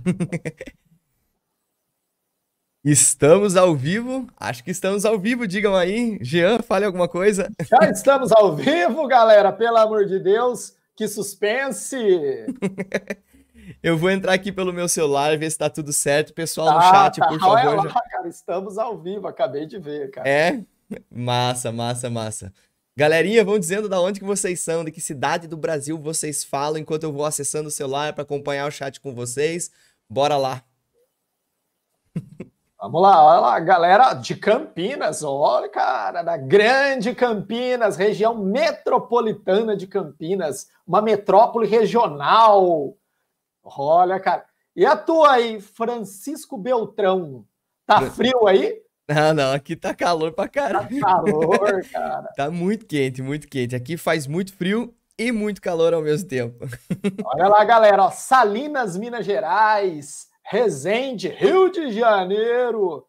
Estamos ao vivo? Acho que estamos ao vivo, digam aí. Jean, fale alguma coisa. Já estamos ao vivo, galera, pelo amor de Deus, que suspense! Eu vou entrar aqui pelo meu celular e ver se tá tudo certo. Pessoal tá, no ah, chat, tá. por favor. cara, estamos ao vivo, acabei de ver, cara. É? Massa, massa, massa. Galerinha, vão dizendo da onde que vocês são, de que cidade do Brasil vocês falam, enquanto eu vou acessando o celular para acompanhar o chat com vocês. Bora lá. Vamos lá, olha lá, galera de Campinas, olha, cara, da grande Campinas, região metropolitana de Campinas, uma metrópole regional. Olha, cara. E a tua aí, Francisco Beltrão? Tá frio aí? Não, ah, não, aqui tá calor pra tá caralho. Tá calor, cara. tá muito quente, muito quente. Aqui faz muito frio e muito calor ao mesmo tempo. Olha lá, galera, ó, Salinas, Minas Gerais, Resende, Rio de Janeiro,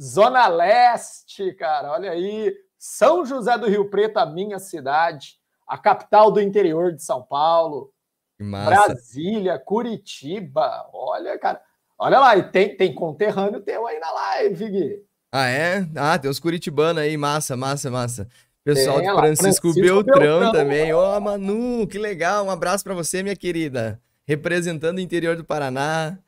Zona Leste, cara, olha aí, São José do Rio Preto, a minha cidade, a capital do interior de São Paulo, Brasília, Curitiba, olha, cara, olha lá, e tem, tem conterrâneo teu aí na live, Gui. Ah, é? Ah, tem os curitibanos aí, massa, massa, massa. Pessoal do Francisco, Francisco Beltrão, Beltrão também. Ó, oh, Manu, que legal. Um abraço para você, minha querida. Representando o interior do Paraná.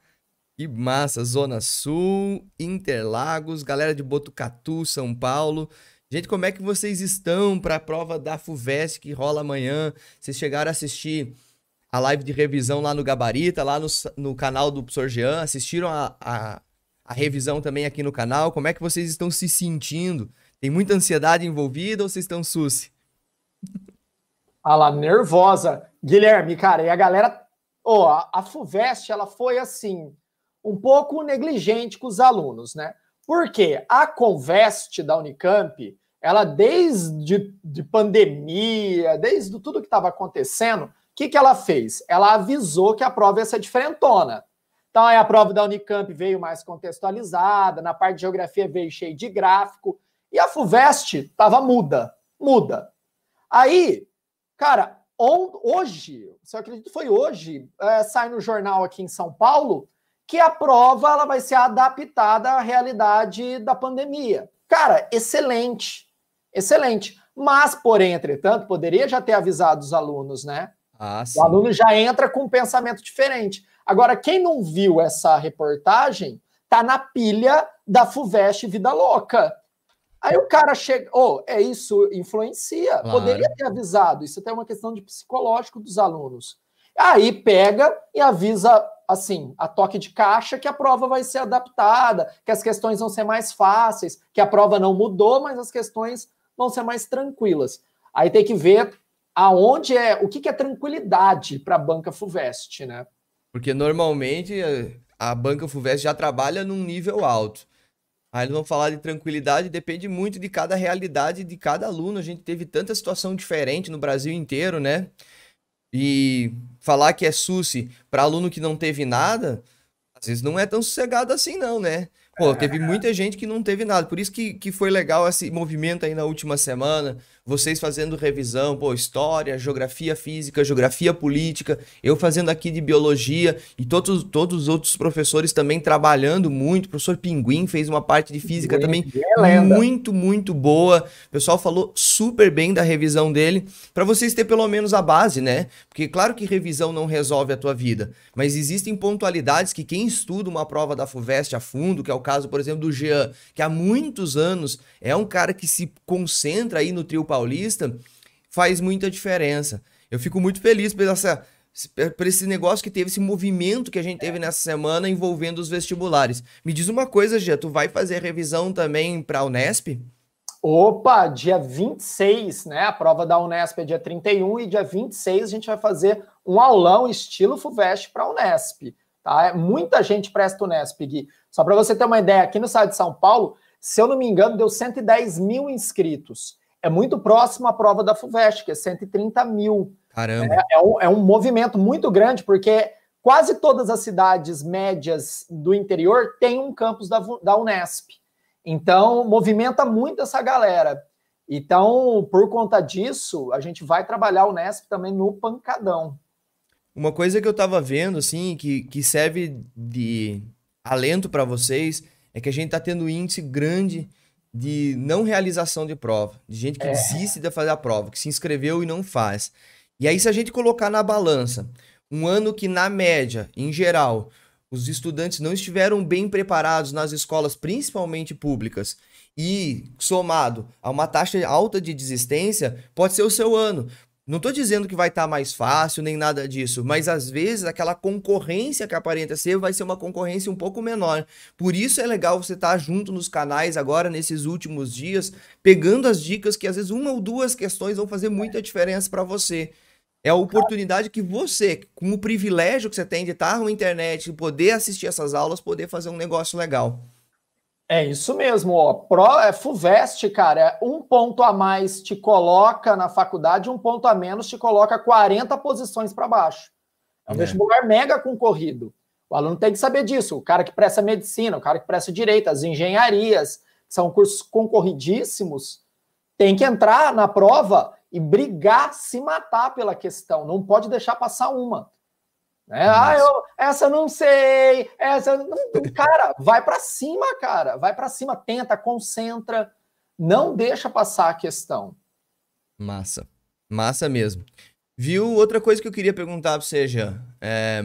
Que massa. Zona Sul, Interlagos, galera de Botucatu, São Paulo. Gente, como é que vocês estão para a prova da FUVEST que rola amanhã? Vocês chegaram a assistir a live de revisão lá no Gabarita, lá no, no canal do Sorgean? Assistiram a, a, a revisão também aqui no canal? Como é que vocês estão se sentindo? Tem muita ansiedade envolvida ou vocês estão susse? Ah lá, nervosa. Guilherme, cara, e a galera. Ó, oh, a FUVEST, ela foi assim, um pouco negligente com os alunos, né? Porque a Convest da Unicamp, ela desde de pandemia, desde tudo que estava acontecendo, o que, que ela fez? Ela avisou que a prova ia ser diferentona. Então, aí a prova da Unicamp veio mais contextualizada, na parte de geografia veio cheia de gráfico. E a FUVEST estava muda, muda. Aí, cara, on, hoje, se eu acredito foi hoje, é, sai no jornal aqui em São Paulo que a prova ela vai ser adaptada à realidade da pandemia. Cara, excelente, excelente. Mas, porém, entretanto, poderia já ter avisado os alunos, né? Ah, o aluno já entra com um pensamento diferente. Agora, quem não viu essa reportagem, tá na pilha da FUVEST Vida Louca. Aí o cara chega, oh, é isso, influencia. Claro. Poderia ter avisado, isso até é uma questão de psicológico dos alunos. Aí pega e avisa assim, a toque de caixa que a prova vai ser adaptada, que as questões vão ser mais fáceis, que a prova não mudou, mas as questões vão ser mais tranquilas. Aí tem que ver aonde é, o que, que é tranquilidade para a banca Fuvest, né? Porque normalmente eh, a banca Fuvest já trabalha num nível alto. Aí eles vão falar de tranquilidade, depende muito de cada realidade de cada aluno. A gente teve tanta situação diferente no Brasil inteiro, né? E falar que é SUSE para aluno que não teve nada, às vezes não é tão sossegado assim, não, né? Pô, teve muita gente que não teve nada. Por isso que, que foi legal esse movimento aí na última semana vocês fazendo revisão, pô, história, geografia física, geografia política, eu fazendo aqui de biologia e todos, todos os outros professores também trabalhando muito. O professor Pinguim fez uma parte de física Pinguim, também é muito, muito boa. O pessoal falou super bem da revisão dele, para vocês ter pelo menos a base, né? Porque claro que revisão não resolve a tua vida, mas existem pontualidades que quem estuda uma prova da FUVEST a fundo, que é o caso, por exemplo, do Jean, que há muitos anos é um cara que se concentra aí no trio paulista faz muita diferença. Eu fico muito feliz por, essa, por esse negócio que teve, esse movimento que a gente teve nessa semana envolvendo os vestibulares. Me diz uma coisa, Gia, tu vai fazer revisão também para a Unesp? Opa, dia 26, né? A prova da Unesp é dia 31 e dia 26 a gente vai fazer um aulão estilo FUVEST para a Unesp. Tá? É, muita gente presta Unesp, Gui. Só para você ter uma ideia, aqui no site de São Paulo, se eu não me engano, deu 110 mil inscritos é muito próximo à prova da FUVEST, que é 130 mil. Caramba. É, é, um, é um movimento muito grande, porque quase todas as cidades médias do interior têm um campus da, da Unesp. Então, movimenta muito essa galera. Então, por conta disso, a gente vai trabalhar o Unesp também no pancadão. Uma coisa que eu estava vendo, assim, que, que serve de alento para vocês, é que a gente está tendo um índice grande de não realização de prova, de gente que é. desiste de fazer a prova, que se inscreveu e não faz. E aí, se a gente colocar na balança um ano que, na média, em geral, os estudantes não estiveram bem preparados nas escolas, principalmente públicas, e somado a uma taxa alta de desistência, pode ser o seu ano. Não estou dizendo que vai estar tá mais fácil nem nada disso, mas às vezes aquela concorrência que aparenta ser vai ser uma concorrência um pouco menor. Por isso é legal você estar tá junto nos canais agora, nesses últimos dias, pegando as dicas que às vezes uma ou duas questões vão fazer muita diferença para você. É a oportunidade que você, com o privilégio que você tem de estar tá na internet, poder assistir essas aulas, poder fazer um negócio legal. É isso mesmo, ó. Pro, é, FUVEST, cara, é um ponto a mais te coloca na faculdade, um ponto a menos te coloca 40 posições para baixo. É um é. vestibular mega concorrido. O aluno tem que saber disso. O cara que presta medicina, o cara que presta direito, as engenharias, que são cursos concorridíssimos, tem que entrar na prova e brigar, se matar pela questão. Não pode deixar passar uma. É, ah, eu, essa não sei, essa. cara, vai para cima, cara. Vai para cima, tenta, concentra. Não deixa passar a questão. Massa. Massa mesmo. Viu? Outra coisa que eu queria perguntar ou seja, É,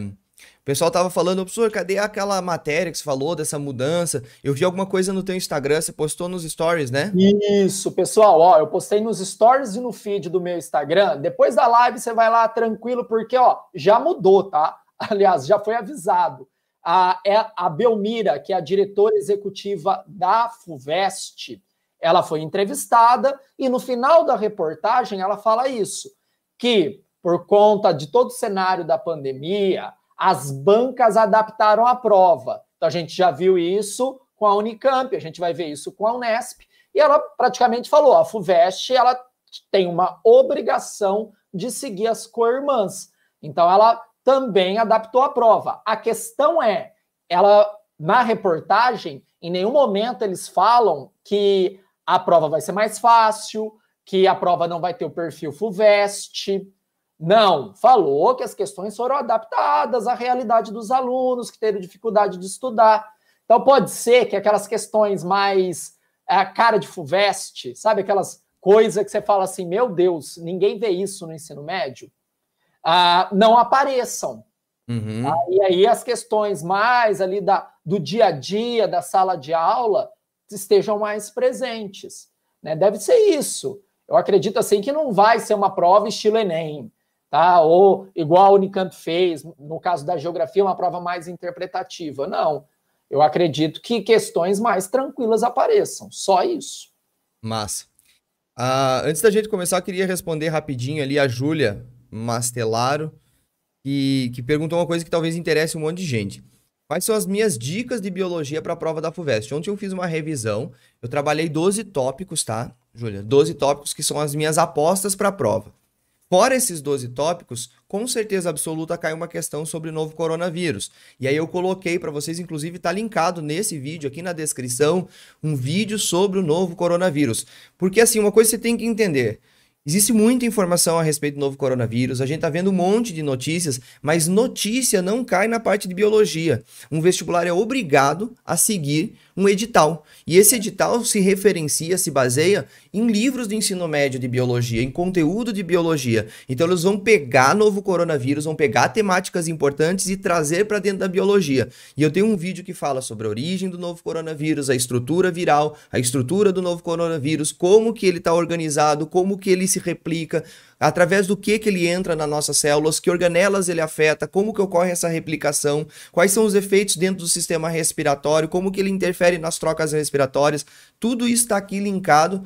pessoal tava falando, professor, cadê aquela matéria que você falou dessa mudança? Eu vi alguma coisa no teu Instagram, você postou nos stories, né? Isso, pessoal, ó, eu postei nos stories e no feed do meu Instagram. Depois da live você vai lá tranquilo, porque, ó, já mudou, tá? Aliás, já foi avisado. A, é a Belmira, que é a diretora executiva da FUVEST, ela foi entrevistada e no final da reportagem ela fala isso, que por conta de todo o cenário da pandemia, as bancas adaptaram a prova. Então a gente já viu isso com a Unicamp, a gente vai ver isso com a Unesp. E ela praticamente falou: a FUVEST ela tem uma obrigação de seguir as co-irmãs. Então ela também adaptou a prova. A questão é, ela na reportagem, em nenhum momento eles falam que a prova vai ser mais fácil, que a prova não vai ter o perfil FUVEST. Não, falou que as questões foram adaptadas à realidade dos alunos que teve dificuldade de estudar. Então pode ser que aquelas questões mais a é, cara de Fuvest, sabe aquelas coisas que você fala assim, meu Deus, ninguém vê isso no ensino médio, ah, não apareçam. Uhum. Ah, e aí as questões mais ali da, do dia a dia da sala de aula estejam mais presentes. Né? Deve ser isso. Eu acredito assim que não vai ser uma prova estilo Enem, tá? Ou igual a Unicamp fez, no caso da geografia, uma prova mais interpretativa. Não. Eu acredito que questões mais tranquilas apareçam, só isso. Massa. Ah, antes da gente começar, eu queria responder rapidinho ali a Júlia Mastelaro, que, que perguntou uma coisa que talvez interesse um monte de gente. Quais são as minhas dicas de biologia para a prova da FUVEST? Ontem eu fiz uma revisão, eu trabalhei 12 tópicos, tá, Júlia? 12 tópicos que são as minhas apostas para a prova. Fora esses 12 tópicos, com certeza absoluta cai uma questão sobre o novo coronavírus. E aí eu coloquei para vocês, inclusive está linkado nesse vídeo aqui na descrição, um vídeo sobre o novo coronavírus. Porque assim, uma coisa você tem que entender, Existe muita informação a respeito do novo coronavírus, a gente está vendo um monte de notícias, mas notícia não cai na parte de biologia. Um vestibular é obrigado a seguir um edital. E esse edital se referencia, se baseia em livros do ensino médio de biologia, em conteúdo de biologia. Então eles vão pegar novo coronavírus, vão pegar temáticas importantes e trazer para dentro da biologia. E eu tenho um vídeo que fala sobre a origem do novo coronavírus, a estrutura viral, a estrutura do novo coronavírus, como que ele está organizado, como que ele se replica, através do que que ele entra nas nossas células, que organelas ele afeta, como que ocorre essa replicação, quais são os efeitos dentro do sistema respiratório, como que ele interfere nas trocas respiratórias. Tudo isso está aqui linkado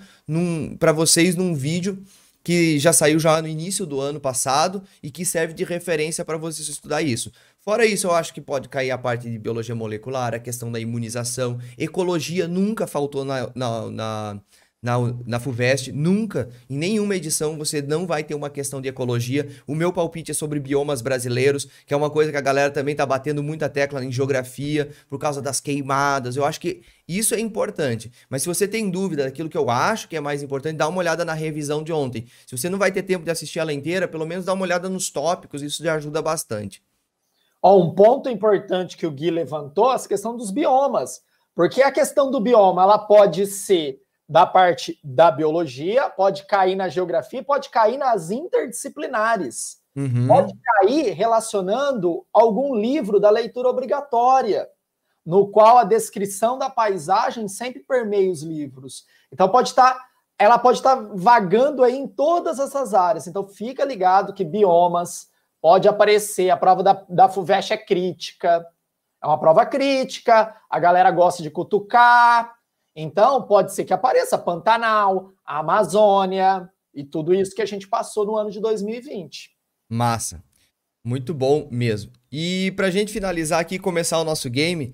para vocês num vídeo que já saiu já no início do ano passado e que serve de referência para vocês estudar isso. Fora isso, eu acho que pode cair a parte de biologia molecular, a questão da imunização, ecologia nunca faltou na, na, na na, na FUVEST, nunca, em nenhuma edição, você não vai ter uma questão de ecologia. O meu palpite é sobre biomas brasileiros, que é uma coisa que a galera também está batendo muita tecla em geografia, por causa das queimadas. Eu acho que isso é importante. Mas se você tem dúvida daquilo que eu acho que é mais importante, dá uma olhada na revisão de ontem. Se você não vai ter tempo de assistir ela inteira, pelo menos dá uma olhada nos tópicos, isso já ajuda bastante. Ó, um ponto importante que o Gui levantou, é a questão dos biomas. Porque a questão do bioma, ela pode ser da parte da biologia, pode cair na geografia, pode cair nas interdisciplinares. Uhum. Pode cair relacionando algum livro da leitura obrigatória, no qual a descrição da paisagem sempre permeia os livros. Então pode estar, tá, ela pode estar tá vagando aí em todas essas áreas. Então fica ligado que biomas pode aparecer. A prova da, da FUVEST é crítica, é uma prova crítica. A galera gosta de cutucar. Então, pode ser que apareça Pantanal, Amazônia e tudo isso que a gente passou no ano de 2020. Massa. Muito bom mesmo. E para a gente finalizar aqui e começar o nosso game,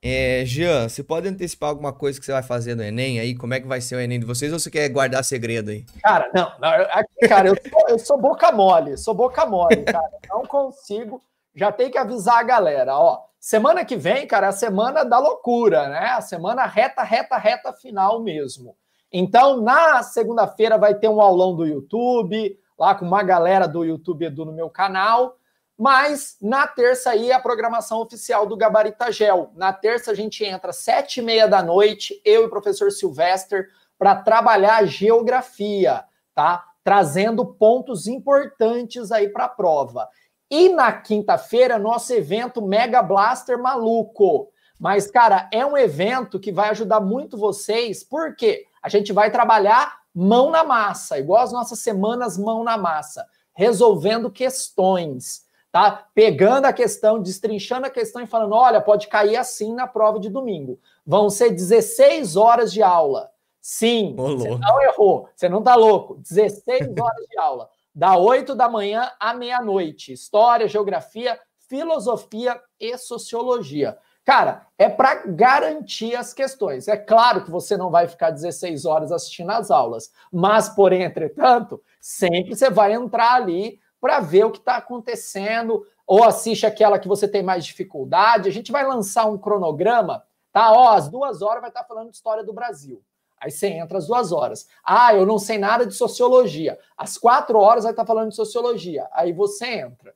é, Jean, você pode antecipar alguma coisa que você vai fazer no Enem aí? Como é que vai ser o Enem de vocês ou você quer guardar segredo aí? Cara, não, não aqui, cara, eu sou, eu sou boca mole, sou boca mole, cara. Não consigo. Já tem que avisar a galera, ó. Semana que vem, cara, é a semana da loucura, né? A semana reta, reta, reta final mesmo. Então, na segunda-feira vai ter um aulão do YouTube, lá com uma galera do YouTube Edu no meu canal. Mas na terça aí é a programação oficial do Gabarita Gel. Na terça a gente entra às sete e meia da noite, eu e o professor Silvestre, para trabalhar a geografia, tá? Trazendo pontos importantes aí para a prova. E na quinta-feira, nosso evento Mega Blaster Maluco. Mas, cara, é um evento que vai ajudar muito vocês, porque a gente vai trabalhar mão na massa, igual as nossas semanas mão na massa, resolvendo questões, tá? Pegando a questão, destrinchando a questão e falando: olha, pode cair assim na prova de domingo. Vão ser 16 horas de aula. Sim, você não errou, você não tá louco. 16 horas de aula da 8 da manhã à meia-noite. História, geografia, filosofia e sociologia. Cara, é para garantir as questões. É claro que você não vai ficar 16 horas assistindo as aulas, mas, porém, entretanto, sempre você vai entrar ali para ver o que está acontecendo, ou assiste aquela que você tem mais dificuldade. A gente vai lançar um cronograma, tá? Ó, às duas horas vai estar tá falando de história do Brasil. Aí você entra às duas horas. Ah, eu não sei nada de sociologia. Às quatro horas vai estar tá falando de sociologia. Aí você entra.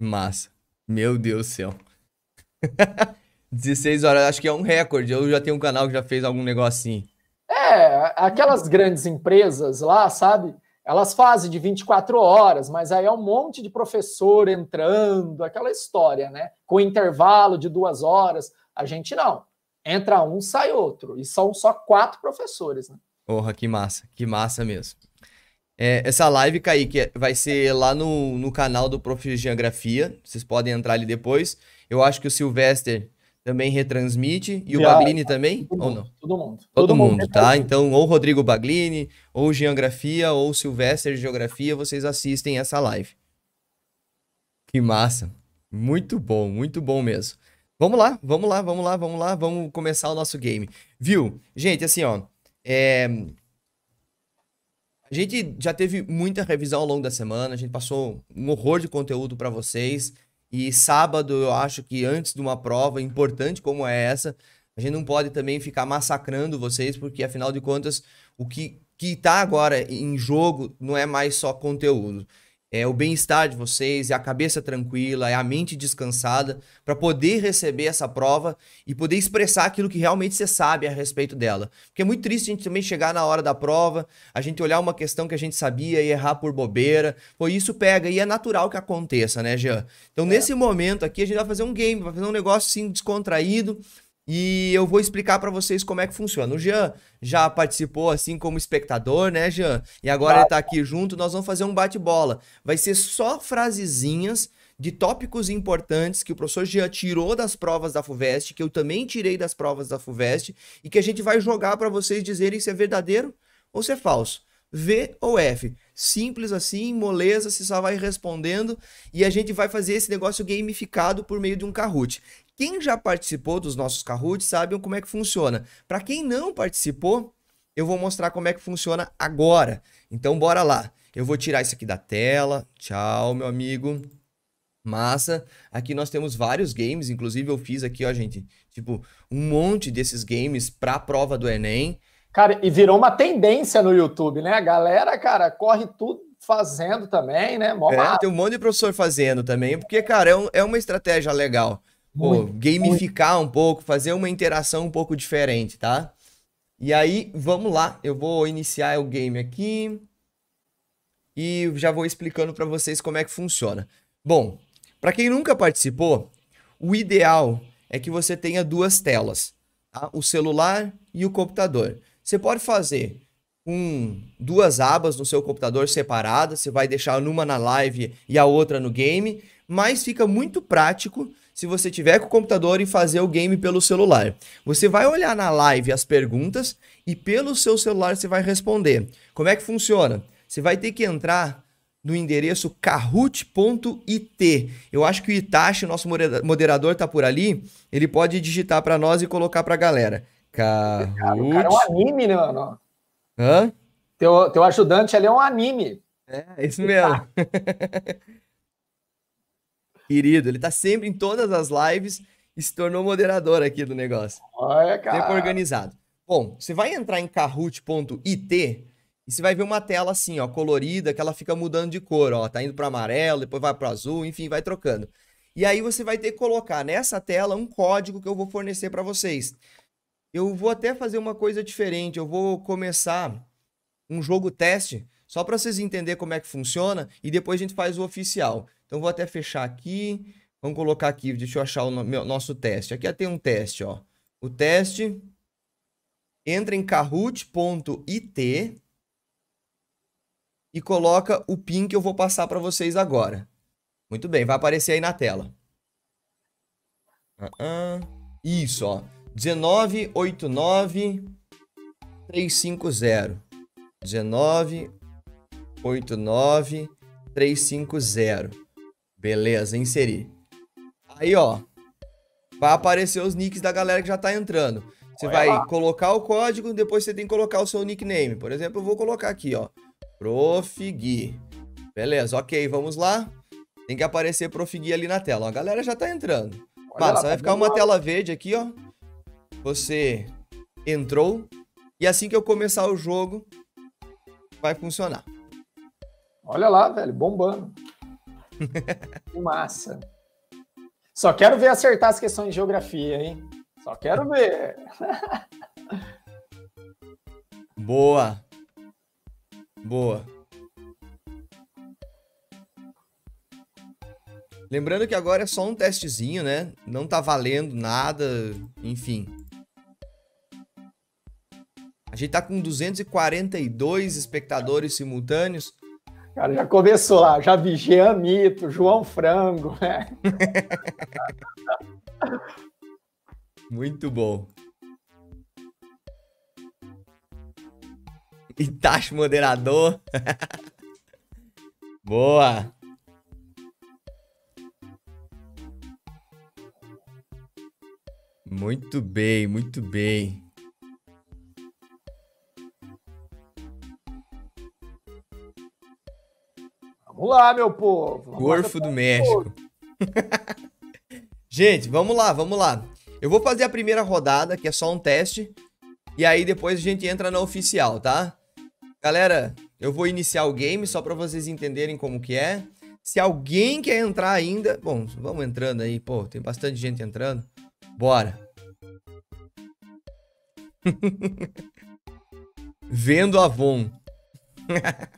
Massa. Meu Deus do céu. 16 horas, acho que é um recorde. Eu já tenho um canal que já fez algum negocinho. É, aquelas grandes empresas lá, sabe? Elas fazem de 24 horas, mas aí é um monte de professor entrando, aquela história, né? Com intervalo de duas horas. A gente não entra um, sai outro. E são só quatro professores, né? Porra, que massa, que massa mesmo. É, essa live, Kaique, é, vai ser lá no, no canal do Prof. Geografia. Vocês podem entrar ali depois. Eu acho que o Silvester também retransmite. E o Baglini também? ou não? Todo mundo. Todo, todo mundo, mundo tá? Então, ou Rodrigo Baglini, ou Geografia, ou Silvester Geografia, vocês assistem essa live. Que massa. Muito bom, muito bom mesmo. Vamos lá, vamos lá, vamos lá, vamos lá, vamos começar o nosso game. Viu? Gente, assim, ó. É... A gente já teve muita revisão ao longo da semana, a gente passou um horror de conteúdo para vocês. E sábado, eu acho que antes de uma prova importante como é essa, a gente não pode também ficar massacrando vocês, porque afinal de contas, o que, que tá agora em jogo não é mais só conteúdo é o bem-estar de vocês, é a cabeça tranquila, é a mente descansada, para poder receber essa prova e poder expressar aquilo que realmente você sabe a respeito dela. Porque é muito triste a gente também chegar na hora da prova, a gente olhar uma questão que a gente sabia e errar por bobeira. pois isso pega e é natural que aconteça, né, Jean? Então, é. nesse momento aqui, a gente vai fazer um game, vai fazer um negócio assim descontraído e eu vou explicar para vocês como é que funciona. O Jean já participou assim como espectador, né, Jean? E agora ele está aqui junto, nós vamos fazer um bate-bola. Vai ser só frasezinhas de tópicos importantes que o professor Jean tirou das provas da FUVEST, que eu também tirei das provas da FUVEST, e que a gente vai jogar para vocês dizerem se é verdadeiro ou se é falso. V ou F. Simples assim, moleza, você só vai respondendo e a gente vai fazer esse negócio gamificado por meio de um Kahoot. Quem já participou dos nossos Kahoot sabe como é que funciona. Para quem não participou, eu vou mostrar como é que funciona agora. Então bora lá. Eu vou tirar isso aqui da tela. Tchau, meu amigo. Massa. Aqui nós temos vários games, inclusive eu fiz aqui, ó, gente, tipo, um monte desses games para a prova do Enem. Cara, e virou uma tendência no YouTube, né? A galera, cara, corre tudo fazendo também, né? Mó é, tem um monte de professor fazendo também, porque, cara, é, um, é uma estratégia legal pô, gamificar um pouco, fazer uma interação um pouco diferente, tá? E aí, vamos lá, eu vou iniciar o game aqui e já vou explicando para vocês como é que funciona. Bom, para quem nunca participou, o ideal é que você tenha duas telas, tá? o celular e o computador. Você pode fazer com duas abas no seu computador separadas, você vai deixar numa na live e a outra no game, mas fica muito prático se você tiver com o computador e fazer o game pelo celular. Você vai olhar na live as perguntas e pelo seu celular você vai responder. Como é que funciona? Você vai ter que entrar no endereço kahoot.it. Eu acho que o Itachi, nosso moderador, tá por ali. Ele pode digitar para nós e colocar para a galera. Kahoot. Cara, é um anime, né, mano? Hã? Teu, teu ajudante ali é um anime. É, isso mesmo. Querido, ele tá sempre em todas as lives e se tornou moderador aqui do negócio. Olha, cara. Tempo organizado. Bom, você vai entrar em kahoot.it e você vai ver uma tela assim, ó, colorida, que ela fica mudando de cor, ó, tá indo para amarelo, depois vai para azul, enfim, vai trocando. E aí você vai ter que colocar nessa tela um código que eu vou fornecer para vocês. Eu vou até fazer uma coisa diferente, eu vou começar um jogo teste só para vocês entenderem como é que funciona e depois a gente faz o oficial. Então, vou até fechar aqui. Vamos colocar aqui, deixa eu achar o meu, nosso teste. Aqui tem um teste, ó. O teste entra em kahoot.it e coloca o PIN que eu vou passar para vocês agora. Muito bem, vai aparecer aí na tela. Uh -uh. Isso, ó. 1989 350. 1989 350. Beleza, inserir. Aí, ó, vai aparecer os nicks da galera que já tá entrando. Você Olha vai lá. colocar o código, depois você tem que colocar o seu nickname. Por exemplo, eu vou colocar aqui, ó, Prof. Gui. Beleza, ok, vamos lá. Tem que aparecer Prof. Gui ali na tela. Ó, a galera já tá entrando. Olha tá vai ficar uma tela verde aqui, ó. Você entrou. E assim que eu começar o jogo, vai funcionar. Olha lá, velho, bombando. Massa. Só quero ver acertar as questões de geografia, hein? Só quero ver. Boa. Boa. Lembrando que agora é só um testezinho, né? Não tá valendo nada, enfim. A gente tá com 242 espectadores simultâneos. Cara, já começou lá, já vi Jean Mito, João Frango, né? Muito bom. Itacho moderador. Boa. Muito bem, muito bem. Vamos lá, meu povo. Gorfo do México. gente, vamos lá, vamos lá. Eu vou fazer a primeira rodada, que é só um teste. E aí depois a gente entra na oficial, tá? Galera, eu vou iniciar o game só pra vocês entenderem como que é. Se alguém quer entrar ainda... Bom, vamos entrando aí, pô. Tem bastante gente entrando. Bora. Vendo Avon.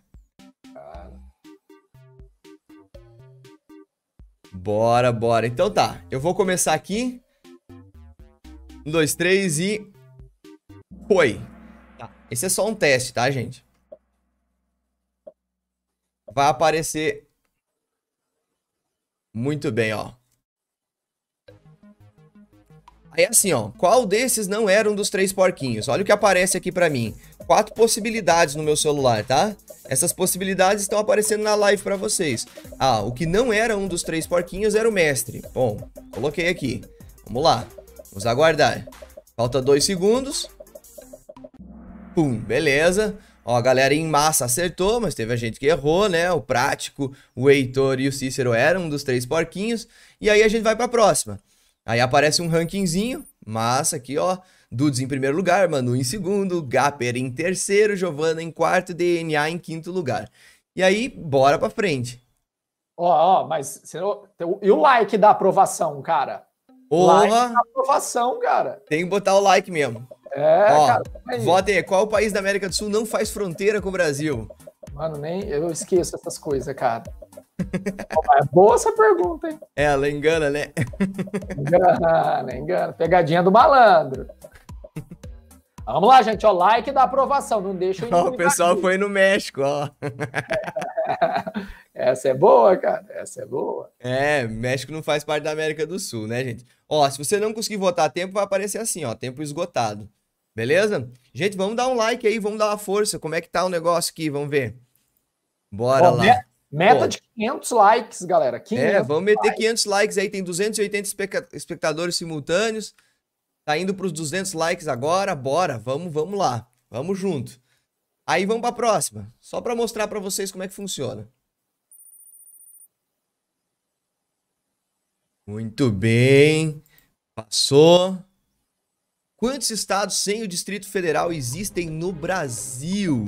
Bora, bora. Então tá, eu vou começar aqui. Um, dois, três e... Foi. Tá. Esse é só um teste, tá, gente? Vai aparecer... Muito bem, ó. Aí assim, ó, qual desses não era um dos três porquinhos? Olha o que aparece aqui para mim. Quatro possibilidades no meu celular, tá? Essas possibilidades estão aparecendo na live para vocês. Ah, o que não era um dos três porquinhos era o mestre. Bom, coloquei aqui. Vamos lá. Vamos aguardar. Falta dois segundos. Pum, beleza. Ó, a galera em massa acertou, mas teve a gente que errou, né? O Prático, o Heitor e o Cícero eram um dos três porquinhos. E aí a gente vai pra próxima. Aí aparece um rankingzinho, massa aqui, ó. Dudes em primeiro lugar, Manu em segundo, Gaper em terceiro, Giovanna em quarto, DNA em quinto lugar. E aí, bora pra frente. Ó, oh, ó, oh, mas e o like da aprovação, cara? Olá. Like da aprovação, cara. Tem que botar o like mesmo. É, ó, cara. Tá Votem aí, qual país da América do Sul não faz fronteira com o Brasil? Mano, nem eu esqueço essas coisas, cara. É boa essa pergunta, hein? É, ela engana, né? Engana, engana. Pegadinha do malandro. Vamos lá, gente, ó, like da aprovação, não deixa o ó, O pessoal aqui. foi no México, ó. Essa é boa, cara, essa é boa. É, México não faz parte da América do Sul, né, gente? Ó, se você não conseguir votar a tempo, vai aparecer assim, ó, tempo esgotado. Beleza? Gente, vamos dar um like aí, vamos dar uma força. Como é que tá o negócio aqui? Vamos ver. Bora Bom, lá. Né? Meta de 500 likes, galera. 500 é, vamos meter likes. 500 likes aí. Tem 280 espectadores simultâneos. Tá indo para os 200 likes agora. Bora, vamos, vamos lá. Vamos junto. Aí vamos para a próxima. Só para mostrar para vocês como é que funciona. Muito bem. Passou. Quantos estados sem o Distrito Federal existem no Brasil?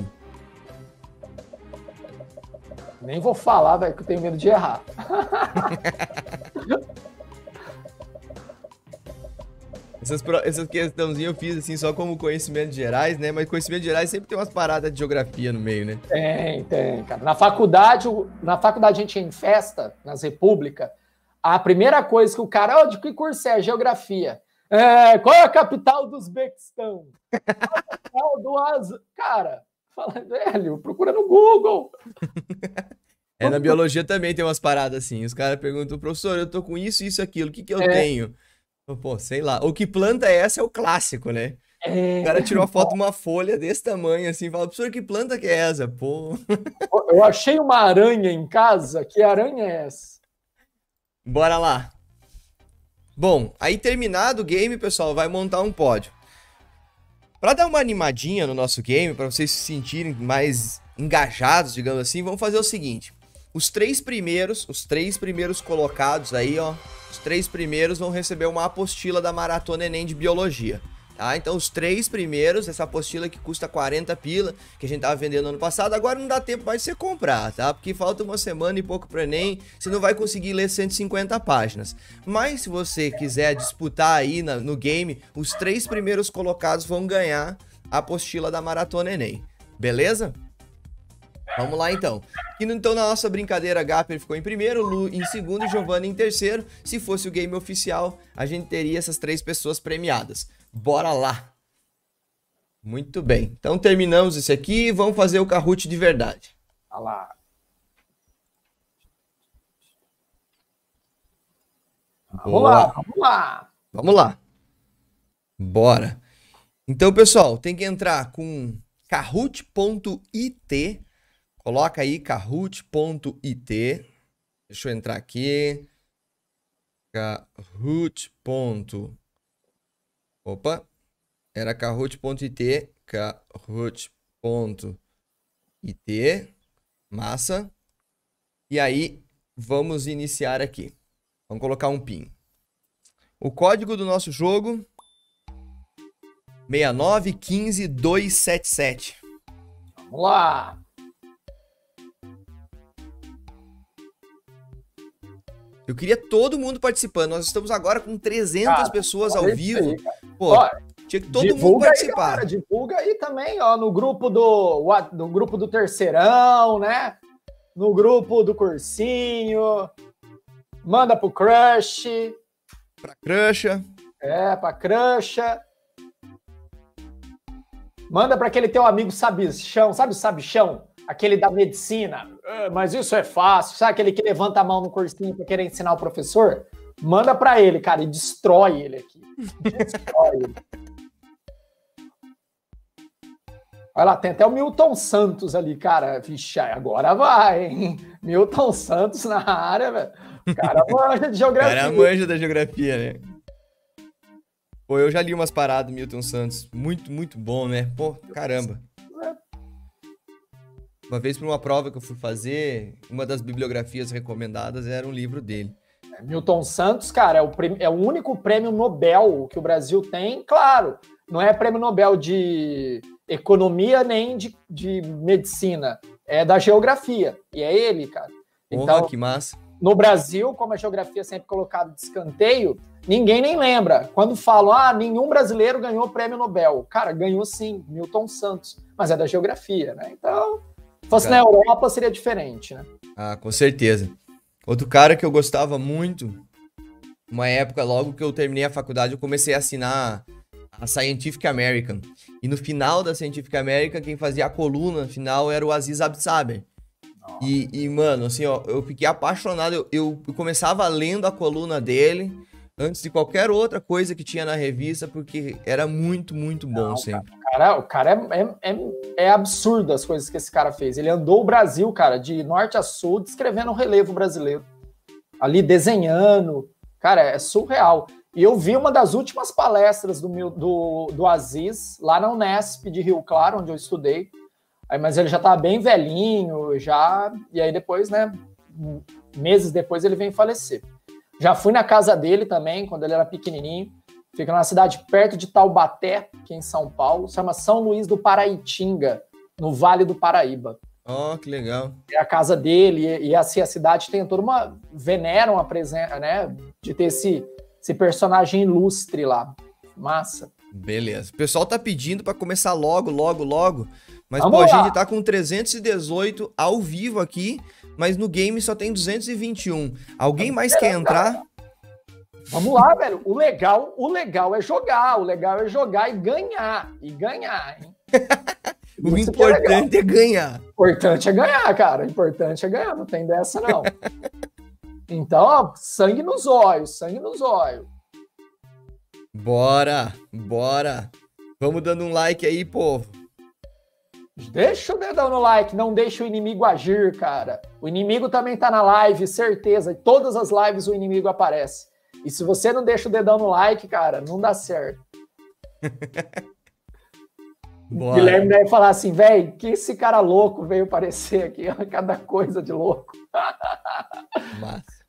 Nem vou falar, velho, que eu tenho medo de errar. essas, essas questãozinhas eu fiz assim só como conhecimento gerais, né? Mas conhecimento gerais sempre tem umas paradas de geografia no meio, né? Tem, tem, cara. Na faculdade, na faculdade a gente é em festa, nas república, a primeira coisa que o cara, oh, de que curso é? Geografia. É, qual é a capital do Uzbequistão? Qual é a capital do Az... Cara, Fala, velho, procura no Google. é, na biologia também tem umas paradas assim. Os caras perguntam, professor, eu tô com isso, isso, aquilo, o que que eu é. tenho? Pô, sei lá. O que planta é essa é o clássico, né? É... O cara tirou a foto de uma folha desse tamanho, assim, fala, professor, que planta que é essa? Pô. Eu achei uma aranha em casa, que aranha é essa? Bora lá. Bom, aí terminado o game, pessoal, vai montar um pódio. Para dar uma animadinha no nosso game, para vocês se sentirem mais engajados, digamos assim, vamos fazer o seguinte. Os três primeiros, os três primeiros colocados aí, ó, os três primeiros vão receber uma apostila da Maratona Enem de Biologia. Tá? Então os três primeiros, essa apostila que custa 40 pila, que a gente tava vendendo ano passado, agora não dá tempo mais de você comprar, tá? Porque falta uma semana e pouco para Enem, você não vai conseguir ler 150 páginas. Mas se você quiser disputar aí na, no game, os três primeiros colocados vão ganhar a apostila da Maratona Enem, beleza? Vamos lá então. E então na nossa brincadeira, Gapper ficou em primeiro, Lu em segundo e Giovanni em terceiro. Se fosse o game oficial, a gente teria essas três pessoas premiadas. Bora lá! Muito bem. Então terminamos esse aqui e vamos fazer o Kahoot de verdade. Olha lá. Vamos lá, vamos lá. Vamos lá. Bora. Então, pessoal, tem que entrar com kahoot.it. Coloca aí kahoot.it. Deixa eu entrar aqui. kahoot.it Opa, era kahoot.it, kahoot.it, massa. E aí, vamos iniciar aqui. Vamos colocar um pin. O código do nosso jogo 6915277. Vamos lá. Eu queria todo mundo participando. Nós estamos agora com 300 pessoas ao vivo. Aí, Pô, ó, tinha que todo mundo participar. Aí, divulga aí também, ó, no grupo do, no grupo do terceirão, né? No grupo do cursinho. Manda pro crush. Pra crush. É, pra crush. Manda para aquele teu amigo sabichão, sabe o sabichão? Aquele da medicina. É, mas isso é fácil. Sabe aquele que levanta a mão no cursinho para querer ensinar o professor? Manda para ele, cara, e destrói ele aqui. Destrói ele. Olha lá, tem até o Milton Santos ali, cara. Vixe, agora vai, hein? Milton Santos na área, velho. O cara é manja de geografia. O cara é manja da geografia, né? Pô, eu já li umas paradas do Milton Santos. Muito, muito bom, né? Pô, caramba. Uma vez, para uma prova que eu fui fazer, uma das bibliografias recomendadas era um livro dele. Milton Santos, cara, é o, é o único prêmio Nobel que o Brasil tem, claro. Não é prêmio Nobel de economia nem de, de medicina, é da geografia. E é ele, cara. Então, que massa. No Brasil, como a geografia é sempre colocada de escanteio, ninguém nem lembra. Quando falam, ah, nenhum brasileiro ganhou prêmio Nobel. Cara, ganhou sim, Milton Santos, mas é da geografia, né? Então, se fosse Cara. na Europa, seria diferente, né? Ah, com certeza. Outro cara que eu gostava muito, uma época, logo que eu terminei a faculdade, eu comecei a assinar a Scientific American. E no final da Scientific American, quem fazia a coluna final era o Aziz Absaber. E, e, mano, assim, ó, eu fiquei apaixonado. Eu, eu, eu começava lendo a coluna dele antes de qualquer outra coisa que tinha na revista, porque era muito, muito bom Não, sempre. Cara, o cara é, é, é, é, absurdo as coisas que esse cara fez. Ele andou o Brasil, cara, de norte a sul, descrevendo o relevo brasileiro. Ali desenhando. Cara, é surreal. E eu vi uma das últimas palestras do, meu, do, do Aziz, lá na Unesp de Rio Claro, onde eu estudei. Aí, mas ele já estava bem velhinho, já. E aí depois, né? Meses depois ele vem falecer. Já fui na casa dele também, quando ele era pequenininho. Fica na cidade perto de Taubaté, aqui em São Paulo. Se chama São Luís do Paraitinga, no Vale do Paraíba. Oh, que legal. É a casa dele, e, e assim, a cidade tem toda uma. veneram a presença, né? De ter esse, esse personagem ilustre lá. Massa. Beleza. O pessoal tá pedindo para começar logo, logo, logo. Mas, Vamos pô, lá. a gente tá com 318 ao vivo aqui mas no game só tem 221. Alguém mais quer entrar? Vamos lá, velho. O legal, o legal é jogar, o legal é jogar e ganhar, e ganhar, hein? o Isso é importante é, é ganhar. O importante é ganhar, cara. O importante é ganhar, não tem dessa não. então, ó, sangue nos olhos, sangue nos olhos. Bora, bora. Vamos dando um like aí, povo. Deixa o dedão no like, não deixa o inimigo agir, cara. O inimigo também tá na live, certeza. Em todas as lives o inimigo aparece. E se você não deixa o dedão no like, cara, não dá certo. Bora. Guilherme deve falar assim, velho, que esse cara louco veio aparecer aqui, cada coisa de louco. Massa.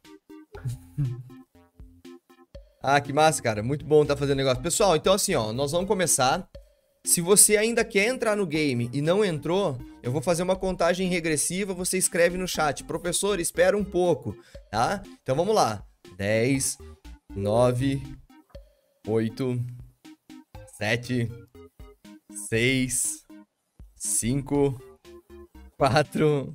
Ah, que massa, cara. Muito bom tá fazendo negócio. Pessoal, então assim, ó, nós vamos começar. Se você ainda quer entrar no game e não entrou, eu vou fazer uma contagem regressiva, você escreve no chat. Professor, espera um pouco, tá? Então vamos lá. 10, 9, 8, 7, 6, 5, 4,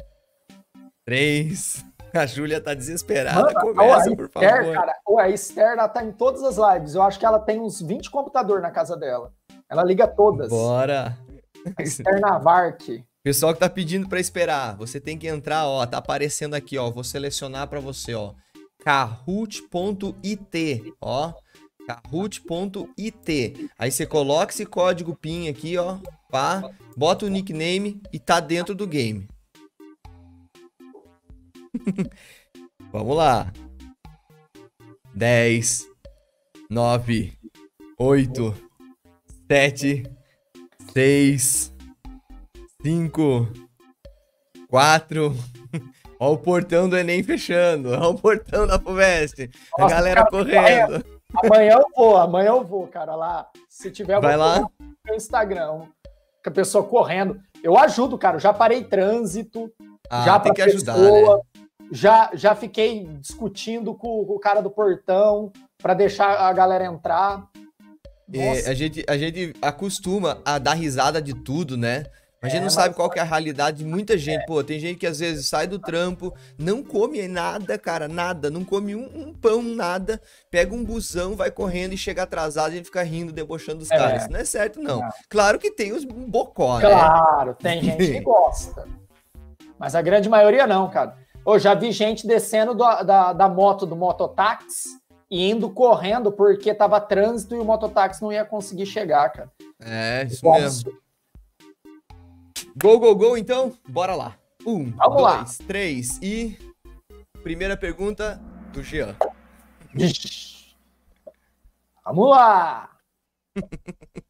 3. A Júlia tá desesperada. Mano, Começa, por Esther, favor. Cara, a Esther, ela tá em todas as lives. Eu acho que ela tem uns 20 computadores na casa dela. Ela liga todas. Bora! A Externavark. Pessoal que tá pedindo para esperar, você tem que entrar, ó, tá aparecendo aqui, ó, vou selecionar para você, ó, kahoot.it, ó, kahoot.it. Aí você coloca esse código PIN aqui, ó, pá, bota o nickname e tá dentro do game. Vamos lá. 10, 9, 8, sete, seis, cinco, quatro. Olha o portão do Enem fechando. Olha o portão da FUVEST. Nossa, a galera cara, correndo. Amanhã, eu vou, amanhã eu vou, cara. Lá, se tiver, vai lá no meu Instagram. Com a pessoa correndo. Eu ajudo, cara. já parei trânsito. Ah, já tem que pessoa, ajudar. Né? Já, já fiquei discutindo com, com o cara do portão para deixar a galera entrar. É, a, gente, a gente acostuma a dar risada de tudo, né? Mas a gente é, não sabe qual que é a realidade de muita gente. Pô, tem gente que às vezes sai do trampo, não come nada, cara, nada. Não come um, um pão, nada. Pega um busão, vai correndo e chega atrasado, e fica rindo, debochando dos é. caras. Isso não é certo, não. Claro que tem os bocó, né? Claro, né? tem gente que gosta. Mas a grande maioria não, cara. Eu já vi gente descendo do, da, da moto, do mototáxi, e indo correndo porque tava trânsito e o mototáxi não ia conseguir chegar, cara. É, isso Bom, mesmo. Gol, gol, gol, então, bora lá. Um, Vamos dois, lá. três e. Primeira pergunta do Jean. Vamos lá!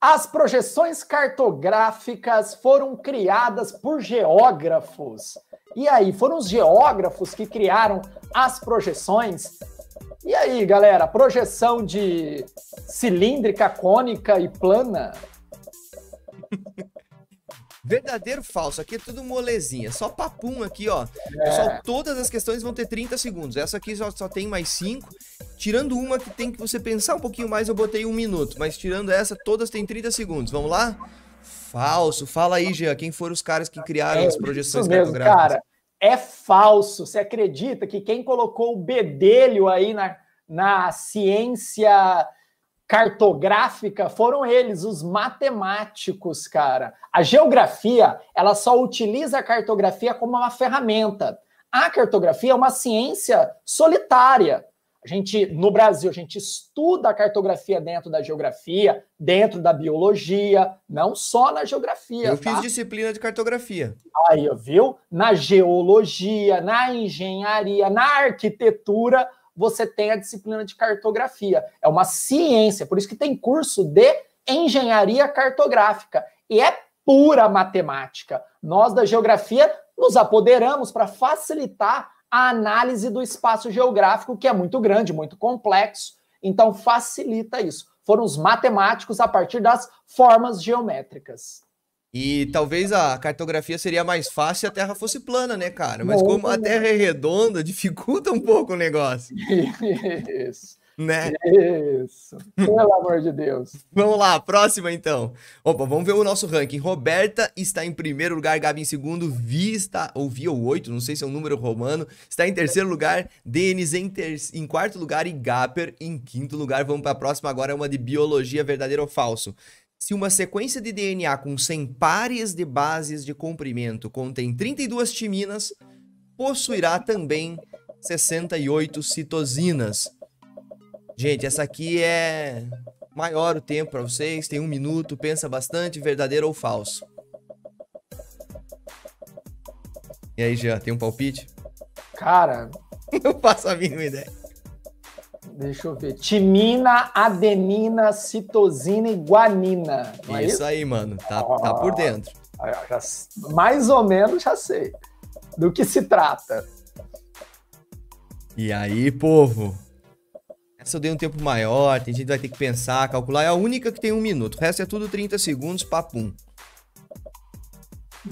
As projeções cartográficas foram criadas por geógrafos e aí, foram os geógrafos que criaram as projeções. E aí, galera, projeção de cilíndrica, cônica e plana? Verdadeiro falso? Aqui é tudo molezinha. Só papum aqui, ó. É. Pessoal, todas as questões vão ter 30 segundos. Essa aqui só, só tem mais 5. Tirando uma que tem que você pensar um pouquinho mais, eu botei um minuto. Mas tirando essa, todas têm 30 segundos. Vamos lá? Falso. Fala aí, Jean, quem foram os caras que criaram é, as projeções mesmo, cartográficas? Cara, é falso. Você acredita que quem colocou o bedelho aí na, na ciência cartográfica foram eles, os matemáticos, cara. A geografia, ela só utiliza a cartografia como uma ferramenta. A cartografia é uma ciência solitária. A gente, no Brasil, a gente estuda a cartografia dentro da geografia, dentro da biologia, não só na geografia. Eu tá? fiz disciplina de cartografia. Aí, viu? Na geologia, na engenharia, na arquitetura, você tem a disciplina de cartografia. É uma ciência, por isso que tem curso de engenharia cartográfica. E é pura matemática. Nós da geografia nos apoderamos para facilitar a análise do espaço geográfico, que é muito grande, muito complexo, então facilita isso. Foram os matemáticos a partir das formas geométricas. E talvez a cartografia seria mais fácil se a Terra fosse plana, né, cara? Mas Bom, como a Terra é redonda, dificulta um pouco o negócio. Isso né? Isso, pelo amor de Deus. Vamos lá, próxima então. Opa, vamos ver o nosso ranking. Roberta está em primeiro lugar, Gabi em segundo, Vi está, ou Vi 8, não sei se é um número romano, está em terceiro lugar, Denis em, ter... em quarto lugar e Gaper em quinto lugar. Vamos para a próxima agora, é uma de biologia, verdadeiro ou falso. Se uma sequência de DNA com 100 pares de bases de comprimento contém 32 timinas, possuirá também 68 citosinas. Gente, essa aqui é maior o tempo para vocês, tem um minuto, pensa bastante, verdadeiro ou falso. E aí, Jean, tem um palpite? Cara... Não faço a mínima ideia. Deixa eu ver. Timina, adenina, citosina e guanina. Isso, é isso, aí, mano. Tá, tá por dentro. Já, mais ou menos já sei do que se trata. E aí, povo? Essa eu dei um tempo maior, tem gente que vai ter que pensar, calcular. É a única que tem um minuto. O resto é tudo 30 segundos, papum.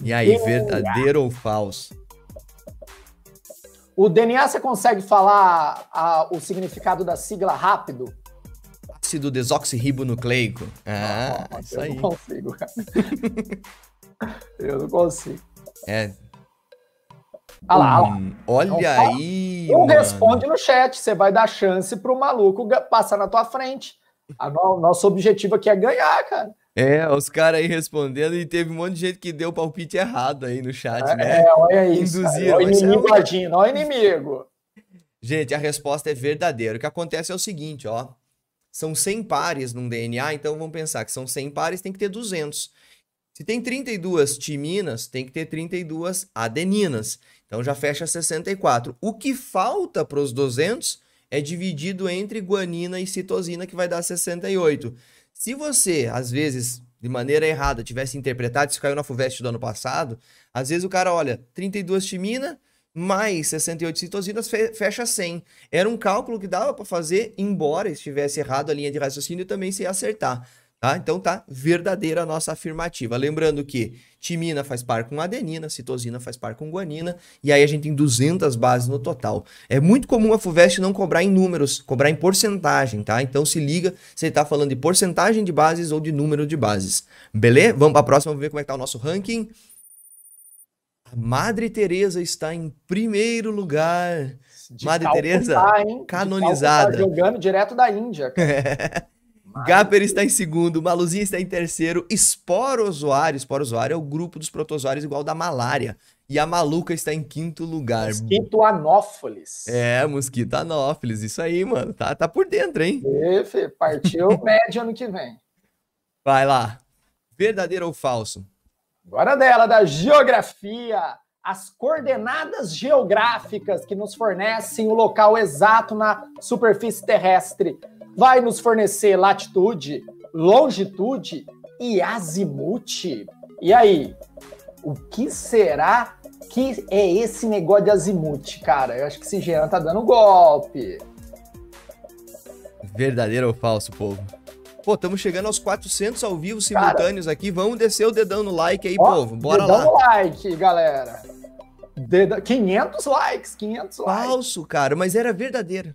E aí, verdadeiro ou falso? O DNA, você consegue falar a, o significado da sigla rápido? Ácido desoxirribonucleico. Ah, isso eu aí. Eu não consigo, cara. eu não consigo. É, Olha lá, hum, olha, então, aí. Não mano. responde no chat. Você vai dar chance pro maluco passar na tua frente. A, nosso objetivo aqui é ganhar, cara. É, os caras aí respondendo e teve um monte de gente que deu palpite errado aí no chat, é, né? É, olha isso. olha o é inimigo é... olha o inimigo. Gente, a resposta é verdadeira. O que acontece é o seguinte, ó. São 100 pares num DNA, então vamos pensar que são 100 pares, tem que ter 200. Se tem 32 timinas, tem que ter 32 adeninas. Então já fecha 64. O que falta para os 200 é dividido entre guanina e citosina, que vai dar 68. Se você, às vezes, de maneira errada, tivesse interpretado, isso caiu na FUVEST do ano passado, às vezes o cara olha 32 timina mais 68 citosinas fecha 100. Era um cálculo que dava para fazer, embora estivesse errado a linha de raciocínio, também se acertar. Tá? Então tá verdadeira a nossa afirmativa. Lembrando que timina faz par com adenina, citosina faz par com guanina, e aí a gente tem 200 bases no total. É muito comum a FUVEST não cobrar em números, cobrar em porcentagem, tá? Então se liga se ele tá falando de porcentagem de bases ou de número de bases. Beleza? Vamos para a próxima, vamos ver como é que tá o nosso ranking. A Madre Teresa está em primeiro lugar. De Madre Teresa canonizada. De jogando direto da Índia. Cara. Gaper está em segundo, Maluzinha está em terceiro, esporozoário, esporozoário é o grupo dos protozoários igual da malária. E a maluca está em quinto lugar. Mosquito anófilis. É, mosquito anófilis, isso aí, mano. Tá, tá por dentro, hein? Efe, partiu médio ano que vem. Vai lá. Verdadeiro ou falso? Agora dela, da geografia. As coordenadas geográficas que nos fornecem o local exato na superfície terrestre vai nos fornecer latitude, longitude e azimute. E aí, o que será que é esse negócio de azimute, cara? Eu acho que esse Jean tá dando golpe. Verdadeiro ou falso, povo? Pô, estamos chegando aos 400 ao vivo simultâneos cara, aqui. Vamos descer o dedão no like aí, ó, povo. Bora dedão lá. Dedão no like, galera. Deda... 500 likes, 500 likes. Falso, cara, mas era verdadeiro.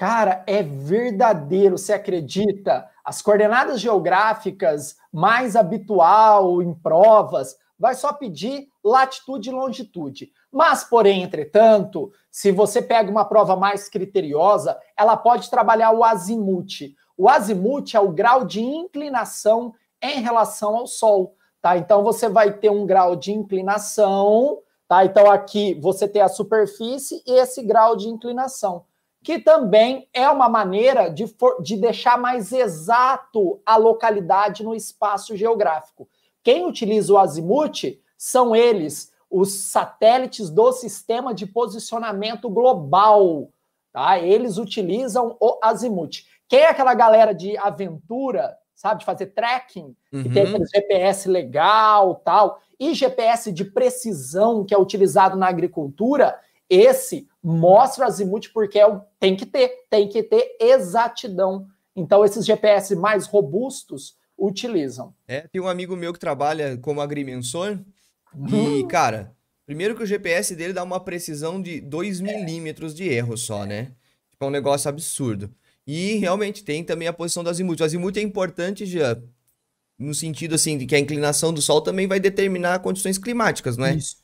Cara, é verdadeiro, você acredita? As coordenadas geográficas mais habitual em provas vai só pedir latitude e longitude. Mas, porém, entretanto, se você pega uma prova mais criteriosa, ela pode trabalhar o azimute. O azimute é o grau de inclinação em relação ao Sol, tá? Então você vai ter um grau de inclinação, tá? Então aqui você tem a superfície e esse grau de inclinação que também é uma maneira de, for, de deixar mais exato a localidade no espaço geográfico. Quem utiliza o azimuth são eles, os satélites do sistema de posicionamento global. Tá? Eles utilizam o azimuth. Quem é aquela galera de aventura, sabe, de fazer trekking, uhum. que tem uhum. aquele GPS legal, tal, e GPS de precisão que é utilizado na agricultura, esse mostra o azimuth porque é tem que ter, tem que ter exatidão. Então, esses GPS mais robustos utilizam. É, tem um amigo meu que trabalha como agrimensor e, hum. cara, primeiro que o GPS dele dá uma precisão de 2 é. milímetros de erro só, né? Tipo, é um negócio absurdo. E realmente tem também a posição do azimuth. O azimuth é importante, já no sentido assim de que a inclinação do Sol também vai determinar condições climáticas, não é? Isso,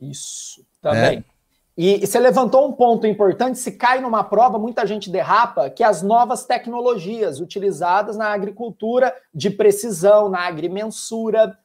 isso também. É. E, você levantou um ponto importante: se cai numa prova, muita gente derrapa, que é as novas tecnologias utilizadas na agricultura de precisão, na agrimensura.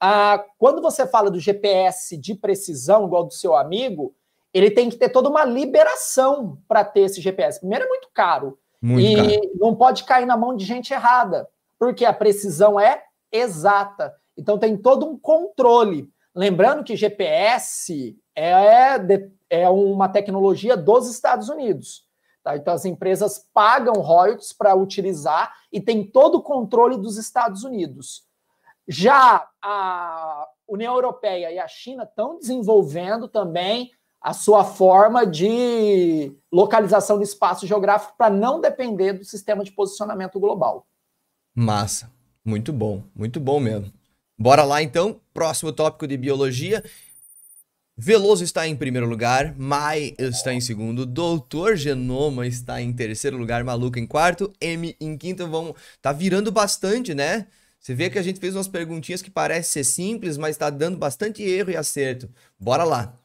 Ah, quando você fala do GPS de precisão, igual do seu amigo, ele tem que ter toda uma liberação para ter esse GPS. Primeiro, é muito caro. Muito e caro. não pode cair na mão de gente errada, porque a precisão é exata. Então, tem todo um controle. Lembrando que GPS é, é, de, é uma tecnologia dos Estados Unidos. Tá? Então, as empresas pagam royalties para utilizar e tem todo o controle dos Estados Unidos. Já a União Europeia e a China estão desenvolvendo também a sua forma de localização do espaço geográfico para não depender do sistema de posicionamento global. Massa. Muito bom, muito bom mesmo. Bora lá então, próximo tópico de biologia. Veloso está em primeiro lugar, Mai está em segundo, Doutor Genoma está em terceiro lugar, Maluco em quarto, M em quinto. Vamos, tá virando bastante, né? Você vê que a gente fez umas perguntinhas que parece ser simples, mas está dando bastante erro e acerto. Bora lá.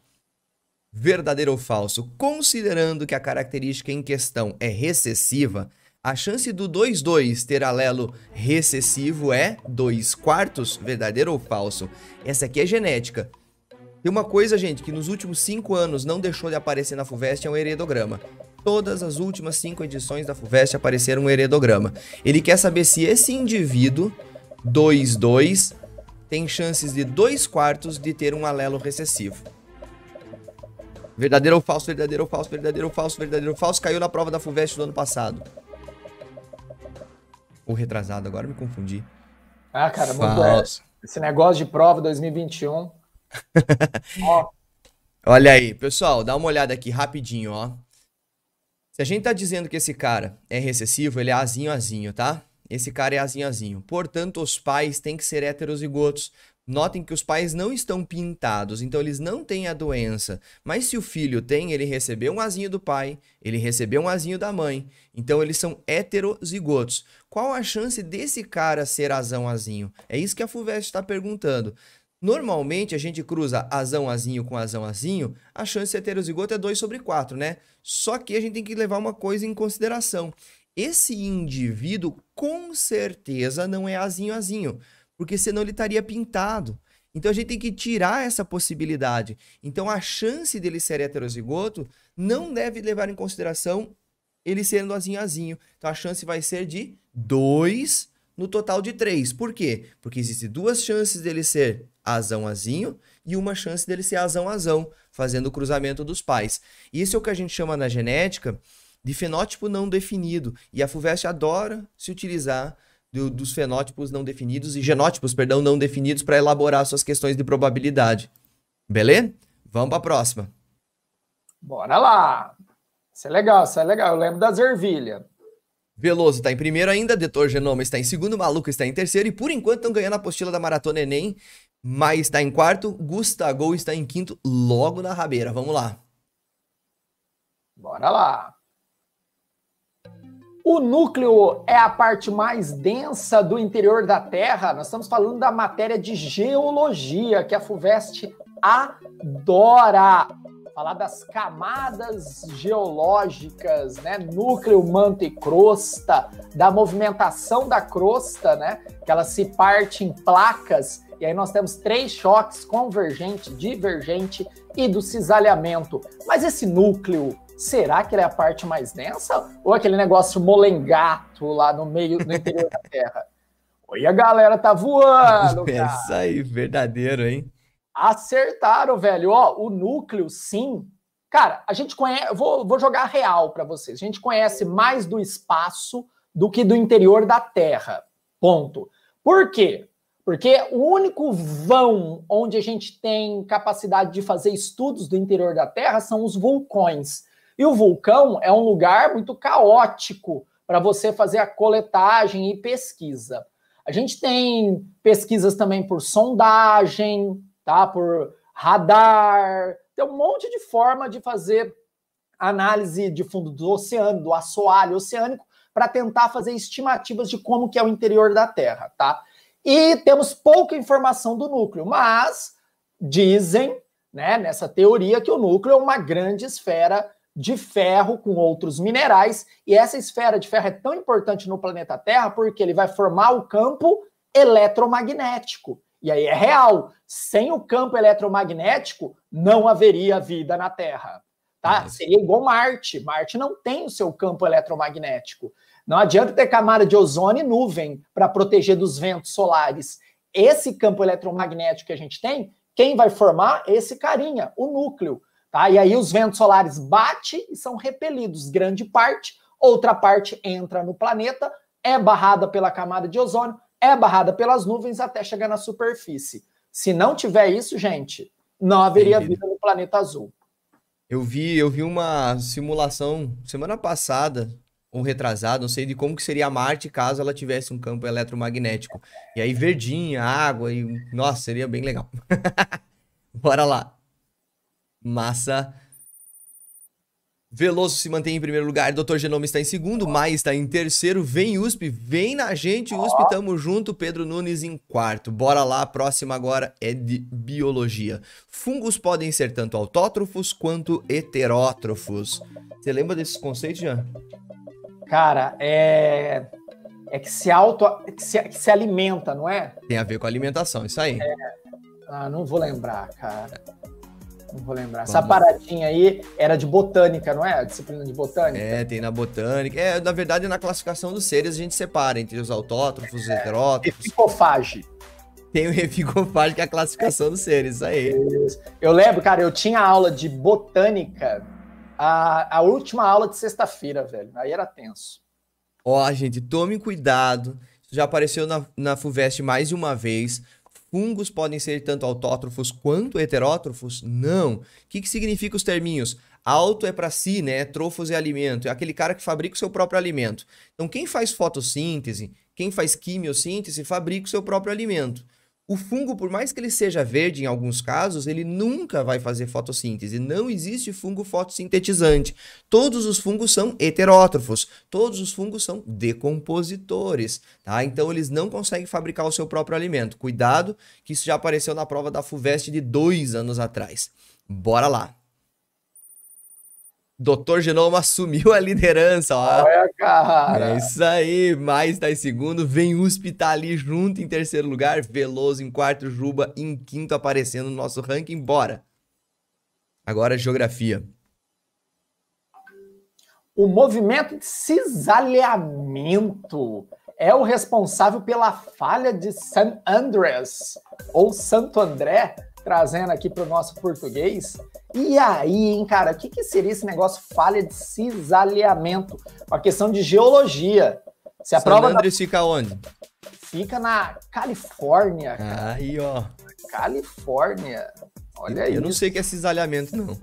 Verdadeiro ou falso? Considerando que a característica em questão é recessiva, a chance do 2-2 ter alelo recessivo é 2 quartos, verdadeiro ou falso? Essa aqui é genética. E uma coisa, gente, que nos últimos cinco anos não deixou de aparecer na FUVEST é um heredograma. Todas as últimas cinco edições da FUVEST apareceram um heredograma. Ele quer saber se esse indivíduo, 2-2, tem chances de dois quartos de ter um alelo recessivo. Verdadeiro ou falso, verdadeiro ou falso, verdadeiro ou falso, verdadeiro ou falso. Caiu na prova da FUVEST do ano passado. O retrasado, agora me confundi. Ah, cara, falso. muito é. Esse negócio de prova 2021 Olha aí, pessoal, dá uma olhada aqui rapidinho, ó. Se a gente tá dizendo que esse cara é recessivo, ele é azinho azinho, tá? Esse cara é azinho azinho. Portanto, os pais têm que ser heterozigotos. Notem que os pais não estão pintados, então eles não têm a doença. Mas se o filho tem, ele recebeu um azinho do pai, ele recebeu um azinho da mãe. Então eles são heterozigotos. Qual a chance desse cara ser azão azinho? É isso que a FUVEST está perguntando. Normalmente a gente cruza azão azinho com azão azinho, a chance de heterozigoto é 2 sobre 4, né? Só que a gente tem que levar uma coisa em consideração. Esse indivíduo com certeza não é azinho azinho, porque senão ele estaria pintado. Então a gente tem que tirar essa possibilidade. Então a chance dele ser heterozigoto não deve levar em consideração ele sendo azinho azinho. Então a chance vai ser de 2 no total de 3. Por quê? Porque existe duas chances dele ser azão azinho e uma chance dele ser azão azão, fazendo o cruzamento dos pais. Isso é o que a gente chama na genética de fenótipo não definido. E a FUVEST adora se utilizar do, dos fenótipos não definidos e genótipos, perdão, não definidos para elaborar suas questões de probabilidade. Beleza? Vamos para a próxima. Bora lá! Isso é legal, isso é legal. Eu lembro das ervilhas. Veloso está em primeiro ainda, Detor Genoma está em segundo, Maluco está em terceiro e por enquanto estão ganhando a apostila da Maratona Enem Mai está em quarto, Gustavo está em quinto, logo na rabeira. Vamos lá. Bora lá. O núcleo é a parte mais densa do interior da Terra. Nós estamos falando da matéria de geologia, que a FUVEST adora. Falar das camadas geológicas, né? Núcleo, manto e crosta, da movimentação da crosta, né? Que ela se parte em placas e aí nós temos três choques: convergente, divergente e do cisalhamento. Mas esse núcleo, será que ele é a parte mais densa? Ou aquele negócio molengato lá no meio, no interior da Terra? Oi, a galera tá voando! Pensa aí, verdadeiro, hein? Acertaram, velho. Ó, o núcleo, sim. Cara, a gente conhece. Vou, vou jogar real para vocês. A gente conhece mais do espaço do que do interior da Terra. Ponto. Por quê? Porque o único vão onde a gente tem capacidade de fazer estudos do interior da Terra são os vulcões. E o vulcão é um lugar muito caótico para você fazer a coletagem e pesquisa. A gente tem pesquisas também por sondagem, tá? Por radar, tem um monte de forma de fazer análise de fundo do oceano, do assoalho oceânico, para tentar fazer estimativas de como que é o interior da Terra, tá? E temos pouca informação do núcleo, mas dizem, né, nessa teoria, que o núcleo é uma grande esfera de ferro com outros minerais, e essa esfera de ferro é tão importante no planeta Terra porque ele vai formar o campo eletromagnético. E aí é real. Sem o campo eletromagnético, não haveria vida na Terra. Tá? Seria igual Marte. Marte não tem o seu campo eletromagnético. Não adianta ter camada de ozônio e nuvem para proteger dos ventos solares. Esse campo eletromagnético que a gente tem, quem vai formar? Esse carinha, o núcleo. Tá? E aí os ventos solares batem e são repelidos, grande parte. Outra parte entra no planeta, é barrada pela camada de ozônio, é barrada pelas nuvens até chegar na superfície. Se não tiver isso, gente, não haveria Entendi. vida no planeta azul. Eu vi, eu vi uma simulação semana passada um retrasado, não sei de como que seria a Marte caso ela tivesse um campo eletromagnético. E aí verdinha, água e nossa, seria bem legal. Bora lá. Massa Veloso se mantém em primeiro lugar, Dr. Genome está em segundo, Maia está em terceiro, vem USP, vem na gente, USP, tamo junto, Pedro Nunes em quarto. Bora lá, a próxima agora é de biologia. Fungos podem ser tanto autótrofos quanto heterótrofos. Você lembra desses conceitos, Jean? Cara, é. É que se auto. Que se, que se alimenta, não é? Tem a ver com alimentação, isso aí. É... Ah, não vou lembrar, cara. Não vou lembrar. Vamos. Essa paradinha aí era de botânica, não é? A disciplina de botânica. É, tem na botânica. É, na verdade, na classificação dos seres a gente separa entre os autótrofos, os heterótrofos. É, epicofage. Tem o epicofage, que é a classificação é. dos seres, isso aí. Eu lembro, cara, eu tinha aula de botânica a, a última aula de sexta-feira, velho. Aí era tenso. Ó, oh, gente, tome cuidado. já apareceu na, na FUVEST mais de uma vez. Fungos podem ser tanto autótrofos quanto heterótrofos? Não. O que, que significa os terminhos? Auto é para si, né? É trofos é alimento. É aquele cara que fabrica o seu próprio alimento. Então, quem faz fotossíntese, quem faz quimiossíntese, fabrica o seu próprio alimento. O fungo, por mais que ele seja verde em alguns casos, ele nunca vai fazer fotossíntese. Não existe fungo fotossintetizante. Todos os fungos são heterótrofos. Todos os fungos são decompositores, tá? Então eles não conseguem fabricar o seu próprio alimento. Cuidado, que isso já apareceu na prova da FUVEST de dois anos atrás. Bora lá. Doutor Genoma assumiu a liderança. Ó. Olha cara. É isso aí, mais em segundo Vem o tá ali junto em terceiro lugar, Veloso em quarto, Juba em quinto aparecendo no nosso ranking. Bora. Agora geografia. O movimento de cisalhamento é o responsável pela falha de San Andrés ou Santo André trazendo aqui para o nosso português. E aí, hein, cara, o que, que seria esse negócio falha de cisalhamento? Uma questão de geologia. Se a San prova Andres da... fica onde? Fica na Califórnia, cara. Aí, ó. Califórnia. Olha aí. Eu não sei o que é cisalhamento, não.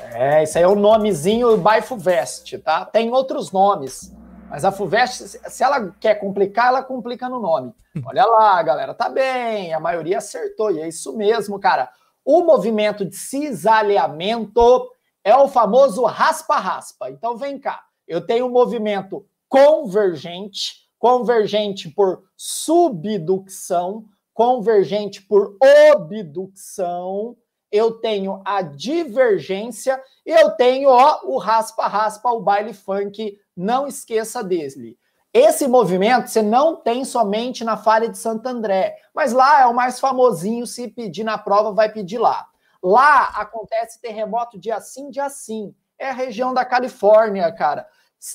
É, isso aí é o nomezinho Baifo Vest, tá? Tem outros nomes. Mas a FUVEST, se ela quer complicar, ela complica no nome. Hum. Olha lá, galera, tá bem, a maioria acertou, e é isso mesmo, cara. O movimento de cisalhamento é o famoso raspa-raspa. Então vem cá, eu tenho um movimento convergente, convergente por subducção, convergente por obdução. eu tenho a divergência e eu tenho ó, o raspa-raspa, o baile funk não esqueça dele. Esse movimento você não tem somente na falha de Santo André, mas lá é o mais famosinho, se pedir na prova, vai pedir lá. Lá acontece terremoto dia sim, dia sim. É a região da Califórnia, cara.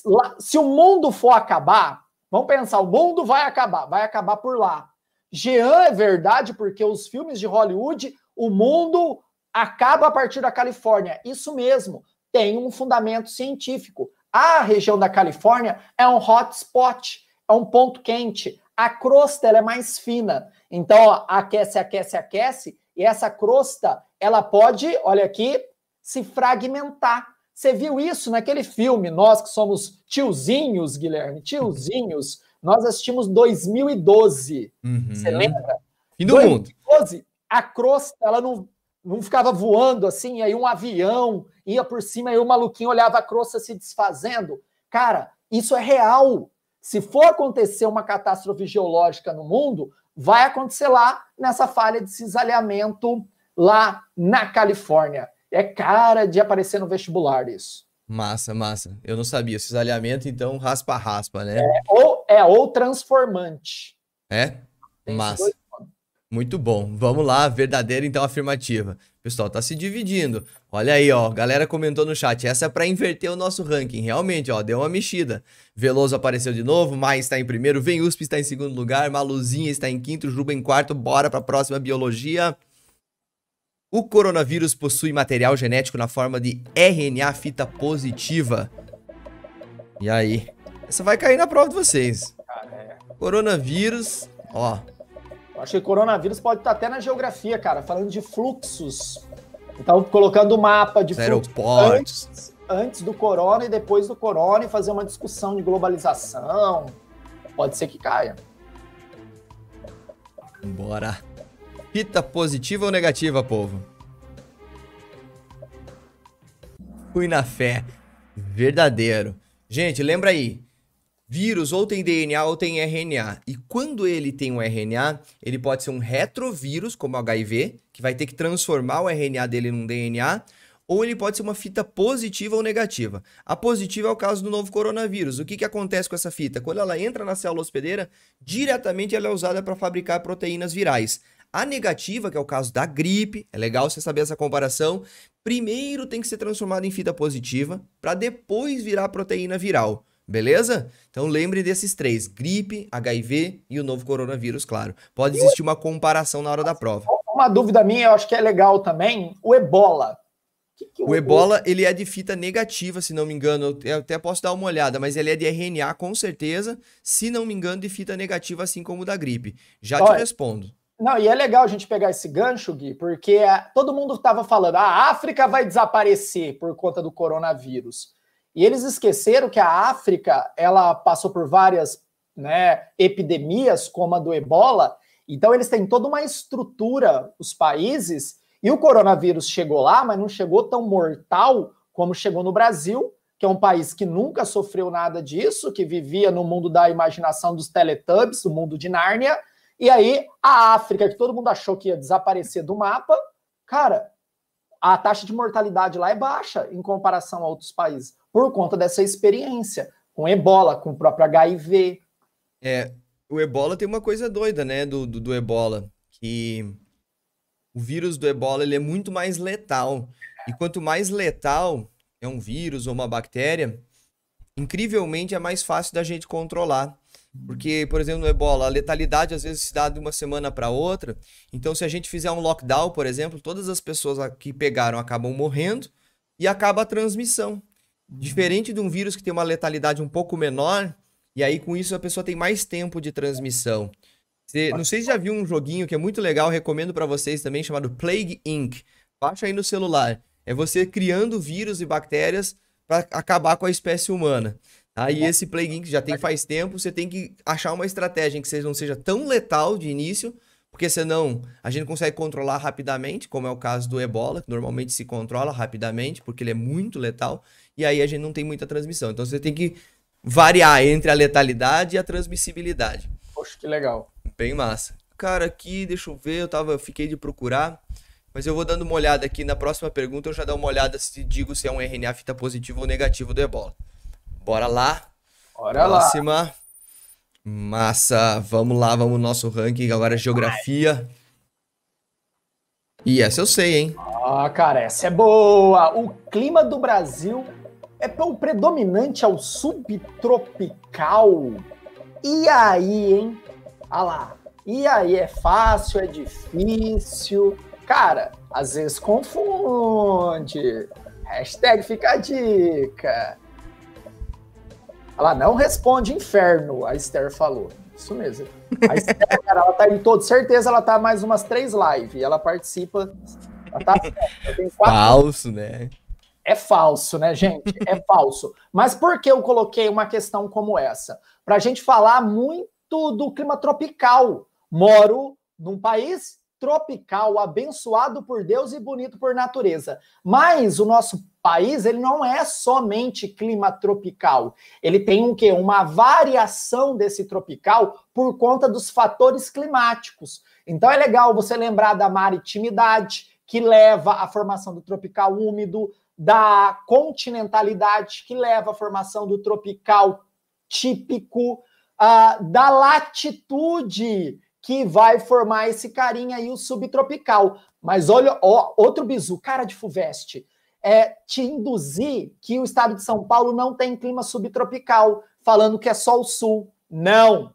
Lá, se o mundo for acabar, vamos pensar, o mundo vai acabar, vai acabar por lá. Jean é verdade, porque os filmes de Hollywood, o mundo acaba a partir da Califórnia. Isso mesmo, tem um fundamento científico. A região da Califórnia é um hotspot, é um ponto quente. A crosta é mais fina. Então, ó, aquece, aquece, aquece, e essa crosta, ela pode, olha aqui, se fragmentar. Você viu isso naquele filme, nós que somos tiozinhos, Guilherme, tiozinhos, nós assistimos 2012. Uhum. Você lembra? E do 2012, mundo. a crosta, ela não não ficava voando assim, aí um avião ia por cima, e o maluquinho olhava a crosta se desfazendo. Cara, isso é real. Se for acontecer uma catástrofe geológica no mundo, vai acontecer lá nessa falha de cisalhamento lá na Califórnia. É cara de aparecer no vestibular isso. Massa, massa. Eu não sabia. Cisalhamento, então, raspa-raspa, né? É ou, é, ou transformante. É? Tem massa. Muito bom. Vamos lá, verdadeira então afirmativa. O pessoal tá se dividindo. Olha aí, ó, galera comentou no chat, essa é para inverter o nosso ranking. Realmente, ó, deu uma mexida. Veloso apareceu de novo, Mais está em primeiro, Vem USP está em segundo lugar, Maluzinha está em quinto, Juba em quarto. Bora para a próxima biologia. O coronavírus possui material genético na forma de RNA fita positiva. E aí? Essa vai cair na prova de vocês. É. Coronavírus, ó, eu acho que coronavírus pode estar até na geografia, cara, falando de fluxos. Então, colocando o mapa de aeroportos. Antes, antes do corona e depois do corona e fazer uma discussão de globalização. Pode ser que caia. Bora. Fita positiva ou negativa, povo? Fui na fé. Verdadeiro. Gente, lembra aí. Vírus ou tem DNA ou tem RNA. E quando ele tem um RNA, ele pode ser um retrovírus, como o HIV, que vai ter que transformar o RNA dele num DNA, ou ele pode ser uma fita positiva ou negativa. A positiva é o caso do novo coronavírus. O que, que acontece com essa fita? Quando ela entra na célula hospedeira, diretamente ela é usada para fabricar proteínas virais. A negativa, que é o caso da gripe, é legal você saber essa comparação, primeiro tem que ser transformada em fita positiva para depois virar proteína viral. Beleza? Então lembre desses três: gripe, HIV e o novo coronavírus, claro. Pode existir uma comparação na hora da prova. Uma dúvida minha, eu acho que é legal também, o ebola. Que que é o, ebola, ele é de fita negativa, se não me engano. Eu até posso dar uma olhada, mas ele é de RNA com certeza, se não me engano, de fita negativa, assim como o da gripe. Já Olha, te respondo. Não, e é legal a gente pegar esse gancho, Gui, porque a, é, todo mundo estava falando, ah, a África vai desaparecer por conta do coronavírus. E eles esqueceram que a África ela passou por várias né, epidemias, como a do ebola. Então, eles têm toda uma estrutura, os países, e o coronavírus chegou lá, mas não chegou tão mortal como chegou no Brasil, que é um país que nunca sofreu nada disso, que vivia no mundo da imaginação dos Teletubbies, o mundo de Nárnia. E aí, a África, que todo mundo achou que ia desaparecer do mapa, cara, a taxa de mortalidade lá é baixa em comparação a outros países por conta dessa experiência com ebola, com o próprio HIV. É, o ebola tem uma coisa doida, né, do, do, do ebola, que o vírus do ebola ele é muito mais letal. E quanto mais letal é um vírus ou uma bactéria, incrivelmente é mais fácil da gente controlar. Porque, por exemplo, no ebola, a letalidade às vezes se dá de uma semana para outra. Então, se a gente fizer um lockdown, por exemplo, todas as pessoas que pegaram acabam morrendo e acaba a transmissão. Uhum. Diferente de um vírus que tem uma letalidade um pouco menor, e aí com isso a pessoa tem mais tempo de transmissão. Você, não sei se já viu um joguinho que é muito legal, recomendo para vocês também, chamado Plague Inc. Baixa aí no celular. É você criando vírus e bactérias para acabar com a espécie humana. Aí tá? esse Plague Inc. já tem faz tempo, você tem que achar uma estratégia em que seja, não seja tão letal de início, porque senão a gente consegue controlar rapidamente, como é o caso do ebola, que normalmente se controla rapidamente, porque ele é muito letal, e aí a gente não tem muita transmissão. Então você tem que variar entre a letalidade e a transmissibilidade. Poxa, que legal. Bem massa. Cara, aqui, deixa eu ver, eu tava, eu fiquei de procurar, mas eu vou dando uma olhada aqui na próxima pergunta, eu já dou uma olhada se digo se é um RNA fita positivo ou negativo do ebola. Bora lá. Bora Próxima. lá. Próxima. Massa, vamos lá, vamos no nosso ranking. Agora é geografia. E essa eu sei, hein? Ah, cara, essa é boa! O clima do Brasil é o predominante ao subtropical. E aí, hein? Ah lá. E aí, é fácil, é difícil. Cara, às vezes confunde. Hashtag fica a dica. Ela não responde inferno, a Esther falou. Isso mesmo. A Esther, cara, ela tá em todo, certeza ela tá mais umas três lives. Ela participa. Ela tá Falso, né? É falso, né, gente? É falso. Mas por que eu coloquei uma questão como essa? Para a gente falar muito do clima tropical. Moro num país tropical, abençoado por Deus e bonito por natureza. Mas o nosso país, ele não é somente clima tropical. Ele tem um que Uma variação desse tropical por conta dos fatores climáticos. Então é legal você lembrar da maritimidade, que leva à formação do tropical úmido, da continentalidade, que leva à formação do tropical típico, uh, da latitude, que vai formar esse carinha aí, o subtropical. Mas olha, ó, outro bizu, cara de Fuveste é, te induzir que o estado de São Paulo não tem clima subtropical, falando que é só o sul. Não!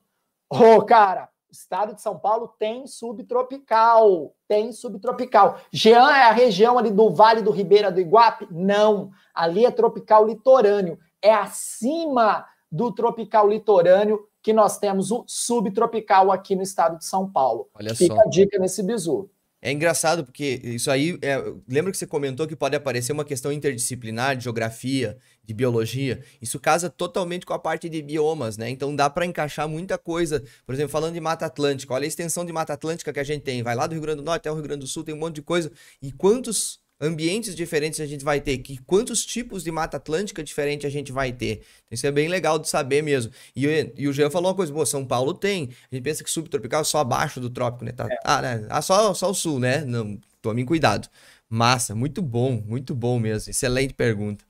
Ô, oh, cara, o estado de São Paulo tem subtropical. Tem subtropical. Jean é a região ali do Vale do Ribeira do Iguape? Não. Ali é tropical litorâneo. É acima do tropical litorâneo que nós temos o subtropical aqui no estado de São Paulo. Olha Fica só. a dica nesse bizu. É engraçado porque isso aí. É, lembra que você comentou que pode aparecer uma questão interdisciplinar de geografia, de biologia? Isso casa totalmente com a parte de biomas, né? Então dá para encaixar muita coisa. Por exemplo, falando de Mata Atlântica, olha a extensão de Mata Atlântica que a gente tem. Vai lá do Rio Grande do Norte até o Rio Grande do Sul, tem um monte de coisa. E quantos ambientes diferentes a gente vai ter, que quantos tipos de Mata Atlântica diferente a gente vai ter. Então, isso é bem legal de saber mesmo. E, e o Jean falou uma coisa, boa, São Paulo tem. A gente pensa que subtropical é só abaixo do trópico, né? Tá, é. Ah, né? ah só, só o sul, né? Não, tome cuidado. Massa, muito bom, muito bom mesmo. Excelente pergunta.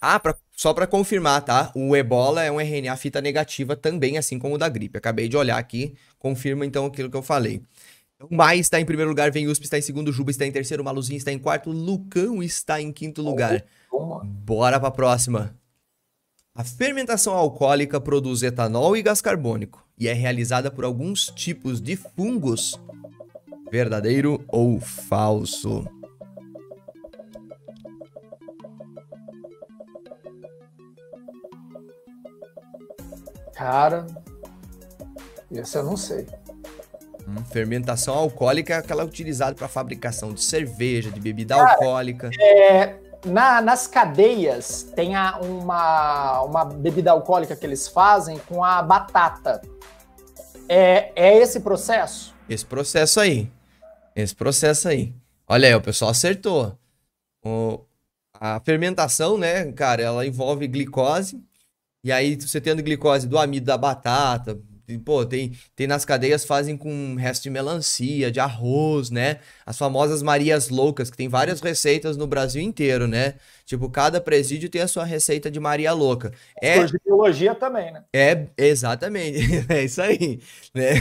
Ah, pra, só para confirmar, tá? O ebola é um RNA fita negativa também, assim como o da gripe. Acabei de olhar aqui, confirma então aquilo que eu falei. Então, Mais está em primeiro lugar, vem USP está em segundo, Juba está em terceiro, Maluzinho está em quarto, Lucão está em quinto lugar. Bora para a próxima. A fermentação alcoólica produz etanol e gás carbônico e é realizada por alguns tipos de fungos. Verdadeiro ou falso? Cara, esse eu não sei fermentação alcoólica é aquela utilizada para fabricação de cerveja, de bebida Cara, alcoólica. É, na, nas cadeias tem a, uma, uma bebida alcoólica que eles fazem com a batata. É, é esse processo? Esse processo aí. Esse processo aí. Olha aí, o pessoal acertou. O, a fermentação, né, cara, ela envolve glicose. E aí, você tendo glicose do amido da batata, Pô, tem, tem nas cadeias fazem com resto de melancia, de arroz, né? As famosas Marias Loucas, que tem várias receitas no Brasil inteiro, né? Tipo, cada presídio tem a sua receita de Maria Louca. É de biologia também, né? É, exatamente. É isso aí, né?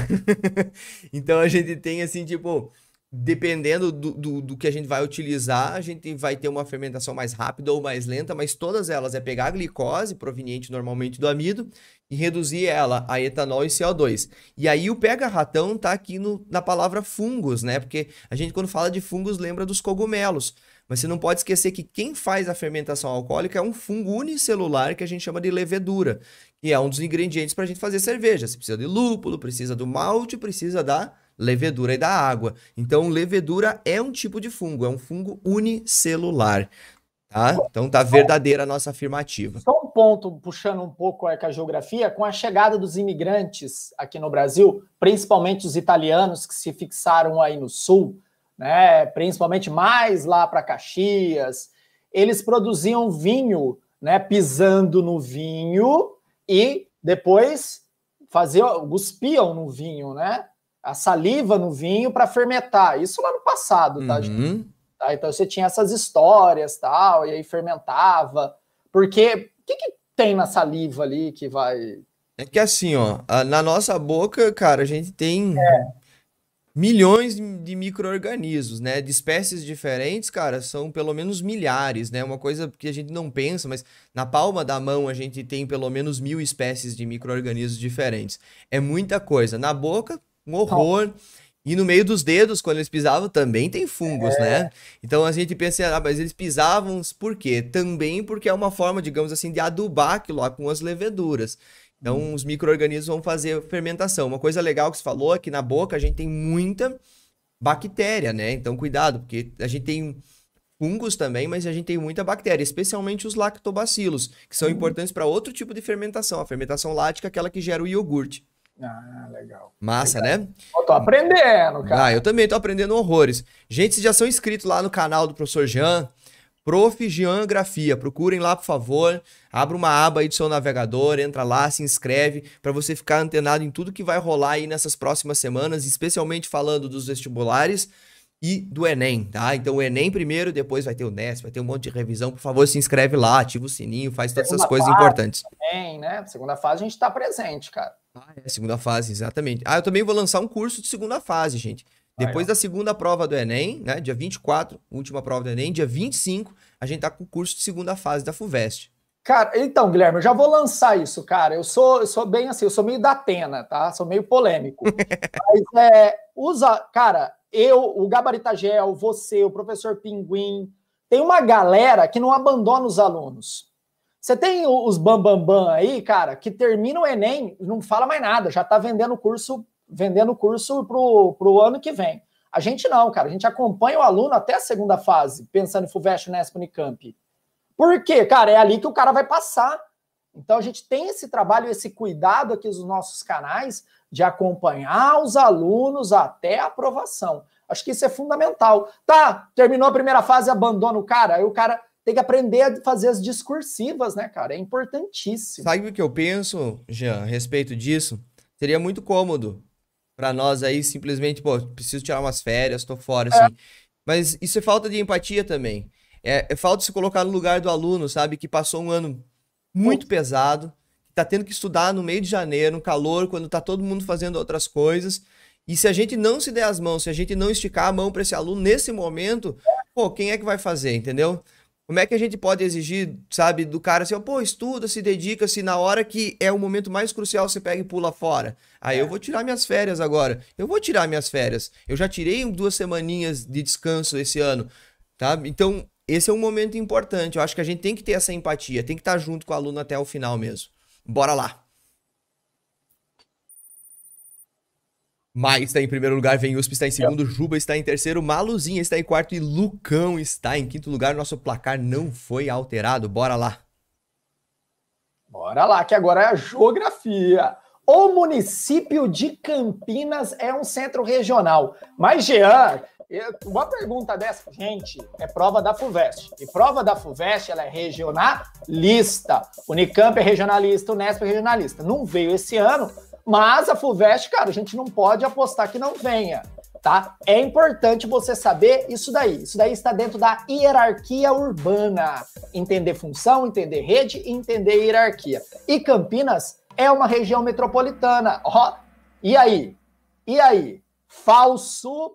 então a gente tem assim, tipo, dependendo do, do, do, que a gente vai utilizar, a gente vai ter uma fermentação mais rápida ou mais lenta, mas todas elas é pegar a glicose, proveniente normalmente do amido, e reduzir ela a etanol e CO2. E aí o pega-ratão tá aqui no, na palavra fungos, né? Porque a gente quando fala de fungos lembra dos cogumelos. Mas você não pode esquecer que quem faz a fermentação alcoólica é um fungo unicelular que a gente chama de levedura, que é um dos ingredientes para a gente fazer cerveja. Você precisa de lúpulo, precisa do malte, precisa da levedura e da água. Então, levedura é um tipo de fungo, é um fungo unicelular. Tá? Então tá verdadeira a nossa afirmativa. Só um ponto, puxando um pouco a geografia, com a chegada dos imigrantes aqui no Brasil, principalmente os italianos que se fixaram aí no sul, né, principalmente mais lá para Caxias, eles produziam vinho, né, pisando no vinho e depois faziam, cuspiam no vinho, né? A saliva no vinho para fermentar. Isso lá no passado, tá, uhum. gente? Tá? Então você tinha essas histórias tal, e aí fermentava. Porque o que, que tem na saliva ali que vai. É que assim, ó, na nossa boca, cara, a gente tem é. milhões de micro-organismos, né? De espécies diferentes, cara, são pelo menos milhares, né? Uma coisa que a gente não pensa, mas na palma da mão a gente tem pelo menos mil espécies de micro-organismos diferentes. É muita coisa. Na boca, um horror. Não. E no meio dos dedos, quando eles pisavam, também tem fungos, é. né? Então a gente pensa, ah, mas eles pisavam por quê? Também porque é uma forma, digamos assim, de adubar aquilo lá com as leveduras. Então hum. os micro-organismos vão fazer fermentação. Uma coisa legal que você falou é que na boca a gente tem muita bactéria, né? Então cuidado, porque a gente tem fungos também, mas a gente tem muita bactéria, especialmente os lactobacilos, que são hum. importantes para outro tipo de fermentação, a fermentação lática, aquela que gera o iogurte. Ah, legal. Massa, legal. né? Eu tô aprendendo, cara. Ah, eu também tô aprendendo horrores. Gente, vocês já são inscritos lá no canal do professor Jean, Prof. Jean Grafia. Procurem lá, por favor. Abra uma aba aí do seu navegador, entra lá, se inscreve, para você ficar antenado em tudo que vai rolar aí nessas próximas semanas, especialmente falando dos vestibulares e do Enem, tá? Então o Enem primeiro, depois vai ter o NES, vai ter um monte de revisão. Por favor, se inscreve lá, ativa o sininho, faz todas Segunda essas coisas importantes. Também, né? Segunda fase a gente está presente, cara. Ah, é, segunda fase, exatamente. Ah, eu também vou lançar um curso de segunda fase, gente. Depois ah, é. da segunda prova do Enem, né? Dia 24, última prova do Enem, dia 25, a gente tá com o curso de segunda fase da FUVEST. Cara, então, Guilherme, eu já vou lançar isso, cara. Eu sou, eu sou bem assim, eu sou meio da Atena, tá? Sou meio polêmico. Mas é, usa, cara, eu, o Gabaritagel, você, o professor Pinguim, tem uma galera que não abandona os alunos. Você tem os bambambam bam, bam aí, cara, que termina o Enem, não fala mais nada, já está vendendo o curso, vendendo curso pro pro ano que vem. A gente não, cara, a gente acompanha o aluno até a segunda fase, pensando em FUVEST, Unesp, Unicamp. Por quê? Cara, é ali que o cara vai passar. Então a gente tem esse trabalho, esse cuidado aqui nos nossos canais de acompanhar os alunos até a aprovação. Acho que isso é fundamental. Tá, terminou a primeira fase, abandona o cara, aí o cara tem que aprender a fazer as discursivas, né, cara? É importantíssimo. Sabe o que eu penso, Jean, a respeito disso? Seria muito cômodo para nós aí simplesmente, pô, preciso tirar umas férias, tô fora, assim. É. Mas isso é falta de empatia também. É, é falta de se colocar no lugar do aluno, sabe? Que passou um ano muito pesado, tá tendo que estudar no meio de janeiro, no calor, quando tá todo mundo fazendo outras coisas. E se a gente não se der as mãos, se a gente não esticar a mão para esse aluno nesse momento, pô, quem é que vai fazer, entendeu? Como é que a gente pode exigir, sabe, do cara assim, pô, estuda, se dedica, se na hora que é o momento mais crucial você pega e pula fora. Aí é. eu vou tirar minhas férias agora. Eu vou tirar minhas férias. Eu já tirei duas semaninhas de descanso esse ano, tá? Então, esse é um momento importante. Eu acho que a gente tem que ter essa empatia, tem que estar junto com o aluno até o final mesmo. Bora lá! Mai está em primeiro lugar, Venhusp está em é. segundo, Juba está em terceiro, Maluzinha está em quarto e Lucão está em quinto lugar. Nosso placar não foi alterado. Bora lá. Bora lá, que agora é a geografia. O município de Campinas é um centro regional. Mas, Jean, uma pergunta dessa, gente, é prova da FUVEST. E prova da FUVEST, ela é regionalista. Unicamp é regionalista, Unesp é regionalista. Não veio esse ano, mas a FUVEST, cara, a gente não pode apostar que não venha, tá? É importante você saber isso daí. Isso daí está dentro da hierarquia urbana. Entender função, entender rede, entender hierarquia. E Campinas é uma região metropolitana. Ó, e aí? E aí? Falso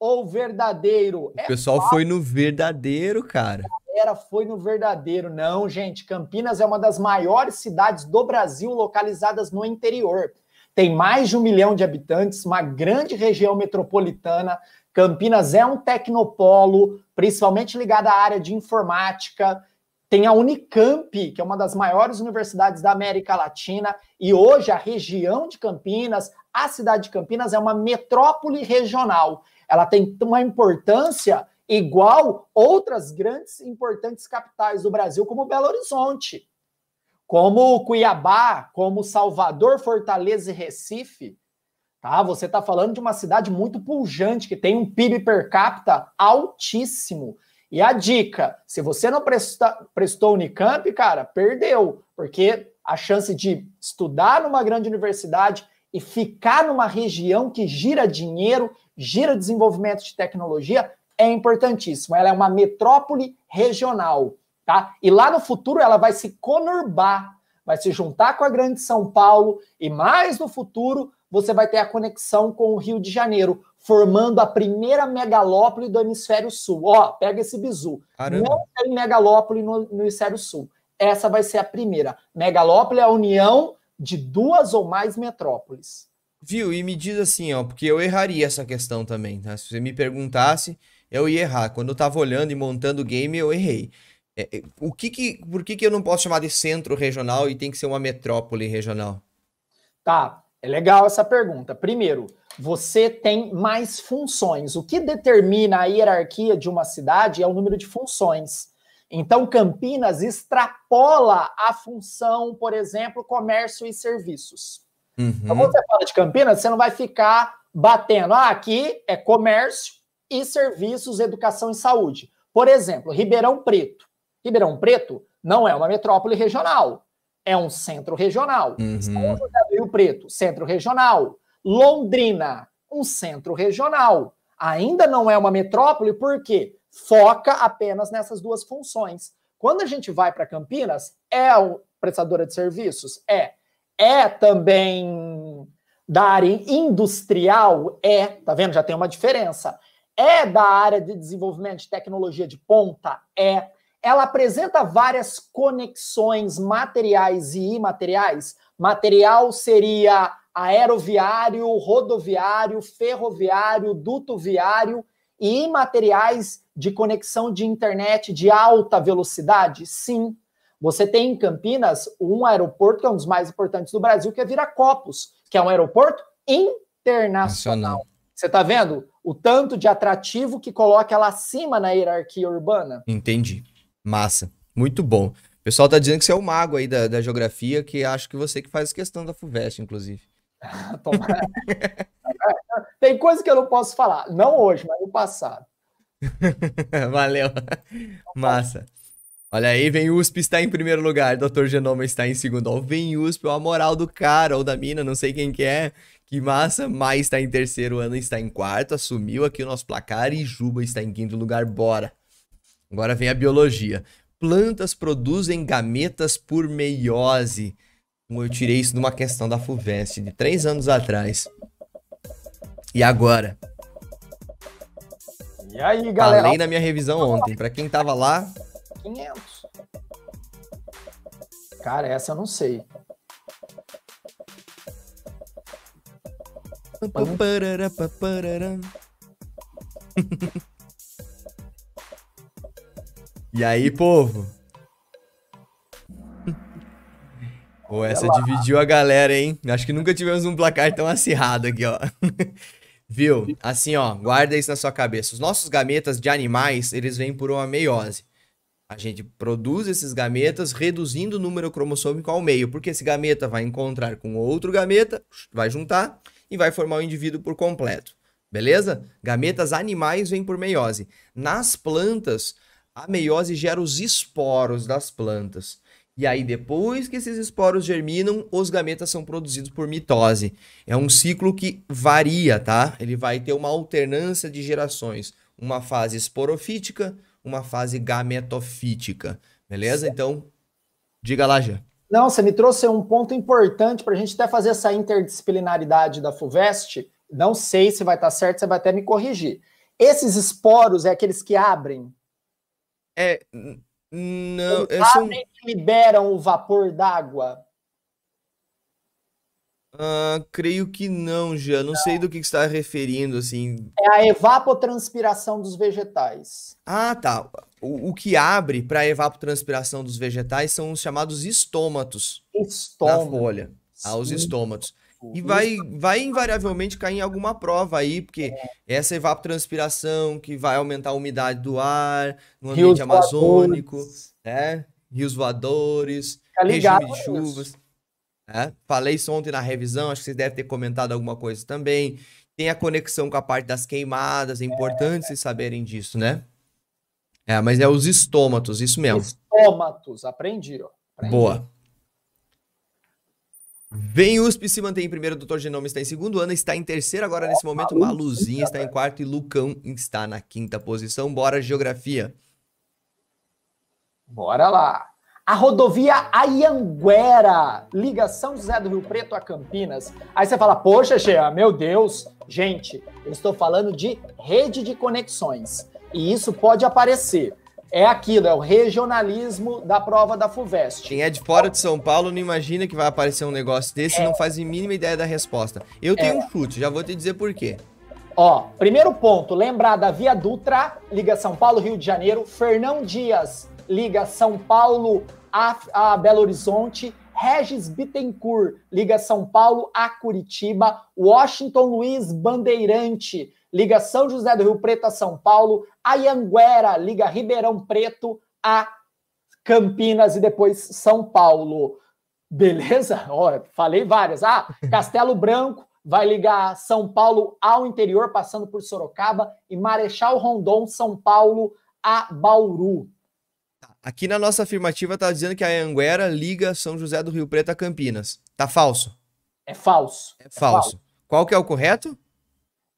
ou verdadeiro? O é pessoal falso. foi no verdadeiro, cara. Era foi no verdadeiro. Não, gente, Campinas é uma das maiores cidades do Brasil localizadas no interior tem mais de um milhão de habitantes, uma grande região metropolitana. Campinas é um tecnopolo, principalmente ligado à área de informática. Tem a Unicamp, que é uma das maiores universidades da América Latina, e hoje a região de Campinas, a cidade de Campinas, é uma metrópole regional. Ela tem uma importância igual outras grandes e importantes capitais do Brasil, como Belo Horizonte como Cuiabá, como Salvador, Fortaleza e Recife, tá? Você está falando de uma cidade muito pujante que tem um PIB per capita altíssimo. E a dica, se você não presta, prestou Unicamp, cara, perdeu, porque a chance de estudar numa grande universidade e ficar numa região que gira dinheiro, gira desenvolvimento de tecnologia é importantíssimo. Ela é uma metrópole regional tá? E lá no futuro ela vai se conurbar, vai se juntar com a Grande São Paulo e mais no futuro você vai ter a conexão com o Rio de Janeiro, formando a primeira megalópole do hemisfério sul. Ó, pega esse bizu. Caramba. Não tem megalópole no, no hemisfério sul. Essa vai ser a primeira. Megalópole é a união de duas ou mais metrópoles. Viu? E me diz assim, ó, porque eu erraria essa questão também, tá? Se você me perguntasse, eu ia errar. Quando eu tava olhando e montando o game, eu errei. É, é, o que que, por que, que eu não posso chamar de centro regional e tem que ser uma metrópole regional? Tá, é legal essa pergunta. Primeiro, você tem mais funções. O que determina a hierarquia de uma cidade é o número de funções. Então, Campinas extrapola a função, por exemplo, comércio e serviços. Uhum. Então, quando você fala de Campinas, você não vai ficar batendo. Ah, aqui é comércio e serviços, educação e saúde. Por exemplo, Ribeirão Preto. Ribeirão Preto não é uma metrópole regional, é um centro regional. Uhum. São José do Rio Preto, centro regional. Londrina, um centro regional. Ainda não é uma metrópole porque foca apenas nessas duas funções. Quando a gente vai para Campinas, é prestadora de serviços? É. É também da área industrial? É. Tá vendo? Já tem uma diferença. É da área de desenvolvimento de tecnologia de ponta? É ela apresenta várias conexões materiais e imateriais. Material seria aeroviário, rodoviário, ferroviário, dutoviário e imateriais de conexão de internet de alta velocidade? Sim. Você tem em Campinas um aeroporto que é um dos mais importantes do Brasil, que é Viracopos, que é um aeroporto internacional. Nacional. Você está vendo o tanto de atrativo que coloca ela acima na hierarquia urbana? Entendi. Massa. Muito bom. O pessoal tá dizendo que você é o mago aí da, da geografia, que acho que você que faz questão da FUVEST, inclusive. Tomara. Tem coisa que eu não posso falar. Não hoje, mas no passado. Valeu. Massa. Olha aí, vem USP está em primeiro lugar, Dr. Genoma está em segundo. Ó, vem USP, é a moral do cara ou da mina, não sei quem que é. Que massa, Mai está em terceiro, Ana está em quarto, assumiu aqui o nosso placar e Juba está em quinto lugar, bora. Agora vem a biologia. Plantas produzem gametas por meiose. Eu tirei isso de uma questão da FUVEST de três anos atrás. E agora? E aí, galera? Falei na minha revisão ontem. Para quem tava lá... 500. Cara, essa eu não sei. Pum. E aí, povo? Pô, essa dividiu a galera, hein? Acho que nunca tivemos um placar tão acirrado aqui, ó. Viu? Assim, ó, guarda isso na sua cabeça. Os nossos gametas de animais, eles vêm por uma meiose. A gente produz esses gametas reduzindo o número cromossômico ao meio, porque esse gameta vai encontrar com outro gameta, vai juntar e vai formar o um indivíduo por completo. Beleza? Gametas animais vêm por meiose. Nas plantas, a meiose gera os esporos das plantas. E aí, depois que esses esporos germinam, os gametas são produzidos por mitose. É um ciclo que varia, tá? Ele vai ter uma alternância de gerações. Uma fase esporofítica, uma fase gametofítica. Beleza? Então, diga lá, já. Não, você me trouxe um ponto importante para a gente até fazer essa interdisciplinaridade da FUVEST. Não sei se vai estar tá certo, você vai até me corrigir. Esses esporos é aqueles que abrem é. Não. É são... liberam o vapor d'água. Uh, creio que não, já. Não, não, sei do que, você está referindo, assim. É a evapotranspiração dos vegetais. Ah, tá. O, o que abre para a evapotranspiração dos vegetais são os chamados estômatos. Estômago. Da folha. Ah, os estômatos. Tipo, e vai, tá vai invariavelmente cair em alguma prova aí, porque é. essa evapotranspiração que vai aumentar a umidade do ar no ambiente Rios amazônico, voadores. né? Rios voadores, tá regime de chuvas. Né? Falei isso ontem na revisão, acho que vocês devem ter comentado alguma coisa também. Tem a conexão com a parte das queimadas, é importante é. vocês saberem disso, né? É, mas é os estômatos, isso mesmo. Estômatos, aprendi, ó. Aprendi. Boa. Vem USP se mantém em primeiro, Doutor Genoma está em segundo, Ana está em terceiro agora nesse momento, Maluzinha está em quarto e Lucão está na quinta posição. Bora, Geografia. Bora lá. A rodovia Ayanguera, liga São José do Rio Preto a Campinas. Aí você fala, poxa, Cheia, meu Deus. Gente, eu estou falando de rede de conexões. E isso pode aparecer é aquilo, é o regionalismo da prova da FUVEST. Quem é de fora de São Paulo não imagina que vai aparecer um negócio desse e é. não faz a mínima ideia da resposta. Eu tenho é. um chute, já vou te dizer por quê. Ó, primeiro ponto, lembrar da Via Dutra, liga São Paulo, Rio de Janeiro, Fernão Dias, liga São Paulo a, a Belo Horizonte, Regis Bittencourt, liga São Paulo a Curitiba, Washington Luiz Bandeirante, liga São José do Rio Preto a São Paulo, a Ayanguera liga Ribeirão Preto a Campinas e depois São Paulo. Beleza? Olha, falei várias. Ah, Castelo Branco vai ligar São Paulo ao interior, passando por Sorocaba, e Marechal Rondon, São Paulo a Bauru. Tá, aqui na nossa afirmativa está dizendo que a Anguera liga São José do Rio Preto a Campinas. Tá falso? É falso. É, é falso. É falso. Qual que é o correto?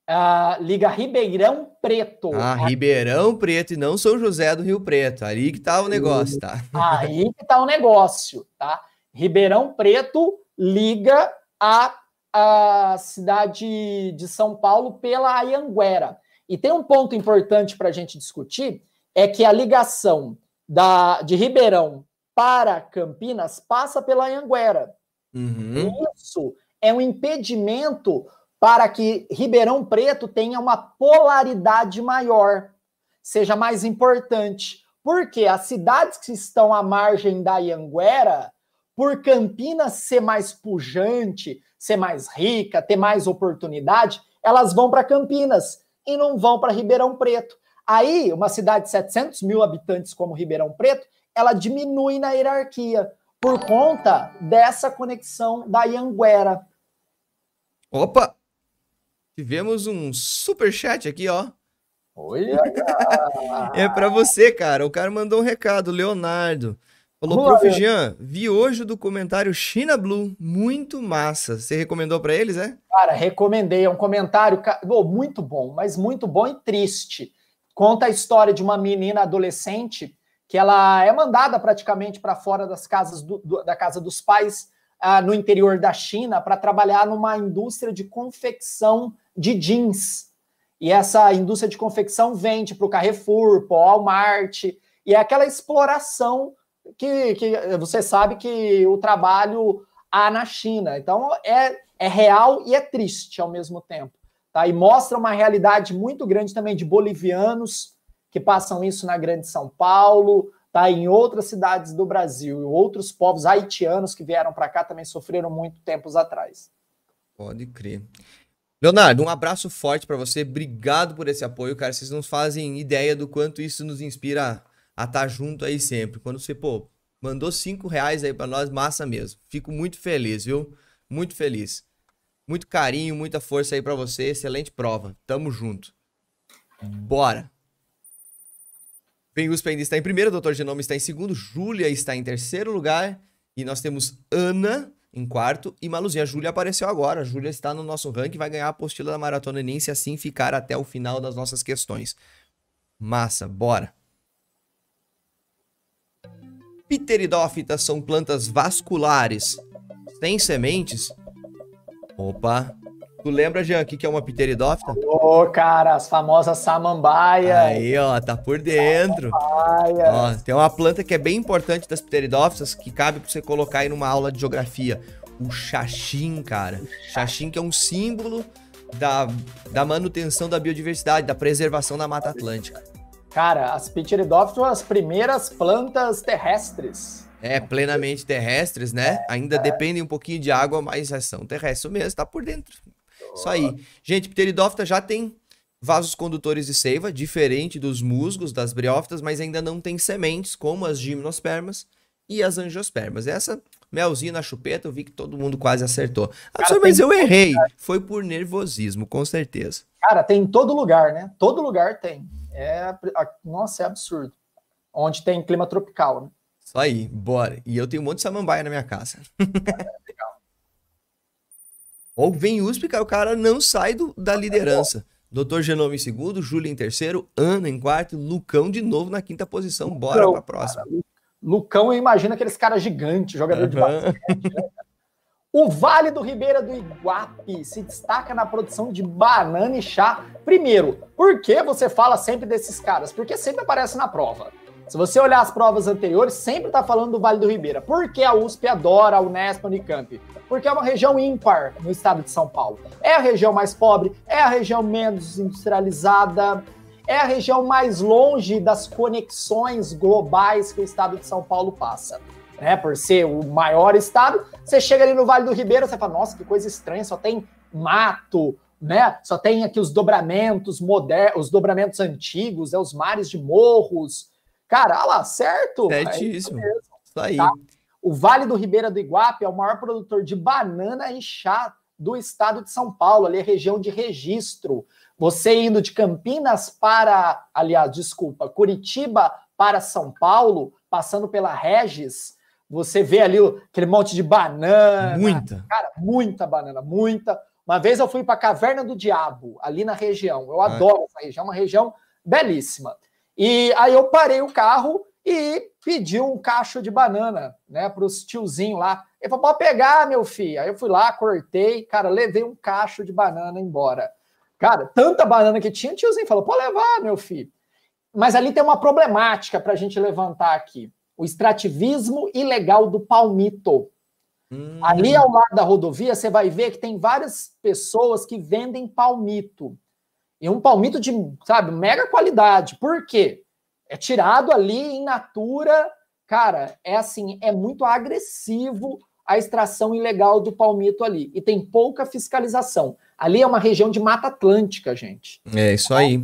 Uh, Liga Ribeirão Preto. Ah, aqui. Ribeirão Preto e não São José do Rio Preto. Aí que tá o negócio, tá? Aí que tá o negócio, tá? Ribeirão Preto liga a, a cidade de São Paulo pela Ayanguera. E tem um ponto importante para a gente discutir, é que a ligação da, de Ribeirão para Campinas passa pela Ayanguera. Uhum. Isso é um impedimento para que Ribeirão Preto tenha uma polaridade maior, seja mais importante. Porque as cidades que estão à margem da Ianguera, por Campinas ser mais pujante, ser mais rica, ter mais oportunidade, elas vão para Campinas e não vão para Ribeirão Preto. Aí, uma cidade de 700 mil habitantes como Ribeirão Preto, ela diminui na hierarquia por conta dessa conexão da Ianguera. Opa, Tivemos um super chat aqui, ó. Oi. É para você, cara. O cara mandou um recado, Leonardo. Falou, prof. Jean, vi hoje o documentário China Blue, muito massa. Você recomendou para eles, é? Cara, recomendei. É um comentário oh, muito bom, mas muito bom e triste. Conta a história de uma menina adolescente que ela é mandada praticamente para fora das casas do, do, da casa dos pais ah, no interior da China para trabalhar numa indústria de confecção de jeans. E essa indústria de confecção vende para o Carrefour, para o Walmart, e é aquela exploração que, que você sabe que o trabalho há na China. Então é, é real e é triste ao mesmo tempo. Tá? E mostra uma realidade muito grande também de bolivianos que passam isso na Grande São Paulo, tá? em outras cidades do Brasil, e outros povos haitianos que vieram para cá também sofreram muito tempos atrás. Pode crer. Leonardo, um abraço forte para você. Obrigado por esse apoio, cara. Vocês não fazem ideia do quanto isso nos inspira a estar tá junto aí sempre. Quando você, pô, mandou cinco reais aí para nós, massa mesmo. Fico muito feliz, viu? Muito feliz. Muito carinho, muita força aí para você. Excelente prova. Tamo junto. Bora. Penguspa ainda está em primeiro, Doutor Genome está em segundo, Júlia está em terceiro lugar e nós temos Ana em quarto. E Maluzinha, a Júlia apareceu agora. A Júlia está no nosso ranking, vai ganhar a apostila da Maratona se assim ficar até o final das nossas questões. Massa, bora! Pteridófitas são plantas vasculares, sem sementes. Opa, Tu lembra, Jean, o que, é uma pteridófita? Ô, oh, cara, as famosas samambaias. Aí, ó, tá por dentro. Ó, tem uma planta que é bem importante das pteridófitas, que cabe pra você colocar aí numa aula de geografia. O xaxim, cara. Xaxim que é um símbolo da, da manutenção da biodiversidade, da preservação da Mata Atlântica. Cara, as pteridófitas são as primeiras plantas terrestres. É, plenamente terrestres, né? É, Ainda é. dependem um pouquinho de água, mas são terrestres mesmo, tá por dentro. Isso aí. Gente, pteridófita já tem vasos condutores de seiva, diferente dos musgos, das briófitas, mas ainda não tem sementes, como as gimnospermas e as angiospermas. Essa melzinha na chupeta, eu vi que todo mundo quase acertou. Ah, cara, mas eu errei. Lugar. Foi por nervosismo, com certeza. Cara, tem em todo lugar, né? Todo lugar tem. É, nossa, é absurdo. Onde tem clima tropical, né? Isso aí, bora. E eu tenho um monte de samambaia na minha casa. Ou vem USP, cara, o cara não sai do, da tá liderança. Doutor Genoma em segundo, Júlia em terceiro, Ana em quarto, Lucão de novo na quinta posição. Bora para pra próxima. Cara, Lucão, eu imagino aqueles caras gigantes, jogador uhum. de basquete. Né? O Vale do Ribeira do Iguape se destaca na produção de banana e chá. Primeiro, por que você fala sempre desses caras? Porque sempre aparece na prova. Se você olhar as provas anteriores, sempre está falando do Vale do Ribeira. Por que a USP adora a Unesp, a Unicamp? porque é uma região ímpar no estado de São Paulo. É a região mais pobre, é a região menos industrializada, é a região mais longe das conexões globais que o estado de São Paulo passa. Né, por ser o maior estado, você chega ali no Vale do Ribeiro, você fala, nossa, que coisa estranha, só tem mato, né? Só tem aqui os dobramentos modernos, os dobramentos antigos, é os mares de morros. Cara, olha lá, certo? Certíssimo. É isso, mesmo, Isso aí. Tá? O Vale do Ribeira do Iguape é o maior produtor de banana e chá do estado de São Paulo, ali é região de registro. Você indo de Campinas para, aliás, desculpa, Curitiba para São Paulo, passando pela Regis, você vê ali aquele monte de banana. Muita. Cara, muita banana, muita. Uma vez eu fui para a Caverna do Diabo, ali na região. Eu ah. adoro essa região, é uma região belíssima. E aí eu parei o carro e pediu um cacho de banana, né, para os tiozinhos lá. Ele falou: pode pegar, meu filho. Aí eu fui lá, cortei, cara, levei um cacho de banana embora. Cara, tanta banana que tinha, o tiozinho falou: pode levar, meu filho. Mas ali tem uma problemática para a gente levantar aqui: o extrativismo ilegal do palmito. Hum. Ali ao lado da rodovia, você vai ver que tem várias pessoas que vendem palmito. E um palmito de, sabe, mega qualidade. Por quê? É tirado ali em natura. Cara, é assim, é muito agressivo a extração ilegal do palmito ali. E tem pouca fiscalização. Ali é uma região de Mata Atlântica, gente. É isso aí.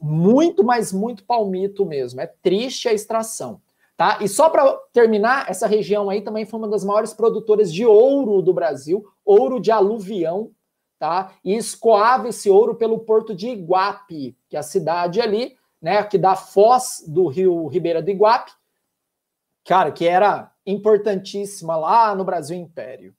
Muito, mas muito palmito mesmo. É triste a extração. Tá? E só para terminar, essa região aí também foi uma das maiores produtoras de ouro do Brasil, ouro de aluvião, tá? E escoava esse ouro pelo porto de Iguape, que é a cidade ali, né, que dá foz do rio Ribeira do Iguape, cara, que era importantíssima lá no Brasil Império.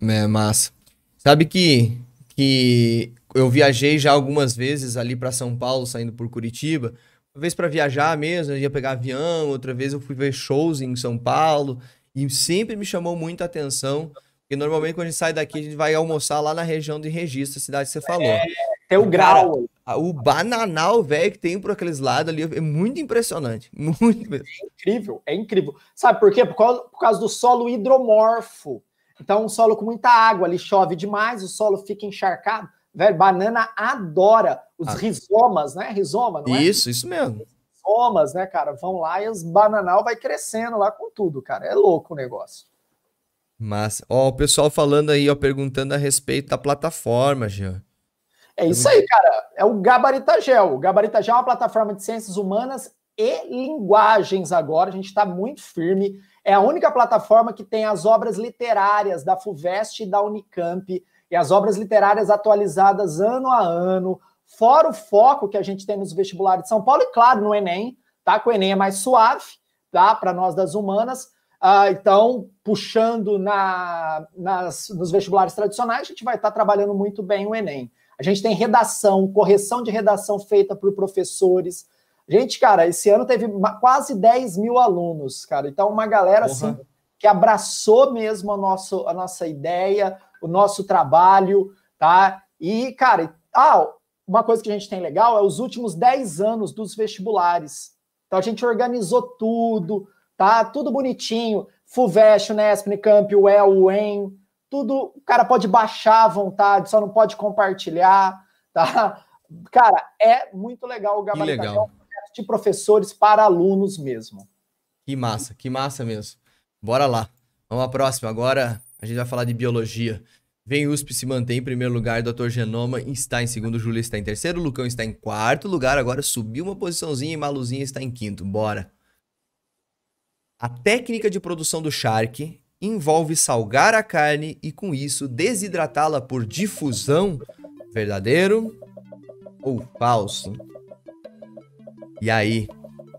É, massa. Sabe que, que eu viajei já algumas vezes ali para São Paulo, saindo por Curitiba. Uma vez para viajar mesmo, eu ia pegar avião, outra vez eu fui ver shows em São Paulo. E sempre me chamou muita atenção, porque normalmente quando a gente sai daqui, a gente vai almoçar lá na região de Registro, a cidade que você falou. É, tem o grau. Cara, o bananal, velho, que tem por aqueles lados ali, é muito impressionante. Muito mesmo. É incrível, é incrível. Sabe por quê? Por causa, por causa do solo hidromorfo. Então, um solo com muita água, ali chove demais, o solo fica encharcado. Velho, banana adora os ah. rizomas, né? Rizoma, não é? Isso, isso mesmo. Os rizomas, né, cara? Vão lá e os bananal vai crescendo lá com tudo, cara. É louco o negócio. Mas, ó, o pessoal falando aí, ó, perguntando a respeito da plataforma, Jean. É isso aí, cara. É o Gabaritagel. O Gabaritagel é uma plataforma de ciências humanas e linguagens agora. A gente está muito firme. É a única plataforma que tem as obras literárias da FUVEST e da Unicamp, e as obras literárias atualizadas ano a ano, fora o foco que a gente tem nos vestibulares de São Paulo, e claro, no Enem, tá? Que o Enem é mais suave, tá? Para nós das humanas. Ah, então, puxando na, nas, nos vestibulares tradicionais, a gente vai estar tá trabalhando muito bem o Enem. A gente tem redação, correção de redação feita por professores. Gente, cara, esse ano teve quase 10 mil alunos, cara. Então, uma galera uhum. assim que abraçou mesmo a, nosso, a nossa ideia, o nosso trabalho, tá? E, cara, ah, uma coisa que a gente tem legal é os últimos 10 anos dos vestibulares. Então a gente organizou tudo, tá? Tudo bonitinho. FUVEST, Unesp, Unicamp, UEL, UEM, tudo o cara pode baixar à vontade, só não pode compartilhar, tá? Cara, é muito legal o gabarito é um de professores para alunos mesmo. Que massa, que massa mesmo. Bora lá. Vamos à próxima. Agora a gente vai falar de biologia. Vem USP se mantém em primeiro lugar, Dr. Genoma está em segundo, Júlio está em terceiro, Lucão está em quarto lugar, agora subiu uma posiçãozinha e Maluzinha está em quinto. Bora. A técnica de produção do Shark envolve salgar a carne e com isso desidratá-la por difusão? Verdadeiro ou falso? E aí,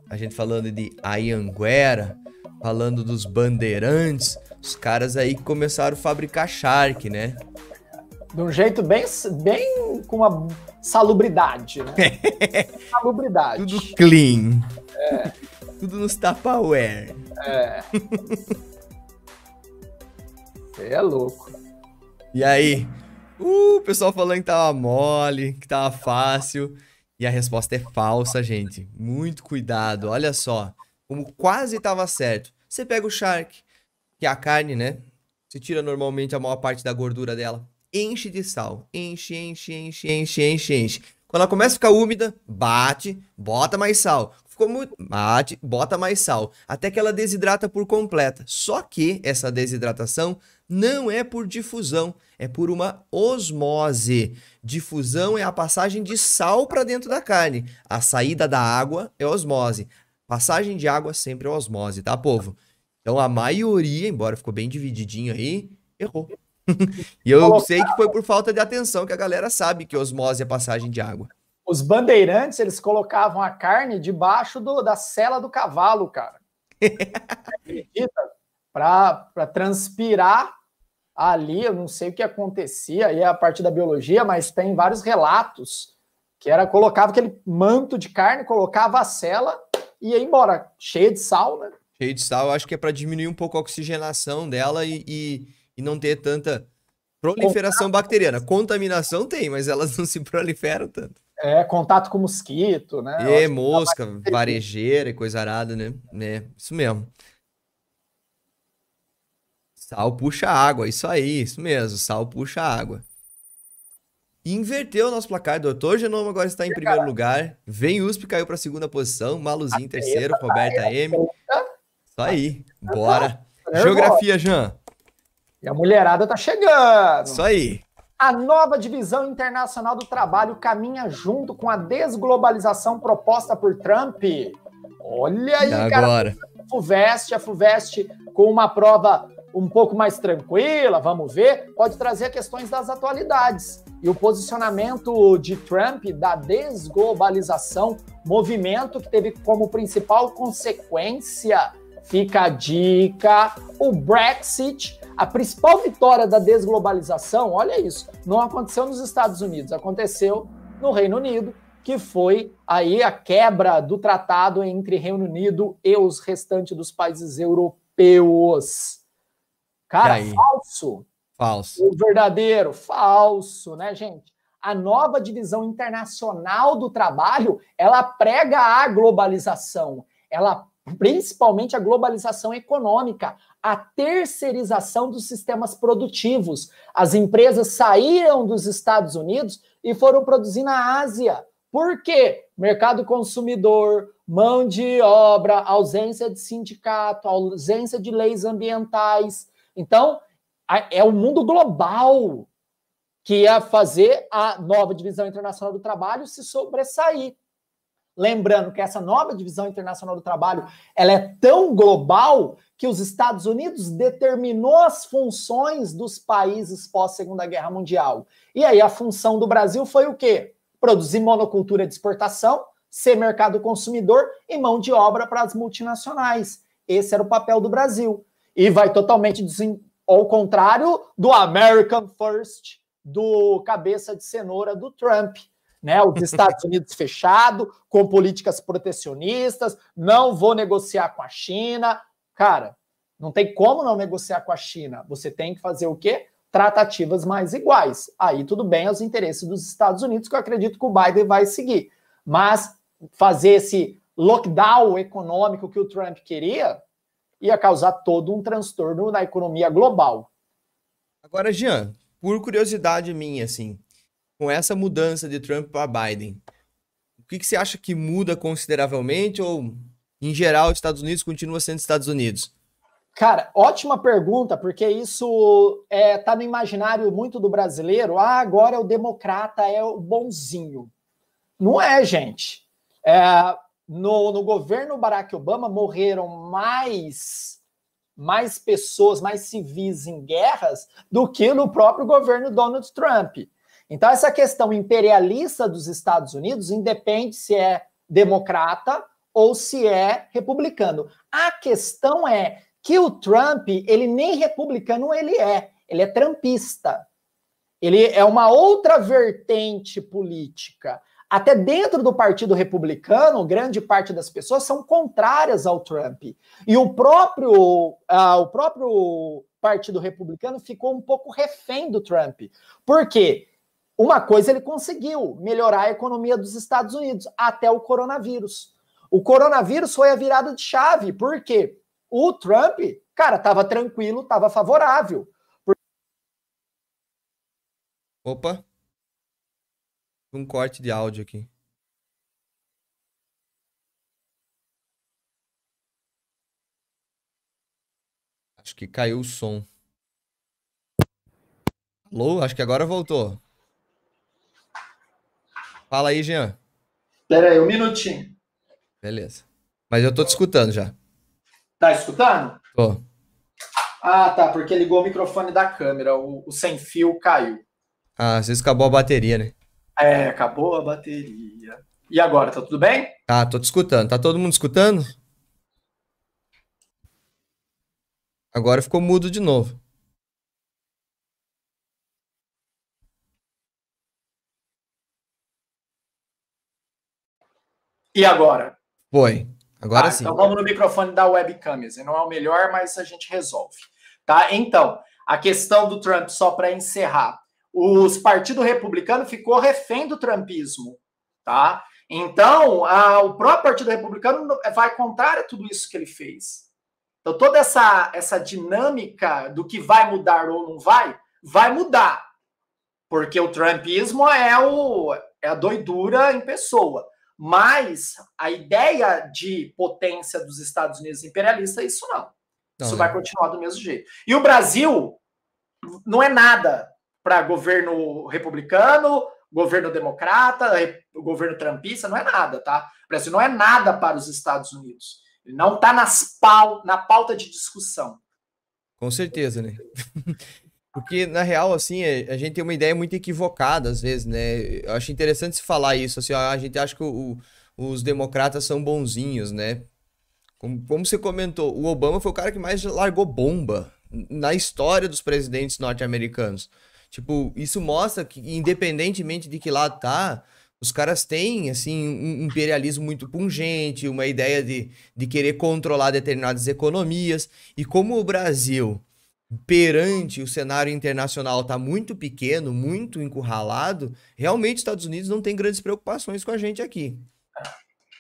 a gente falando de Ayanguera, falando dos bandeirantes, os caras aí que começaram a fabricar charque, né? De um jeito bem, bem com uma salubridade, né? salubridade. Tudo clean. É. Tudo nos tapaware. É é louco. E aí? Uh, o pessoal falando que tava mole, que tava fácil. E a resposta é falsa, gente. Muito cuidado. Olha só. Como quase tava certo. Você pega o shark, que é a carne, né? Você tira normalmente a maior parte da gordura dela. Enche de sal. Enche, enche, enche, enche, enche, enche. Quando ela começa a ficar úmida, bate, bota mais sal. Ficou muito. Bate, bota mais sal. Até que ela desidrata por completa. Só que essa desidratação não é por difusão, é por uma osmose. Difusão é a passagem de sal para dentro da carne. A saída da água é osmose. Passagem de água sempre é osmose, tá, povo? Então a maioria, embora ficou bem divididinho aí, errou. e eu sei que foi por falta de atenção que a galera sabe que osmose é passagem de água. Os bandeirantes, eles colocavam a carne debaixo do, da cela do cavalo, cara. Acredita? para transpirar ali, eu não sei o que acontecia, aí é a parte da biologia, mas tem vários relatos que era colocava aquele manto de carne, colocava a cela e ia embora, cheia de sal, né? Cheia de sal, acho que é para diminuir um pouco a oxigenação dela e, e, e não ter tanta proliferação contato. bacteriana. Contaminação tem, mas elas não se proliferam tanto. É, contato com mosquito, né? É, mosca, varejeira e coisa arada, né? É, isso mesmo. Sal puxa água, isso aí, isso mesmo, sal puxa água. Inverteu o nosso placar, doutor Genoma agora está em primeiro lugar. Vem USP caiu para a segunda posição, Maluzinho em terceiro, tá, Roberta é M. Isso aí, bora. Geografia, Jean. E a mulherada tá chegando. Isso aí. A nova divisão internacional do trabalho caminha junto com a desglobalização proposta por Trump. Olha aí, Agora. cara. Agora. FUVEST, a FUVEST com uma prova um pouco mais tranquila, vamos ver, pode trazer questões das atualidades. E o posicionamento de Trump da desglobalização, movimento que teve como principal consequência, fica a dica, o Brexit, a principal vitória da desglobalização, olha isso, não aconteceu nos Estados Unidos, aconteceu no Reino Unido, que foi aí a quebra do tratado entre Reino Unido e os restantes dos países europeus. Cara, falso. Falso. O verdadeiro, falso, né, gente? A nova divisão internacional do trabalho, ela prega a globalização. Ela principalmente a globalização econômica, a terceirização dos sistemas produtivos. As empresas saíram dos Estados Unidos e foram produzir na Ásia. Por quê? Mercado consumidor, mão de obra, ausência de sindicato, ausência de leis ambientais. Então, é o mundo global que ia fazer a nova divisão internacional do trabalho se sobressair. Lembrando que essa nova divisão internacional do trabalho, ela é tão global que os Estados Unidos determinou as funções dos países pós Segunda Guerra Mundial. E aí a função do Brasil foi o quê? Produzir monocultura de exportação, ser mercado consumidor e mão de obra para as multinacionais. Esse era o papel do Brasil e vai totalmente desen... ao contrário do American First, do cabeça de cenoura do Trump. Né, os Estados Unidos fechado, com políticas protecionistas, não vou negociar com a China. Cara, não tem como não negociar com a China. Você tem que fazer o quê? Tratativas mais iguais. Aí tudo bem aos interesses dos Estados Unidos, que eu acredito que o Biden vai seguir. Mas fazer esse lockdown econômico que o Trump queria, ia causar todo um transtorno na economia global. Agora, Jean, por curiosidade minha, assim, com essa mudança de Trump para Biden, o que, que você acha que muda consideravelmente ou, em geral, os Estados Unidos continua sendo Estados Unidos? Cara, ótima pergunta, porque isso é, tá no imaginário muito do brasileiro. Ah, agora é o democrata, é o bonzinho. Não é, gente. É, no, no governo Barack Obama morreram mais mais pessoas, mais civis em guerras do que no próprio governo Donald Trump. Então, essa questão imperialista dos Estados Unidos independe se é democrata ou se é republicano. A questão é que o Trump, ele nem republicano ele é, ele é trumpista. Ele é uma outra vertente política. Até dentro do Partido Republicano, grande parte das pessoas são contrárias ao Trump. E o próprio, uh, o próprio Partido Republicano ficou um pouco refém do Trump. Por quê? Uma coisa ele conseguiu, melhorar a economia dos Estados Unidos, até o coronavírus. O coronavírus foi a virada de chave, porque o Trump, cara, estava tranquilo, estava favorável. Opa, um corte de áudio aqui. Acho que caiu o som. Alô? Acho que agora voltou. Fala aí, Jean. Pera aí, um minutinho. Beleza. Mas eu tô te escutando já. Tá escutando? Tô. Ah, tá, porque ligou o microfone da câmera. O, o sem fio caiu. Ah, às vezes acabou a bateria, né? É, acabou a bateria. E agora, tá tudo bem? Tá, tô te escutando. Tá todo mundo escutando? Agora ficou mudo de novo. E agora? Foi. Agora tá, sim. Então vamos no microfone da webcam. Não é o melhor, mas a gente resolve. Tá? Então, a questão do Trump, só para encerrar os partido republicano ficou refém do trumpismo, tá? Então, a, o próprio Partido Republicano é, vai contrário a tudo isso que ele fez. Então, toda essa, essa dinâmica do que vai mudar ou não vai, vai mudar. Porque o trumpismo é, o, é a doidura em pessoa. Mas a ideia de potência dos Estados Unidos imperialista, é isso não. não isso né? vai continuar do mesmo jeito. E o Brasil não é nada para governo republicano, governo democrata, governo trampista, não é nada, tá? O Brasil não é nada para os Estados Unidos. Ele não está pau, na pauta de discussão. Com certeza, né? Porque, na real, assim, é, a gente tem uma ideia muito equivocada, às vezes, né? Eu acho interessante se falar isso, assim, a gente acha que o, os democratas são bonzinhos, né? Como, como você comentou, o Obama foi o cara que mais largou bomba na história dos presidentes norte-americanos. Tipo, isso mostra que, independentemente de que lado tá, os caras têm, assim, um imperialismo muito pungente, uma ideia de, de querer controlar determinadas economias. E como o Brasil, perante o cenário internacional, tá muito pequeno, muito encurralado, realmente os Estados Unidos não tem grandes preocupações com a gente aqui.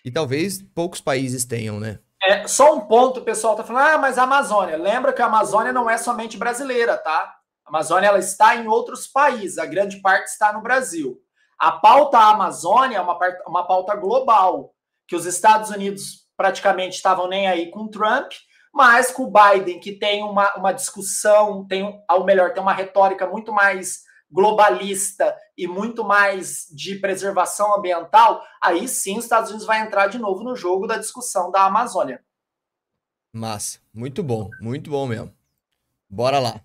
E talvez poucos países tenham, né? É, só um ponto, o pessoal tá falando, ah, mas a Amazônia. Lembra que a Amazônia não é somente brasileira, tá? A Amazônia ela está em outros países, a grande parte está no Brasil. A pauta Amazônia é uma, uma pauta global, que os Estados Unidos praticamente estavam nem aí com Trump, mas com o Biden, que tem uma, uma discussão, tem, ou melhor, tem uma retórica muito mais globalista e muito mais de preservação ambiental, aí sim os Estados Unidos vai entrar de novo no jogo da discussão da Amazônia. Massa, muito bom, muito bom mesmo. Bora lá.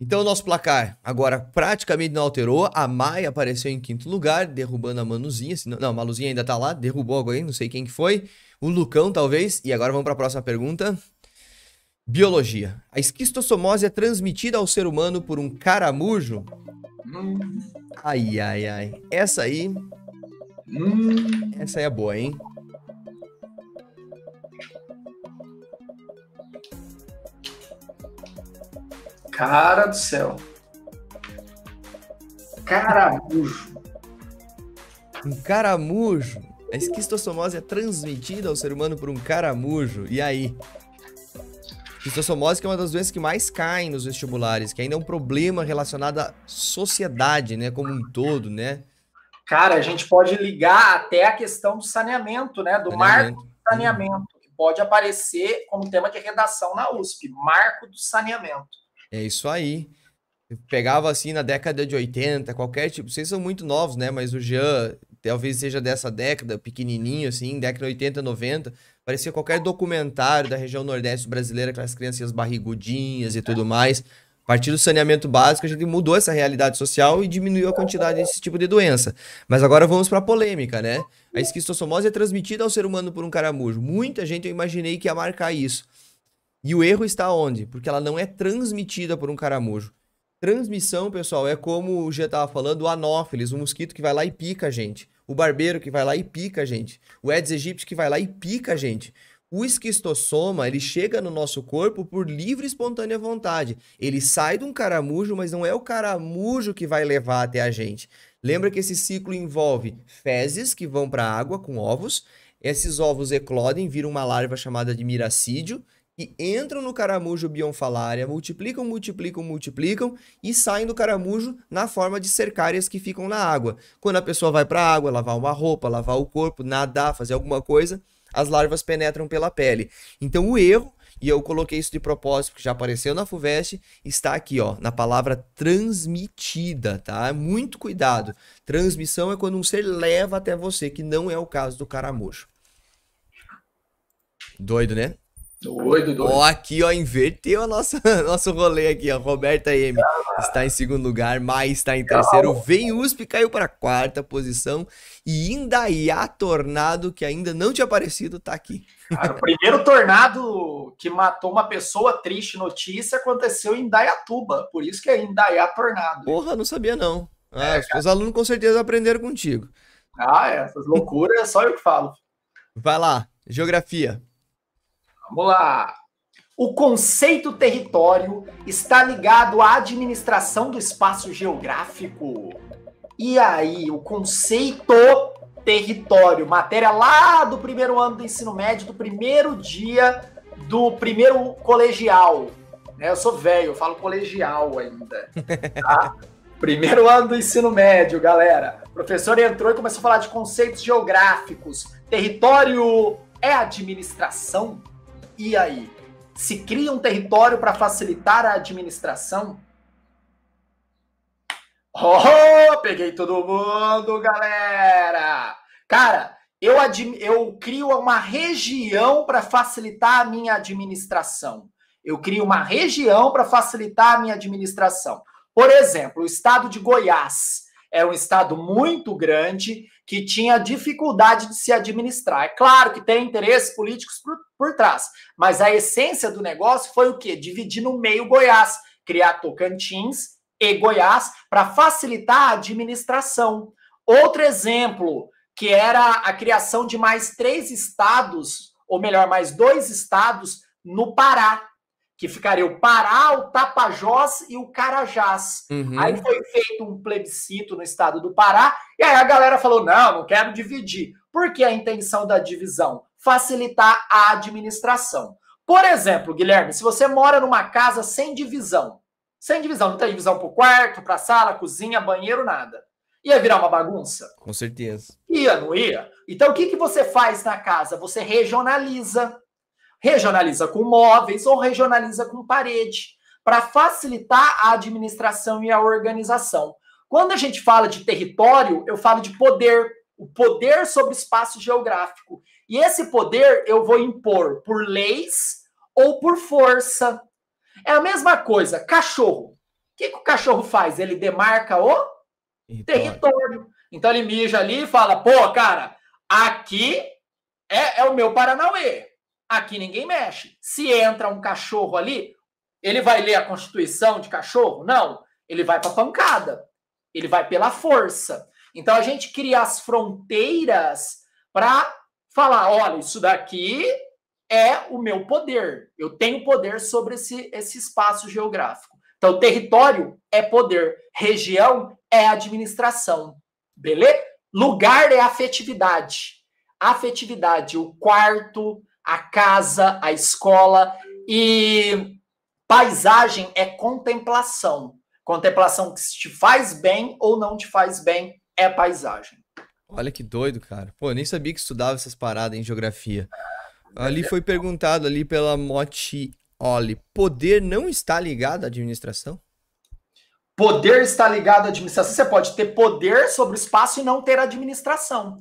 Então, o nosso placar agora praticamente não alterou. A Mai apareceu em quinto lugar, derrubando a Manuzinha. Senão, não, a Manuzinha ainda tá lá, derrubou alguém, não sei quem que foi. O Lucão, talvez. E agora vamos para a próxima pergunta. Biologia. A esquistossomose é transmitida ao ser humano por um caramujo? Hum. Ai, ai, ai. Essa aí. Hum. Essa aí é boa, hein? Cara do céu. Caramujo. Um caramujo? A esquistossomose é transmitida ao ser humano por um caramujo. E aí? Esquistossomose que é uma das doenças que mais caem nos vestibulares, que ainda é um problema relacionado à sociedade, né, como um todo, né? Cara, a gente pode ligar até a questão do saneamento, né, do saneamento. marco do saneamento, que pode aparecer como tema de redação na USP, marco do saneamento. É isso aí. Eu pegava assim na década de 80, qualquer tipo. Vocês são muito novos, né? Mas o Jean talvez seja dessa década, pequenininho assim, década 80, 90. Parecia qualquer documentário da região nordeste brasileira, aquelas crianças barrigudinhas e tudo mais. A partir do saneamento básico, a gente mudou essa realidade social e diminuiu a quantidade desse tipo de doença. Mas agora vamos para a polêmica, né? A esquistossomose é transmitida ao ser humano por um caramujo. Muita gente eu imaginei que ia marcar isso. E o erro está onde? Porque ela não é transmitida por um caramujo. Transmissão, pessoal, é como o G estava falando, o anófilis, o mosquito que vai lá e pica a gente. O barbeiro que vai lá e pica a gente. O Aedes aegypti que vai lá e pica a gente. O esquistossoma, ele chega no nosso corpo por livre e espontânea vontade. Ele sai de um caramujo, mas não é o caramujo que vai levar até a gente. Lembra que esse ciclo envolve fezes que vão para a água com ovos, esses ovos eclodem, viram uma larva chamada de miracídio, que entram no caramujo bionfalária, multiplicam, multiplicam, multiplicam e saem do caramujo na forma de cercárias que ficam na água. Quando a pessoa vai para a água, lavar uma roupa, lavar o corpo, nadar, fazer alguma coisa, as larvas penetram pela pele. Então o erro, e eu coloquei isso de propósito porque já apareceu na FUVEST, está aqui, ó, na palavra transmitida, tá? É muito cuidado. Transmissão é quando um ser leva até você, que não é o caso do caramujo. Doido, né? Doido, doido. Ó, aqui, ó, inverteu o nosso, nosso rolê aqui, ó. Roberta M ah, está em segundo lugar, mas está em terceiro. Calma. Vem USP, caiu para quarta posição. E Indaiá Tornado, que ainda não tinha aparecido, está aqui. Cara, o primeiro tornado que matou uma pessoa, triste notícia, aconteceu em Indaiatuba. Por isso que é Indaiá Tornado. Porra, não sabia não. Ah, é, os alunos com certeza aprenderam contigo. Ah, é. essas loucuras, é só eu que falo. Vai lá, geografia. Vamos lá. O conceito território está ligado à administração do espaço geográfico. E aí, o conceito território, matéria lá do primeiro ano do ensino médio, do primeiro dia do primeiro colegial. Né, eu sou velho, eu falo colegial ainda. Tá? primeiro ano do ensino médio, galera. O professor entrou e começou a falar de conceitos geográficos. Território é administração e aí? Se cria um território para facilitar a administração? Oh, peguei todo mundo, galera! Cara, eu, eu crio uma região para facilitar a minha administração. Eu crio uma região para facilitar a minha administração. Por exemplo, o estado de Goiás é um estado muito grande que tinha dificuldade de se administrar. É claro que tem interesses políticos por, por trás, mas a essência do negócio foi o quê? Dividir no meio Goiás, criar Tocantins e Goiás para facilitar a administração. Outro exemplo, que era a criação de mais três estados, ou melhor, mais dois estados no Pará que ficaria o Pará, o Tapajós e o Carajás. Uhum. Aí foi feito um plebiscito no estado do Pará, e aí a galera falou: não, não quero dividir. Por que a intenção da divisão? Facilitar a administração. Por exemplo, Guilherme, se você mora numa casa sem divisão, sem divisão, não tem divisão para o quarto, para a sala, cozinha, banheiro, nada. Ia virar uma bagunça? Com certeza. Ia, não ia? Então o que, que você faz na casa? Você regionaliza. Regionaliza com móveis ou regionaliza com parede, para facilitar a administração e a organização. Quando a gente fala de território, eu falo de poder, o poder sobre espaço geográfico. E esse poder eu vou impor por leis ou por força. É a mesma coisa, cachorro. O que, que o cachorro faz? Ele demarca o território. território. Então ele mija ali e fala: pô, cara, aqui é, é o meu Paranauê aqui ninguém mexe. Se entra um cachorro ali, ele vai ler a Constituição de cachorro? Não. Ele vai para a pancada. Ele vai pela força. Então a gente cria as fronteiras para falar: olha, isso daqui é o meu poder. Eu tenho poder sobre esse, esse espaço geográfico. Então, território é poder, região é administração. Beleza? Lugar é afetividade. Afetividade, o quarto, a casa, a escola. E paisagem é contemplação. Contemplação que te faz bem ou não te faz bem é paisagem. Olha que doido, cara. Pô, eu nem sabia que estudava essas paradas em geografia. Ali foi perguntado ali pela Moti Oli, poder não está ligado à administração? Poder está ligado à administração. Você pode ter poder sobre o espaço e não ter administração.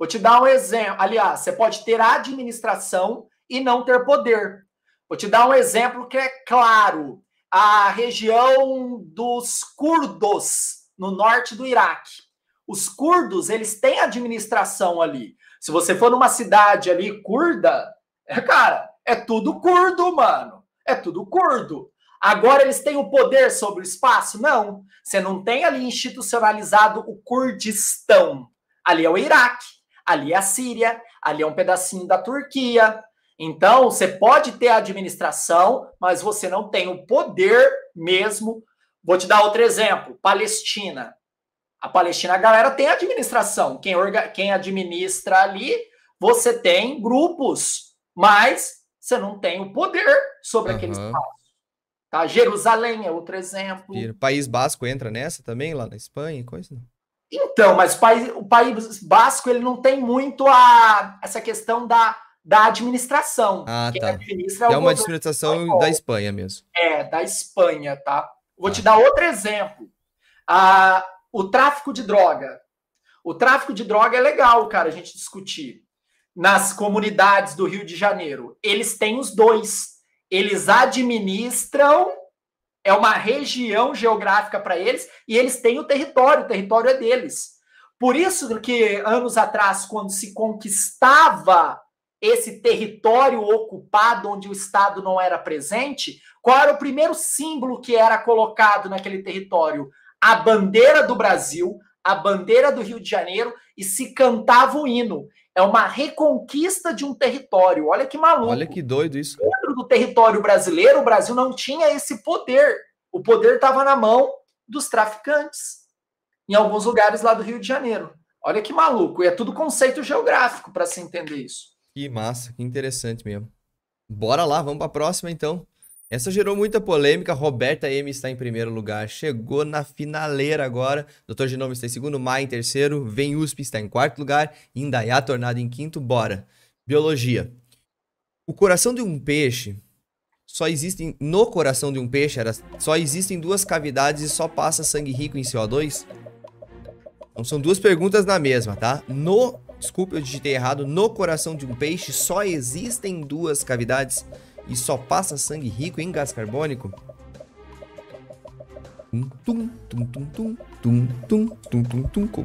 Vou te dar um exemplo. Aliás, você pode ter administração e não ter poder. Vou te dar um exemplo que é claro. A região dos curdos no norte do Iraque. Os curdos, eles têm administração ali. Se você for numa cidade ali curda, é, cara, é tudo curdo, mano. É tudo curdo. Agora eles têm o poder sobre o espaço? Não. Você não tem ali institucionalizado o Kurdistão. Ali é o Iraque ali é a Síria, ali é um pedacinho da Turquia. Então, você pode ter a administração, mas você não tem o poder mesmo. Vou te dar outro exemplo: Palestina. A Palestina, a galera tem administração. Quem, orga, quem administra ali, você tem grupos, mas você não tem o poder sobre uhum. aquele espaço. Tá? Jerusalém é outro exemplo. E o País Basco entra nessa também, lá na Espanha, coisa não? Né? Então, mas o país, o país basco ele não tem muito a, essa questão da, da administração. Ah, tá. Administra é, é uma administração da Espanha mesmo. É, da Espanha, tá? Vou ah. te dar outro exemplo. Ah, o tráfico de droga. O tráfico de droga é legal, cara, a gente discutir. Nas comunidades do Rio de Janeiro, eles têm os dois. Eles administram é uma região geográfica para eles e eles têm o território, o território é deles. Por isso que anos atrás, quando se conquistava esse território ocupado onde o Estado não era presente, qual era o primeiro símbolo que era colocado naquele território? A bandeira do Brasil, a bandeira do Rio de Janeiro e se cantava o hino. É uma reconquista de um território. Olha que maluco. Olha que doido isso. Dentro do território brasileiro, o Brasil não tinha esse poder. O poder estava na mão dos traficantes em alguns lugares lá do Rio de Janeiro. Olha que maluco. E é tudo conceito geográfico para se entender isso. Que massa, que interessante mesmo. Bora lá, vamos para a próxima então. Essa gerou muita polêmica. Roberta M está em primeiro lugar, chegou na finaleira agora. Dr. Genoma está em segundo, Mai em terceiro, Vem USP está em quarto lugar, Indaiá Tornado em quinto. Bora. Biologia. O coração de um peixe só existem no coração de um peixe, era, só existem duas cavidades e só passa sangue rico em CO2? Então são duas perguntas na mesma, tá? No, desculpa, eu digitei errado, no coração de um peixe só existem duas cavidades e só passa sangue rico em gás carbônico? Tum, tum, tum, tum, tum, tum, tum, tum, tum, tum.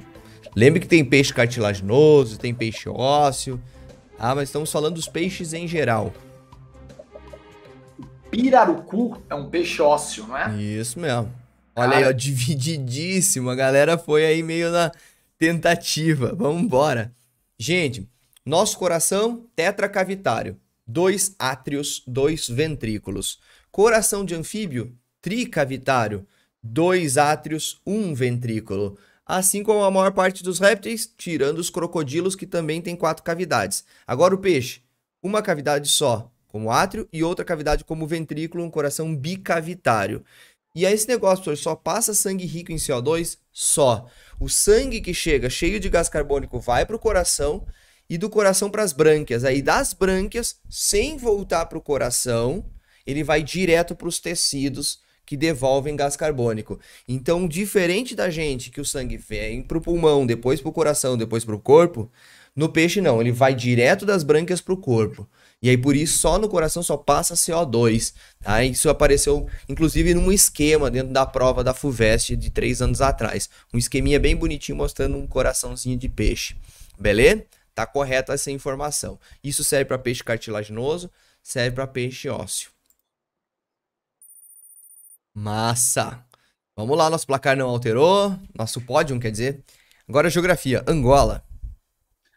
Lembre que tem peixe cartilaginoso, tem peixe ósseo. Ah, mas estamos falando dos peixes em geral. Pirarucu é um peixe ósseo, não é? Isso mesmo. Olha Cara. aí, ó, divididíssimo. A galera foi aí meio na tentativa. Vamos embora. Gente, nosso coração tetracavitário dois átrios, dois ventrículos. Coração de anfíbio, tricavitário, dois átrios, um ventrículo. Assim como a maior parte dos répteis, tirando os crocodilos que também tem quatro cavidades. Agora o peixe, uma cavidade só, como átrio, e outra cavidade como ventrículo, um coração bicavitário. E aí esse negócio, só passa sangue rico em CO2? Só. O sangue que chega cheio de gás carbônico vai para o coração e do coração para as brânquias. Aí das brânquias, sem voltar para o coração, ele vai direto para os tecidos que devolvem gás carbônico. Então, diferente da gente que o sangue vem para o pulmão, depois para o coração, depois para o corpo, no peixe não, ele vai direto das brânquias para o corpo. E aí por isso só no coração só passa CO2. Tá? Isso apareceu inclusive num esquema dentro da prova da Fuvest de três anos atrás. Um esqueminha bem bonitinho mostrando um coraçãozinho de peixe. Beleza? Tá correta essa informação. Isso serve para peixe cartilaginoso, serve para peixe ósseo. Massa! Vamos lá, nosso placar não alterou, nosso pódio, quer dizer. Agora geografia, Angola.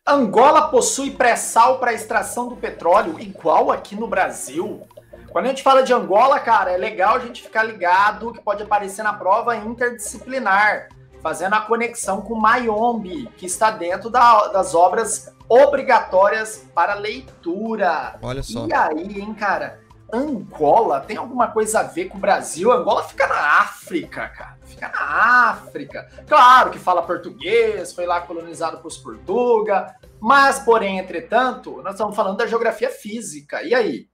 Angola possui pré-sal para extração do petróleo, igual aqui no Brasil. Quando a gente fala de Angola, cara, é legal a gente ficar ligado que pode aparecer na prova interdisciplinar fazendo a conexão com Mayombe, que está dentro da, das obras obrigatórias para leitura. Olha só. E aí, hein, cara? Angola tem alguma coisa a ver com o Brasil? Angola fica na África, cara. Fica na África. Claro que fala português, foi lá colonizado por portuga, mas, porém, entretanto, nós estamos falando da geografia física. E aí?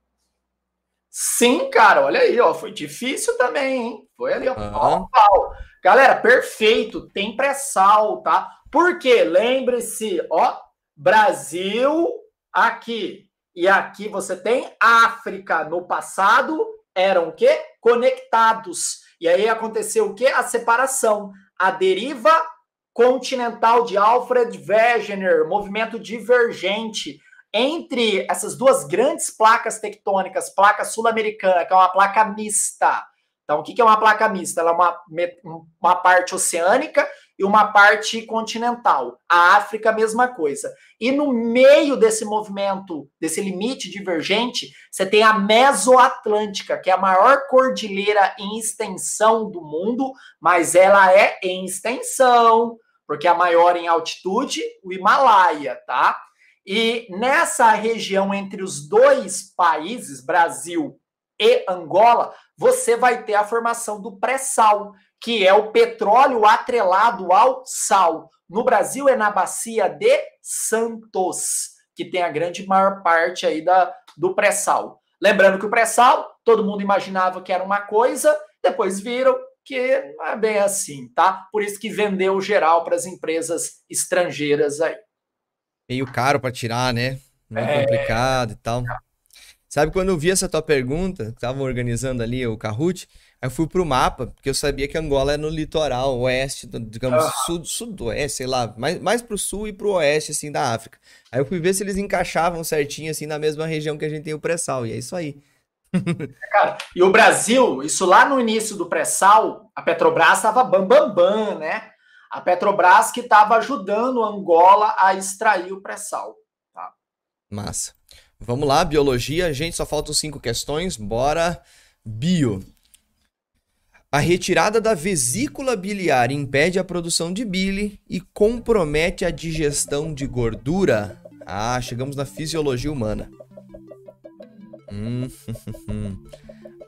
Sim, cara, olha aí, ó, foi difícil também, hein? Foi ali, ó, uhum. pau, pau. Galera, perfeito, tem pré-sal, tá? Porque lembre-se, ó, Brasil aqui e aqui você tem África no passado eram o quê? Conectados. E aí aconteceu o quê? A separação, a deriva continental de Alfred Wegener, movimento divergente entre essas duas grandes placas tectônicas, placa sul-americana, que é uma placa mista, então, o que é uma placa mista? Ela é uma, uma parte oceânica e uma parte continental. A África, mesma coisa. E no meio desse movimento, desse limite divergente, você tem a Mesoatlântica, que é a maior cordilheira em extensão do mundo, mas ela é em extensão, porque é a maior em altitude, o Himalaia, tá? E nessa região entre os dois países, Brasil e Angola, você vai ter a formação do pré-sal, que é o petróleo atrelado ao sal. No Brasil é na bacia de Santos, que tem a grande maior parte aí da, do pré-sal. Lembrando que o pré-sal, todo mundo imaginava que era uma coisa, depois viram que não é bem assim, tá? Por isso que vendeu geral para as empresas estrangeiras aí. Meio caro para tirar, né? Muito é... complicado e tal. Sabe quando eu vi essa tua pergunta, estavam organizando ali o Kahoot, aí eu fui pro mapa, porque eu sabia que Angola é no litoral oeste, digamos, sud, sudoeste, sei lá, mais, mais pro sul e pro oeste, assim, da África. Aí eu fui ver se eles encaixavam certinho, assim, na mesma região que a gente tem o pré-sal, e é isso aí. Cara, e o Brasil, isso lá no início do pré-sal, a Petrobras estava bam, bam, bam, né? A Petrobras que estava ajudando Angola a extrair o pré-sal. Tá? Massa. Vamos lá, biologia. Gente, só faltam cinco questões. Bora. Bio. A retirada da vesícula biliar impede a produção de bile e compromete a digestão de gordura. Ah, chegamos na fisiologia humana. Hum,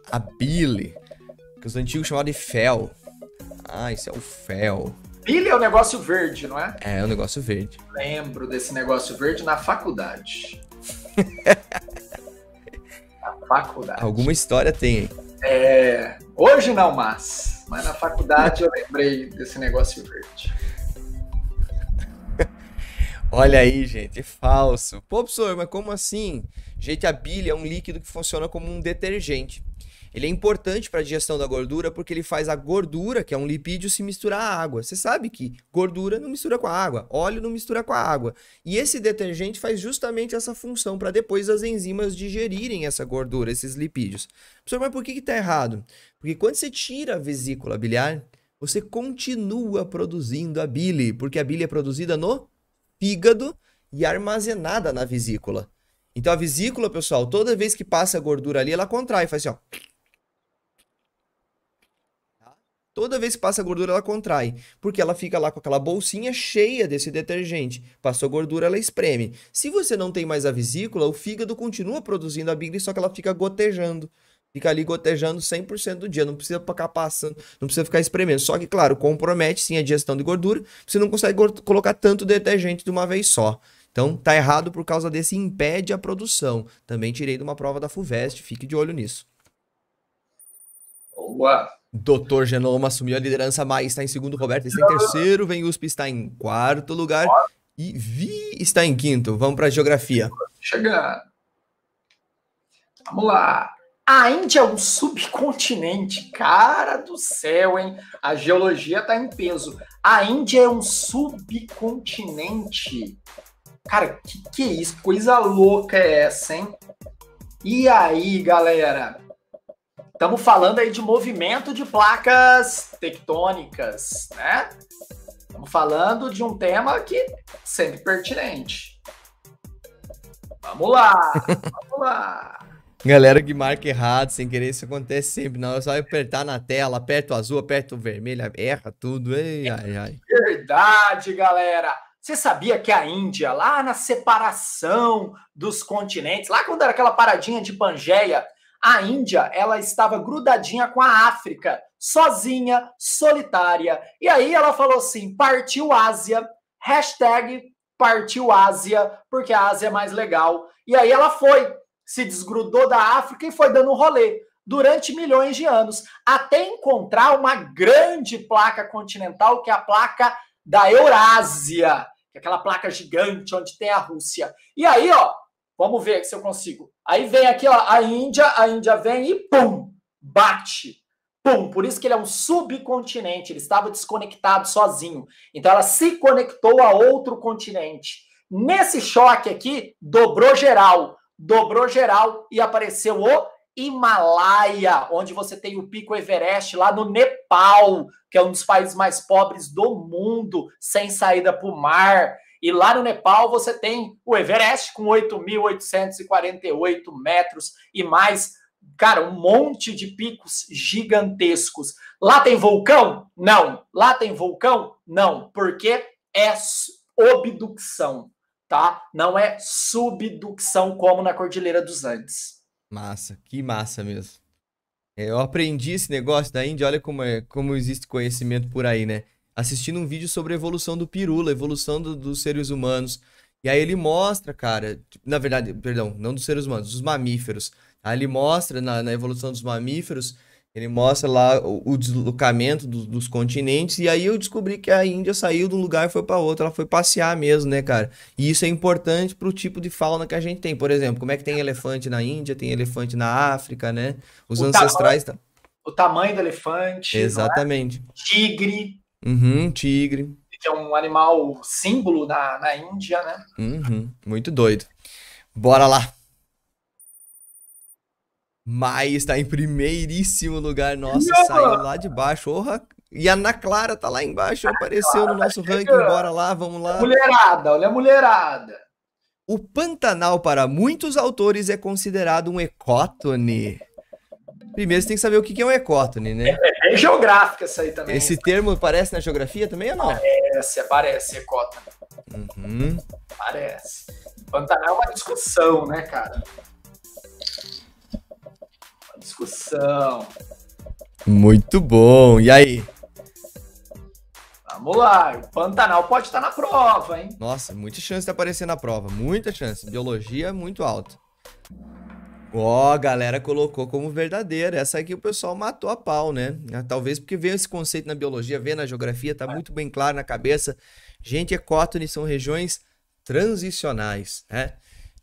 a bile, que os antigos chamavam de fel. Ah, isso é o fel. Bile é o negócio verde, não é? É, é o negócio verde. Lembro desse negócio verde na faculdade. na faculdade. Alguma história tem, aí. É, hoje não, mas. Mas na faculdade eu lembrei desse negócio verde. Olha aí, gente, é falso. Pô, professor, mas como assim? Gente, a bile é um líquido que funciona como um detergente. Ele é importante para a digestão da gordura porque ele faz a gordura, que é um lipídio, se misturar à água. Você sabe que gordura não mistura com a água, óleo não mistura com a água. E esse detergente faz justamente essa função para depois as enzimas digerirem essa gordura, esses lipídios. Professor, mas por que está errado? Porque quando você tira a vesícula biliar, você continua produzindo a bile, porque a bile é produzida no fígado e armazenada na vesícula. Então a vesícula, pessoal, toda vez que passa a gordura ali, ela contrai, faz assim, ó Toda vez que passa gordura, ela contrai, porque ela fica lá com aquela bolsinha cheia desse detergente. Passou gordura, ela espreme. Se você não tem mais a vesícula, o fígado continua produzindo a bile, só que ela fica gotejando. Fica ali gotejando 100% do dia, não precisa ficar passando, não precisa ficar espremendo. Só que, claro, compromete sim a digestão de gordura, você não consegue colocar tanto detergente de uma vez só. Então, tá errado por causa desse impede a produção. Também tirei de uma prova da FUVEST, fique de olho nisso. Boa! Doutor Genoma assumiu a liderança, mais está em segundo, Roberto está em terceiro, Vem USP está em quarto lugar e Vi está em quinto. Vamos para a geografia. Chegando. Vamos lá. A Índia é um subcontinente, cara do céu, hein? A geologia tá em peso. A Índia é um subcontinente. Cara, que que é isso? coisa louca é essa, hein? E aí, galera? Estamos falando aí de movimento de placas tectônicas, né? Estamos falando de um tema que é sempre pertinente. Vamos lá, vamos lá. Galera que marca errado sem querer, isso acontece sempre. Nós hora é só apertar na tela, aperta o azul, aperta o vermelho, erra tudo. Ei, é ai, ai. Verdade, galera. Você sabia que a Índia, lá na separação dos continentes, lá quando era aquela paradinha de Pangeia, a Índia ela estava grudadinha com a África, sozinha, solitária. E aí ela falou assim: partiu Ásia, hashtag partiu Ásia, porque a Ásia é mais legal. E aí ela foi, se desgrudou da África e foi dando um rolê durante milhões de anos, até encontrar uma grande placa continental, que é a placa da Eurásia, que é aquela placa gigante onde tem a Rússia. E aí, ó, Vamos ver se eu consigo. Aí vem aqui, ó, a Índia, a Índia vem e pum, bate. Pum, por isso que ele é um subcontinente, ele estava desconectado sozinho. Então ela se conectou a outro continente. Nesse choque aqui, dobrou geral, dobrou geral e apareceu o Himalaia, onde você tem o Pico Everest lá no Nepal, que é um dos países mais pobres do mundo, sem saída para o mar. E lá no Nepal você tem o Everest com 8.848 metros e mais, cara, um monte de picos gigantescos. Lá tem vulcão? Não. Lá tem vulcão? Não, porque é obdução, tá? Não é subdução como na Cordilheira dos Andes. Massa, que massa mesmo. É, eu aprendi esse negócio da Índia, olha como, é, como existe conhecimento por aí, né? assistindo um vídeo sobre a evolução do pirula, a evolução do, dos seres humanos. E aí ele mostra, cara, tipo, na verdade, perdão, não dos seres humanos, dos mamíferos. Aí ele mostra na, na evolução dos mamíferos, ele mostra lá o, o deslocamento do, dos continentes. E aí eu descobri que a Índia saiu de um lugar e foi para outro, ela foi passear mesmo, né, cara? E isso é importante para o tipo de fauna que a gente tem. Por exemplo, como é que tem elefante na Índia, tem elefante na África, né? Os o ancestrais. Tamanho, o tamanho do elefante. É? Exatamente. É? Tigre. Uhum, tigre. Que é um animal símbolo na, na Índia, né? Uhum, muito doido. Bora lá. Mai está em primeiríssimo lugar. Nossa, Não. saiu lá de baixo. Orra. E a Ana Clara tá lá embaixo, apareceu no nosso ranking. Bora lá, vamos lá. Mulherada, olha a mulherada. O Pantanal, para muitos autores, é considerado um ecótone. Primeiro você tem que saber o que é um ecótone, né? É, é geográfica isso aí também. Esse termo aparece na geografia também ou não? Aparece, aparece, ecótone. Uhum. Aparece. Pantanal é uma discussão, né, cara? Uma discussão. Muito bom. E aí? Vamos lá, o Pantanal pode estar na prova, hein? Nossa, muita chance de aparecer na prova, muita chance. Biologia muito alta. Ó, oh, galera colocou como verdadeira. Essa aqui o pessoal matou a pau, né? Ah, talvez porque veio esse conceito na biologia, veio na geografia, tá muito bem claro na cabeça. Gente, ecótone são regiões transicionais, né?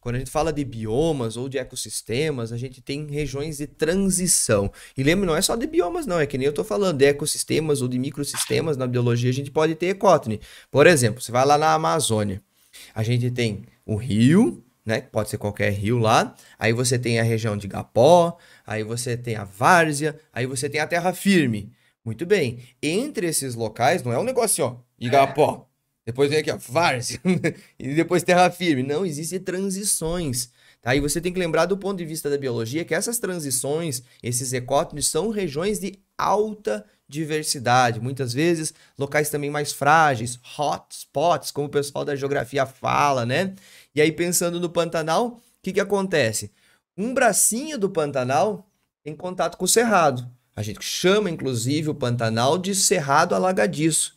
Quando a gente fala de biomas ou de ecossistemas, a gente tem regiões de transição. E lembra, não é só de biomas, não. É que nem eu estou falando de ecossistemas ou de microsistemas. Na biologia, a gente pode ter ecótone. Por exemplo, você vai lá na Amazônia. A gente tem o rio, né? Pode ser qualquer rio lá. Aí você tem a região de Gapó, aí você tem a várzea, aí você tem a terra firme. Muito bem. Entre esses locais, não é um negócio, ó, Igapó. Depois vem aqui, ó, várzea. e depois terra firme. Não, existem transições. Tá? E você tem que lembrar do ponto de vista da biologia que essas transições, esses ecótones, são regiões de alta diversidade. Muitas vezes, locais também mais frágeis, hotspots, como o pessoal da geografia fala, né? E aí, pensando no Pantanal, o que, que acontece? Um bracinho do Pantanal tem contato com o Cerrado. A gente chama, inclusive, o Pantanal de Cerrado Alagadiço.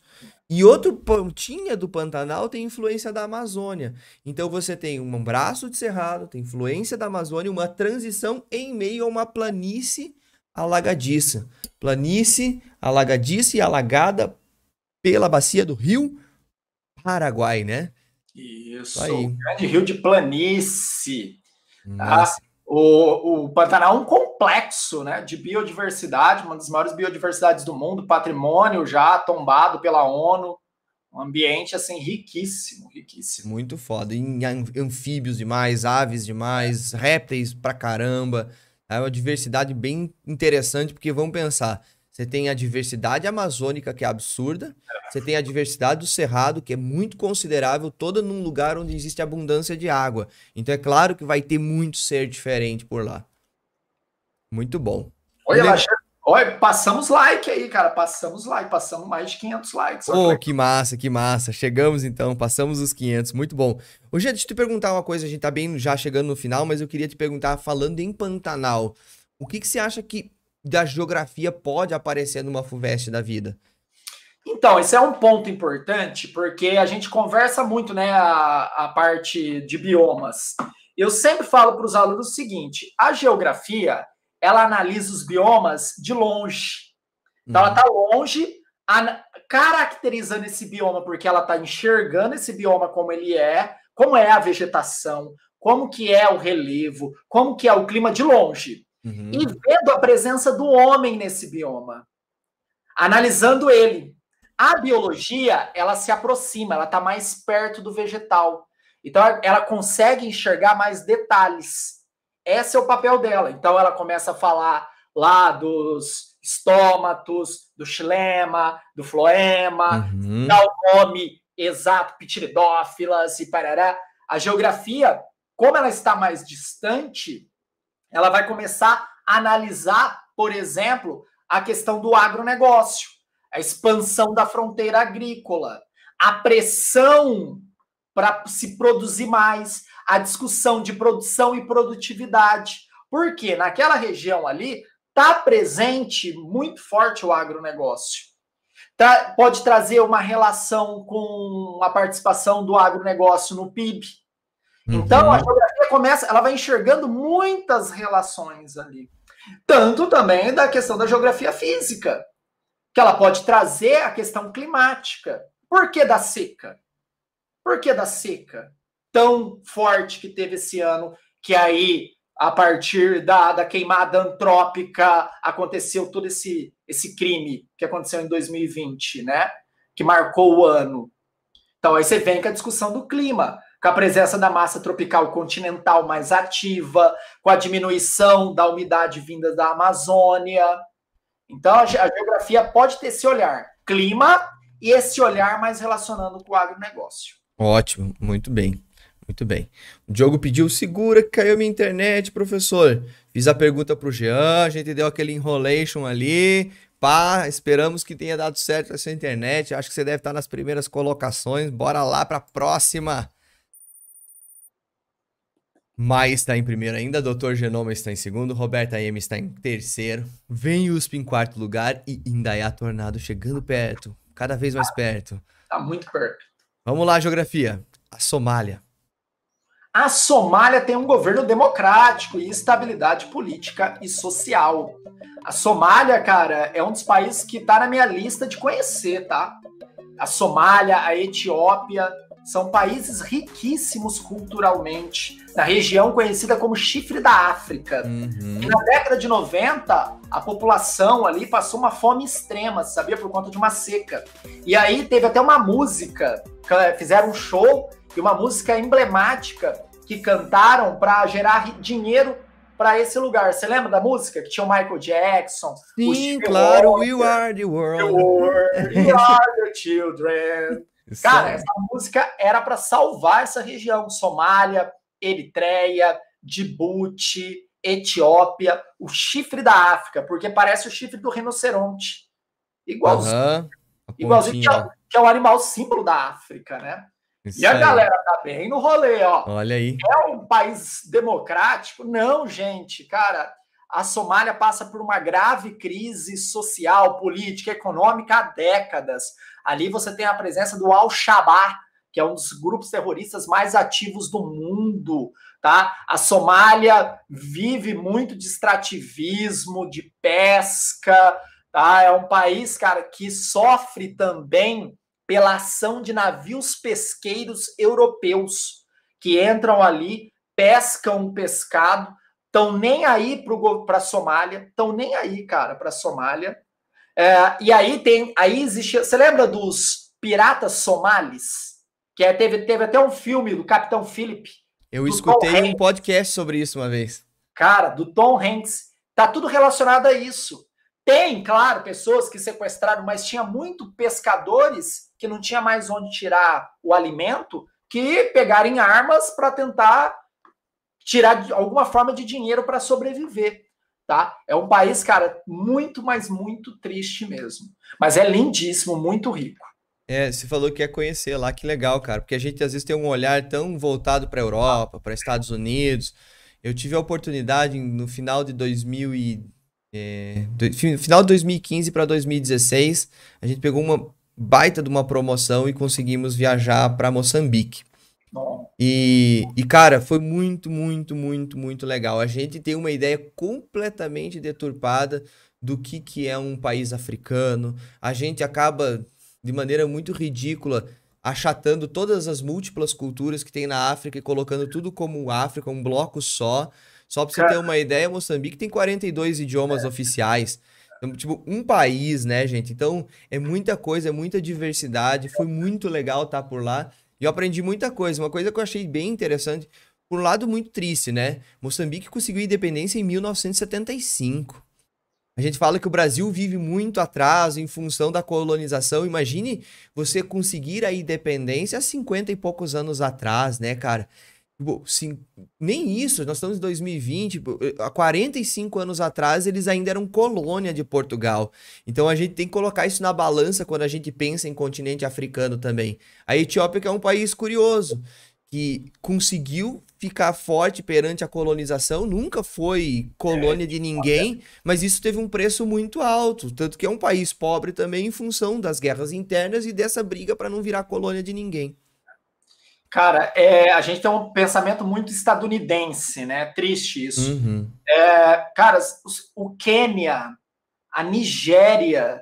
E outro pontinha do Pantanal tem influência da Amazônia. Então você tem um braço de cerrado, tem influência da Amazônia, uma transição em meio a uma planície alagadiça. Planície alagadiça e alagada pela bacia do rio Paraguai, né? Isso, Aí. grande rio de planície. Tá? O, o Pantanal é um complexo né, de biodiversidade, uma das maiores biodiversidades do mundo, patrimônio já tombado pela ONU, um ambiente assim riquíssimo, riquíssimo. Muito foda, em anfíbios demais, aves demais, répteis pra caramba, é uma diversidade bem interessante, porque vamos pensar, você tem a diversidade amazônica, que é absurda. É. Você tem a diversidade do cerrado, que é muito considerável, toda num lugar onde existe abundância de água. Então é claro que vai ter muito ser diferente por lá. Muito bom. Olha, lá, Olha, passamos like aí, cara. Passamos like, passamos mais de 500 likes. oh, que massa, que massa. Chegamos então, passamos os 500, muito bom. Hoje, deixa eu te perguntar uma coisa, a gente tá bem já chegando no final, mas eu queria te perguntar, falando em Pantanal, o que, que você acha que da geografia pode aparecer numa FUVEST da vida? Então, esse é um ponto importante, porque a gente conversa muito, né, a, a parte de biomas. Eu sempre falo para os alunos o seguinte: a geografia ela analisa os biomas de longe. Então, tá uhum. ela está longe, caracterizando esse bioma, porque ela está enxergando esse bioma como ele é, como é a vegetação, como que é o relevo, como que é o clima de longe uhum. e vendo a presença do homem nesse bioma, analisando ele. A biologia, ela se aproxima, ela está mais perto do vegetal. Então, ela consegue enxergar mais detalhes. Esse é o papel dela. Então, ela começa a falar lá dos estômatos, do xilema, do floema, uhum. dá o nome exato, pitiridófilas e parará. A geografia, como ela está mais distante, ela vai começar a analisar, por exemplo, a questão do agronegócio, a expansão da fronteira agrícola, a pressão para se produzir mais, a discussão de produção e produtividade. Porque naquela região ali está presente muito forte o agronegócio. Tá, pode trazer uma relação com a participação do agronegócio no PIB Uhum. Então a geografia começa, ela vai enxergando muitas relações ali. Tanto também da questão da geografia física, que ela pode trazer a questão climática. Por que da seca? Por que da seca tão forte que teve esse ano, que aí a partir da, da queimada antrópica aconteceu todo esse esse crime que aconteceu em 2020, né? Que marcou o ano. Então aí você vem com a discussão do clima com a presença da massa tropical continental mais ativa, com a diminuição da umidade vinda da Amazônia. Então, a geografia pode ter esse olhar clima e esse olhar mais relacionando com o agronegócio. Ótimo, muito bem. Muito bem. O Diogo pediu, segura que caiu minha internet, professor. Fiz a pergunta para o Jean, a gente deu aquele enrolation ali, pá, esperamos que tenha dado certo a sua internet. Acho que você deve estar nas primeiras colocações. Bora lá para a próxima. Mai está em primeiro ainda, Dr. Genoma está em segundo, Roberta M está em terceiro, vem USP em quarto lugar e Indaiá é Tornado chegando perto, cada vez mais perto. Tá muito perto. Vamos lá, geografia. A Somália. A Somália tem um governo democrático e estabilidade política e social. A Somália, cara, é um dos países que tá na minha lista de conhecer, tá? A Somália, a Etiópia, são países riquíssimos culturalmente, na região conhecida como Chifre da África. Uhum. Na década de 90, a população ali passou uma fome extrema, sabia? Por conta de uma seca. E aí teve até uma música, é, fizeram um show e uma música emblemática que cantaram para gerar dinheiro para esse lugar. Você lembra da música? Que tinha o Michael Jackson. Sim, o claro, Walker, We Are the World. The world. We Are the Children. Isso Cara, é. essa música era para salvar essa região. Somália, Eritreia, Djibouti, Etiópia, o chifre da África, porque parece o chifre do rinoceronte. Igualzinho. Uhum, igualzinho, é que é, o animal símbolo da África, né? Isso e a aí. galera tá bem no rolê, ó. Olha aí. É um país democrático? Não, gente, cara a Somália passa por uma grave crise social, política, econômica há décadas. Ali você tem a presença do Al-Shabaab, que é um dos grupos terroristas mais ativos do mundo, tá? A Somália vive muito de extrativismo, de pesca, tá? É um país, cara, que sofre também pela ação de navios pesqueiros europeus que entram ali, pescam o pescado estão nem aí para a Somália, estão nem aí, cara, para a Somália. É, e aí tem, aí existe, você lembra dos piratas somalis? Que é, teve, teve até um filme do Capitão Philip. Eu escutei um podcast sobre isso uma vez. Cara, do Tom Hanks. Tá tudo relacionado a isso. Tem, claro, pessoas que sequestraram, mas tinha muito pescadores que não tinha mais onde tirar o alimento, que pegaram armas para tentar tirar alguma forma de dinheiro para sobreviver, tá? É um país, cara, muito, mas muito triste mesmo. Mas é lindíssimo, muito rico. É, você falou que ia conhecer lá, que legal, cara, porque a gente às vezes tem um olhar tão voltado para a Europa, para Estados Unidos. Eu tive a oportunidade no final de 2000 e é, do, final de 2015 para 2016, a gente pegou uma baita de uma promoção e conseguimos viajar para Moçambique. E, e, cara, foi muito, muito, muito, muito legal. A gente tem uma ideia completamente deturpada do que, que é um país africano. A gente acaba, de maneira muito ridícula, achatando todas as múltiplas culturas que tem na África e colocando tudo como África, um bloco só. Só pra você cara... ter uma ideia, Moçambique tem 42 idiomas é. oficiais. Então, tipo, um país, né, gente? Então, é muita coisa, é muita diversidade. Foi muito legal estar tá por lá. E eu aprendi muita coisa. Uma coisa que eu achei bem interessante, por um lado muito triste, né? Moçambique conseguiu independência em 1975. A gente fala que o Brasil vive muito atraso em função da colonização. Imagine você conseguir a independência há 50 e poucos anos atrás, né, cara? Tipo, nem isso, nós estamos em 2020, eh, há 45 anos atrás eles ainda eram colônia de Portugal. Então a gente tem que colocar isso na balança quando a gente pensa em continente africano também. A Etiópia é um país curioso, que conseguiu ficar forte perante a colonização, nunca foi colônia é, de ninguém, mas isso teve um preço muito alto, tanto que é um país pobre também em função das guerras internas e dessa briga para não virar colônia de ninguém. Cara, é, a gente tem um pensamento muito estadunidense, né? Triste isso. Uhum. É, cara, o Quênia, a Nigéria,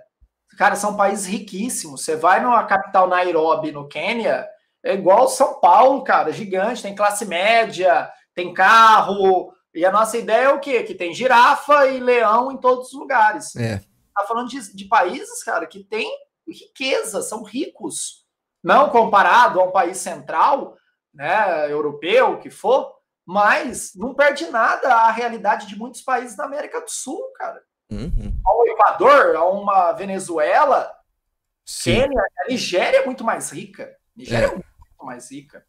cara, são países riquíssimos. Você vai numa capital Nairobi, no Quênia, é igual São Paulo, cara, gigante, tem classe média, tem carro. E a nossa ideia é o quê? Que tem girafa e leão em todos os lugares. É. Tá falando de, de países, cara, que tem riqueza, são ricos não comparado a um país central, né, europeu, que for, mas não perde nada a realidade de muitos países da América do Sul, cara. Uhum. Ao Equador, a uma Venezuela, Quênia, a Nigéria é muito mais rica. Nigéria é. é muito mais rica.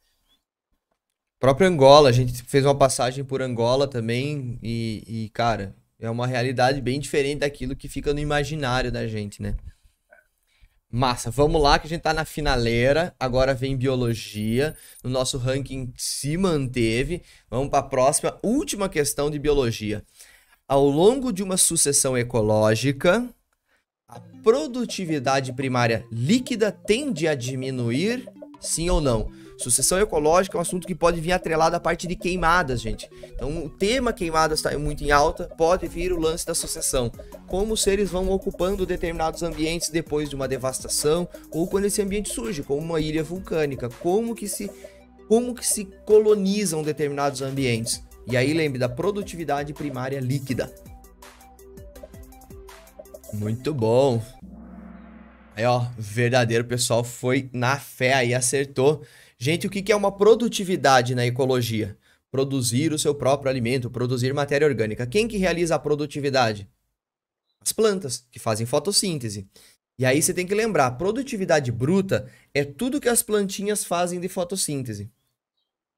Próprio Angola, a gente fez uma passagem por Angola também e, e, cara, é uma realidade bem diferente daquilo que fica no imaginário da gente, né? Massa, vamos lá que a gente tá na finaleira. Agora vem biologia. No nosso ranking se manteve. Vamos para a próxima, última questão de biologia. Ao longo de uma sucessão ecológica, a produtividade primária líquida tende a diminuir, sim ou não? Sucessão ecológica é um assunto que pode vir atrelado à parte de queimadas, gente. Então, o tema queimadas está muito em alta, pode vir o lance da sucessão. Como os seres vão ocupando determinados ambientes depois de uma devastação, ou quando esse ambiente surge, como uma ilha vulcânica. Como que se, como que se colonizam determinados ambientes. E aí lembre da produtividade primária líquida. Muito bom. Aí, ó, verdadeiro pessoal foi na fé aí, acertou. Gente, o que é uma produtividade na ecologia? Produzir o seu próprio alimento, produzir matéria orgânica. Quem que realiza a produtividade? As plantas, que fazem fotossíntese. E aí você tem que lembrar, produtividade bruta é tudo que as plantinhas fazem de fotossíntese.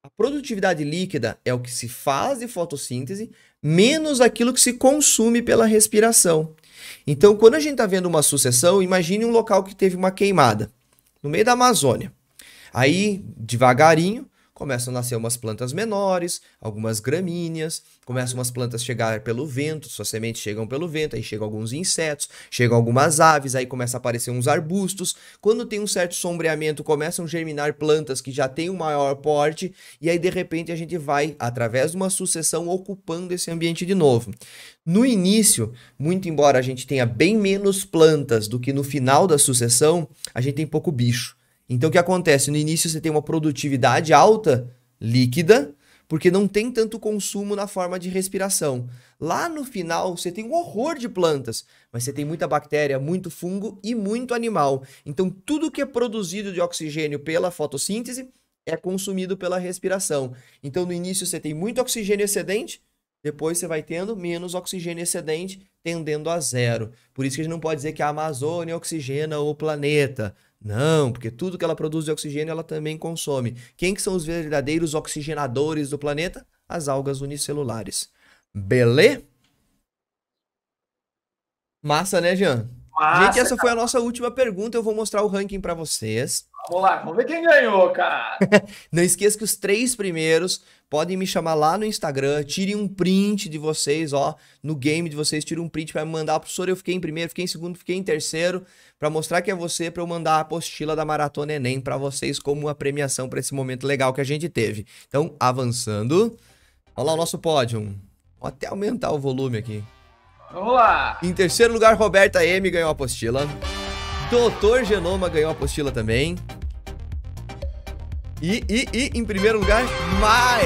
A produtividade líquida é o que se faz de fotossíntese menos aquilo que se consume pela respiração. Então, quando a gente está vendo uma sucessão, imagine um local que teve uma queimada no meio da Amazônia. Aí, devagarinho, começam a nascer umas plantas menores, algumas gramíneas, começam umas plantas a chegar pelo vento, suas sementes chegam pelo vento, aí chegam alguns insetos, chegam algumas aves, aí começa a aparecer uns arbustos. Quando tem um certo sombreamento, começam a germinar plantas que já têm um maior porte, e aí de repente a gente vai, através de uma sucessão, ocupando esse ambiente de novo. No início, muito embora a gente tenha bem menos plantas do que no final da sucessão, a gente tem pouco bicho. Então o que acontece? No início você tem uma produtividade alta, líquida, porque não tem tanto consumo na forma de respiração. Lá no final, você tem um horror de plantas, mas você tem muita bactéria, muito fungo e muito animal. Então, tudo que é produzido de oxigênio pela fotossíntese é consumido pela respiração. Então, no início, você tem muito oxigênio excedente, depois você vai tendo menos oxigênio excedente, tendendo a zero. Por isso que a gente não pode dizer que a Amazônia oxigena o planeta. Não, porque tudo que ela produz de oxigênio ela também consome. Quem que são os verdadeiros oxigenadores do planeta? As algas unicelulares. Belê? Massa, né, Jean? Massa, Gente, essa foi a nossa última pergunta. Eu vou mostrar o ranking para vocês vamos lá, vamos ver quem ganhou, cara. não esqueça que os três primeiros podem me chamar lá no Instagram, tirem um print de vocês, ó, no game de vocês, tirem um print para me mandar, professor, eu fiquei em primeiro, fiquei em segundo, fiquei em terceiro, para mostrar que é você, para eu mandar a apostila da Maratona Enem para vocês como uma premiação para esse momento legal que a gente teve. Então, avançando, olha lá o nosso pódio. Vou até aumentar o volume aqui. Vamos lá! Em terceiro lugar, Roberta M ganhou a apostila. Doutor Genoma ganhou a apostila também. E, e, e, em primeiro lugar, Mai.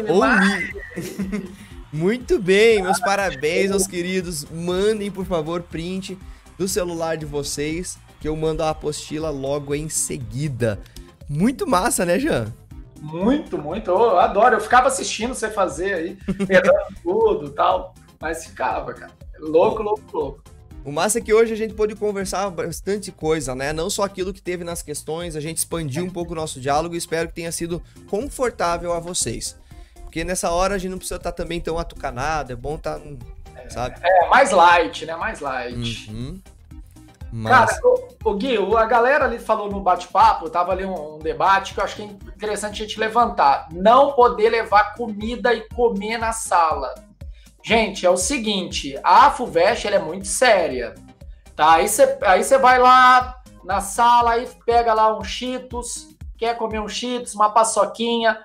Mai Ou Muito bem, meus parabéns, meus queridos. Mandem, por favor, print do celular de vocês, que eu mando a apostila logo em seguida. Muito massa, né, Jean? Muito, muito. Eu adoro. Eu ficava assistindo você fazer aí, pegando tudo tal. Mas ficava, cara. Louco, louco, louco. O massa é que hoje a gente pôde conversar bastante coisa, né? Não só aquilo que teve nas questões, a gente expandiu um pouco o nosso diálogo e espero que tenha sido confortável a vocês. Porque nessa hora a gente não precisa estar tá também tão atucanado, é bom estar, tá, é. sabe? É, é mais light, né? Mais light. Uhum. Mas... Cara, o, o Gui, a galera ali falou no bate-papo, tava ali um, um, debate que eu acho que é interessante a gente levantar. Não poder levar comida e comer na sala. Gente, é o seguinte, a FUVEST ela é muito séria, tá? Aí você aí vai lá na sala, e pega lá um Cheetos, quer comer um Cheetos, uma paçoquinha.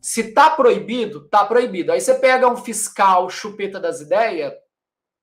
Se tá proibido, tá proibido. Aí você pega um fiscal chupeta das ideias,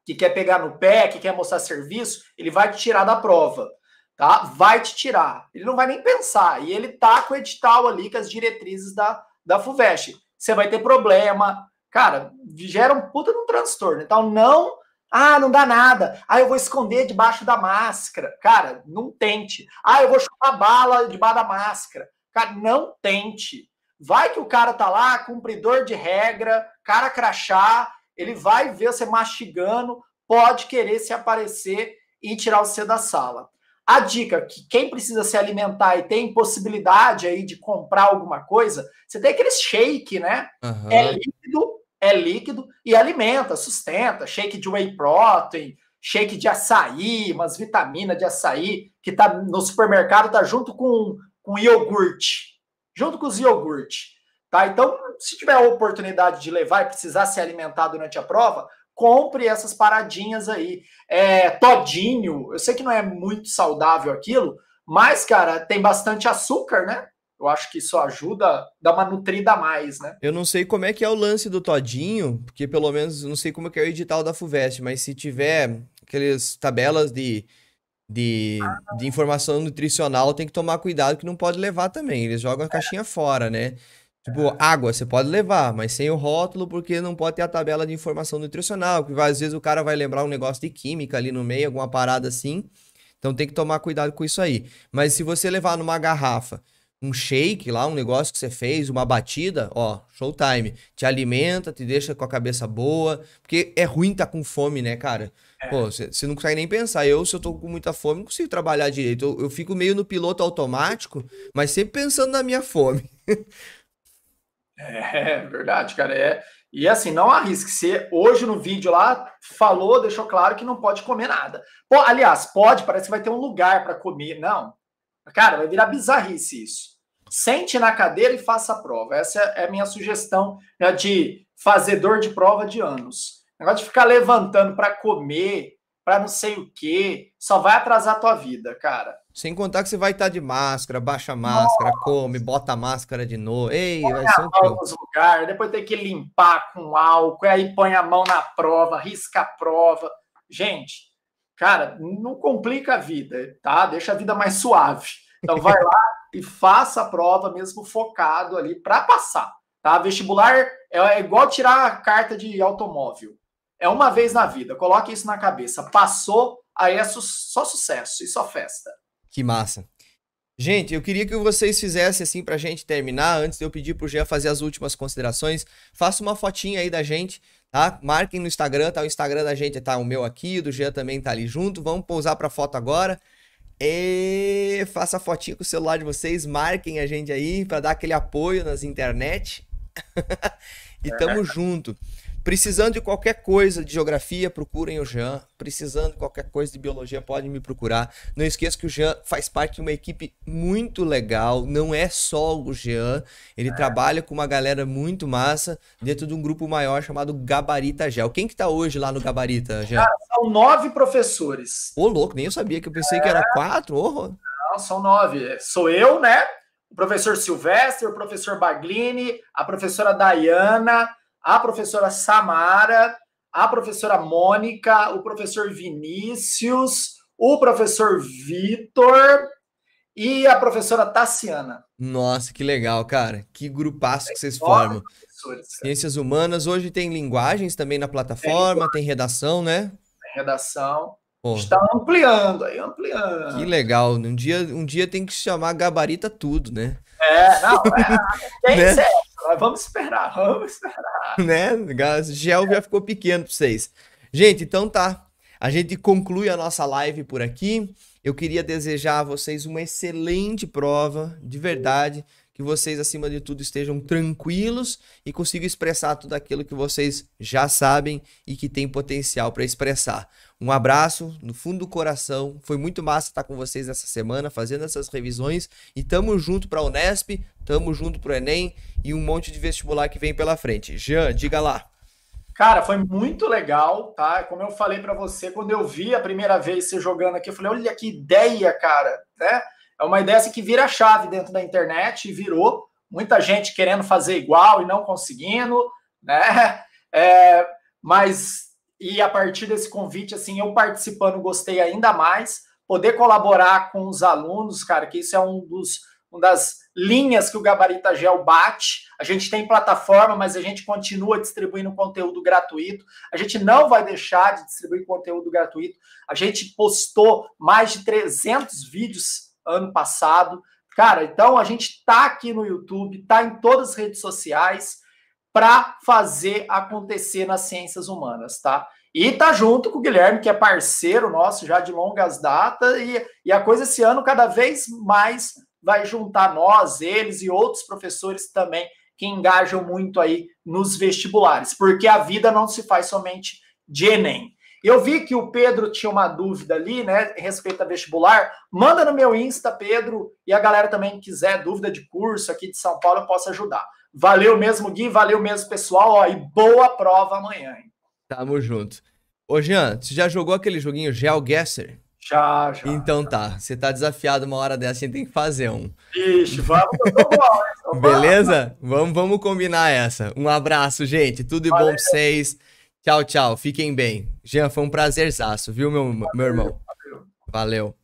que quer pegar no pé, que quer mostrar serviço, ele vai te tirar da prova, tá? Vai te tirar. Ele não vai nem pensar. E ele tá com o edital ali, com as diretrizes da, da FUVEST. Você vai ter problema, cara, gera um puta de um transtorno. Então, não. Ah, não dá nada. Ah, eu vou esconder debaixo da máscara. Cara, não tente. Ah, eu vou chutar bala debaixo da máscara. Cara, não tente. Vai que o cara tá lá, cumpridor de regra, cara crachá, ele vai ver você mastigando, pode querer se aparecer e tirar você da sala. A dica que quem precisa se alimentar e tem possibilidade aí de comprar alguma coisa, você tem aqueles shake, né? Uhum. É líquido, é líquido e alimenta, sustenta, shake de whey protein, shake de açaí, umas vitaminas de açaí que tá no supermercado, tá junto com, com iogurte, junto com os iogurte, tá? Então, se tiver a oportunidade de levar e precisar se alimentar durante a prova, compre essas paradinhas aí. É, todinho, eu sei que não é muito saudável aquilo, mas, cara, tem bastante açúcar, né? Eu acho que isso ajuda, dá uma nutrida a mais, né? Eu não sei como é que é o lance do Todinho, porque pelo menos não sei como é que é o edital da FUVEST, mas se tiver aquelas tabelas de, de, ah, de informação nutricional, tem que tomar cuidado que não pode levar também. Eles jogam a é. caixinha é. fora, né? Tipo, é. água você pode levar, mas sem o rótulo, porque não pode ter a tabela de informação nutricional, porque às vezes o cara vai lembrar um negócio de química ali no meio, alguma parada assim. Então tem que tomar cuidado com isso aí. Mas se você levar numa garrafa um shake lá, um negócio que você fez, uma batida, ó, showtime. Te alimenta, te deixa com a cabeça boa. Porque é ruim tá com fome, né, cara? É. Pô, você não consegue nem pensar. Eu, se eu tô com muita fome, não consigo trabalhar direito. Eu, eu fico meio no piloto automático, mas sempre pensando na minha fome. é verdade, cara. É. E assim, não arrisque. Você hoje no vídeo lá falou, deixou claro que não pode comer nada. Pô, aliás, pode, parece que vai ter um lugar para comer. Não, Cara, vai virar bizarrice isso. Sente na cadeira e faça a prova. Essa é a minha sugestão né, de fazedor de prova de anos. O negócio de ficar levantando para comer, para não sei o quê, só vai atrasar a tua vida, cara. Sem contar que você vai estar tá de máscara, baixa a máscara, Nossa. come, bota a máscara de novo. Ei, põe vai ser um show. nos depois tem que limpar com álcool, aí põe a mão na prova, risca a prova. Gente, Cara, não complica a vida, tá? Deixa a vida mais suave. Então vai lá e faça a prova mesmo focado ali para passar, tá? Vestibular é, é igual tirar a carta de automóvel. É uma vez na vida. Coloque isso na cabeça. Passou, aí é su só sucesso e só festa. Que massa. Gente, eu queria que vocês fizessem assim pra gente terminar, antes de eu pedir pro Jean fazer as últimas considerações, faça uma fotinha aí da gente tá? Marquem no Instagram, tá? O Instagram da gente tá o meu aqui, o do Jean também tá ali junto. Vamos pousar pra foto agora. E faça a fotinha com o celular de vocês, marquem a gente aí para dar aquele apoio nas internet. e tamo é. junto. Precisando de qualquer coisa de geografia, procurem o Jean. Precisando de qualquer coisa de biologia, podem me procurar. Não esqueça que o Jean faz parte de uma equipe muito legal. Não é só o Jean. Ele trabalha com uma galera muito massa dentro de um grupo maior chamado Gabarita Gel. Quem que tá hoje lá no Gabarita, Jean? são nove professores. Ô, louco, nem eu sabia que eu pensei é... que era quatro. Oh. Não, são nove. Sou eu, né? O professor Silvestre, o professor Baglini, a professora Dayana a professora Samara, a professora Mônica, o professor Vinícius, o professor Vitor e a professora Tassiana. Nossa, que legal, cara. Que grupaço que vocês formam. Ciências Humanas, hoje tem linguagens também na plataforma, tem, tem redação, né? Tem redação. Pô. Está ampliando, aí ampliando. Que legal. Um dia, um dia tem que chamar gabarita tudo, né? É, não. É, tem que né? ser vamos esperar, vamos esperar. Né? Gel já ficou pequeno para vocês. Gente, então tá. A gente conclui a nossa live por aqui. Eu queria desejar a vocês uma excelente prova, de verdade que vocês, acima de tudo, estejam tranquilos e consigam expressar tudo aquilo que vocês já sabem e que tem potencial para expressar. Um abraço no fundo do coração. Foi muito massa estar com vocês essa semana, fazendo essas revisões. E tamo junto para a Unesp, tamo junto para o Enem e um monte de vestibular que vem pela frente. Jean, diga lá. Cara, foi muito legal, tá? Como eu falei para você, quando eu vi a primeira vez você jogando aqui, eu falei: olha que ideia, cara, né? é uma ideia assim, que vira chave dentro da internet e virou muita gente querendo fazer igual e não conseguindo, né? É, mas e a partir desse convite, assim, eu participando gostei ainda mais, poder colaborar com os alunos, cara, que isso é um dos uma das linhas que o Gabarita Gel bate. A gente tem plataforma, mas a gente continua distribuindo conteúdo gratuito. A gente não vai deixar de distribuir conteúdo gratuito. A gente postou mais de 300 vídeos ano passado. Cara, então a gente está aqui no YouTube, está em todas as redes sociais para fazer acontecer nas ciências humanas, tá? E tá junto com o Guilherme, que é parceiro nosso já de longas datas, e, e a coisa esse ano cada vez mais vai juntar nós, eles e outros professores também que engajam muito aí nos vestibulares, porque a vida não se faz somente de Enem. Eu vi que o Pedro tinha uma dúvida ali, né, respeito a vestibular. Manda no meu Insta, Pedro, e a galera também quiser dúvida de curso aqui de São Paulo, eu posso ajudar. Valeu mesmo, Gui, valeu mesmo, pessoal, ó, e boa prova amanhã, hein? Tamo junto. Ô, Jean, você já jogou aquele joguinho GeoGuessr? Já, já. Então tá, você tá desafiado uma hora dessa, a gente tem que fazer um. Ixi, vamos, vamos, vamos. Beleza? Vamos, vamos combinar essa. Um abraço, gente. Tudo de bom pra vocês. Tchau, tchau. Fiquem bem. Jean, foi um prazerzaço, viu, meu, meu irmão? Valeu.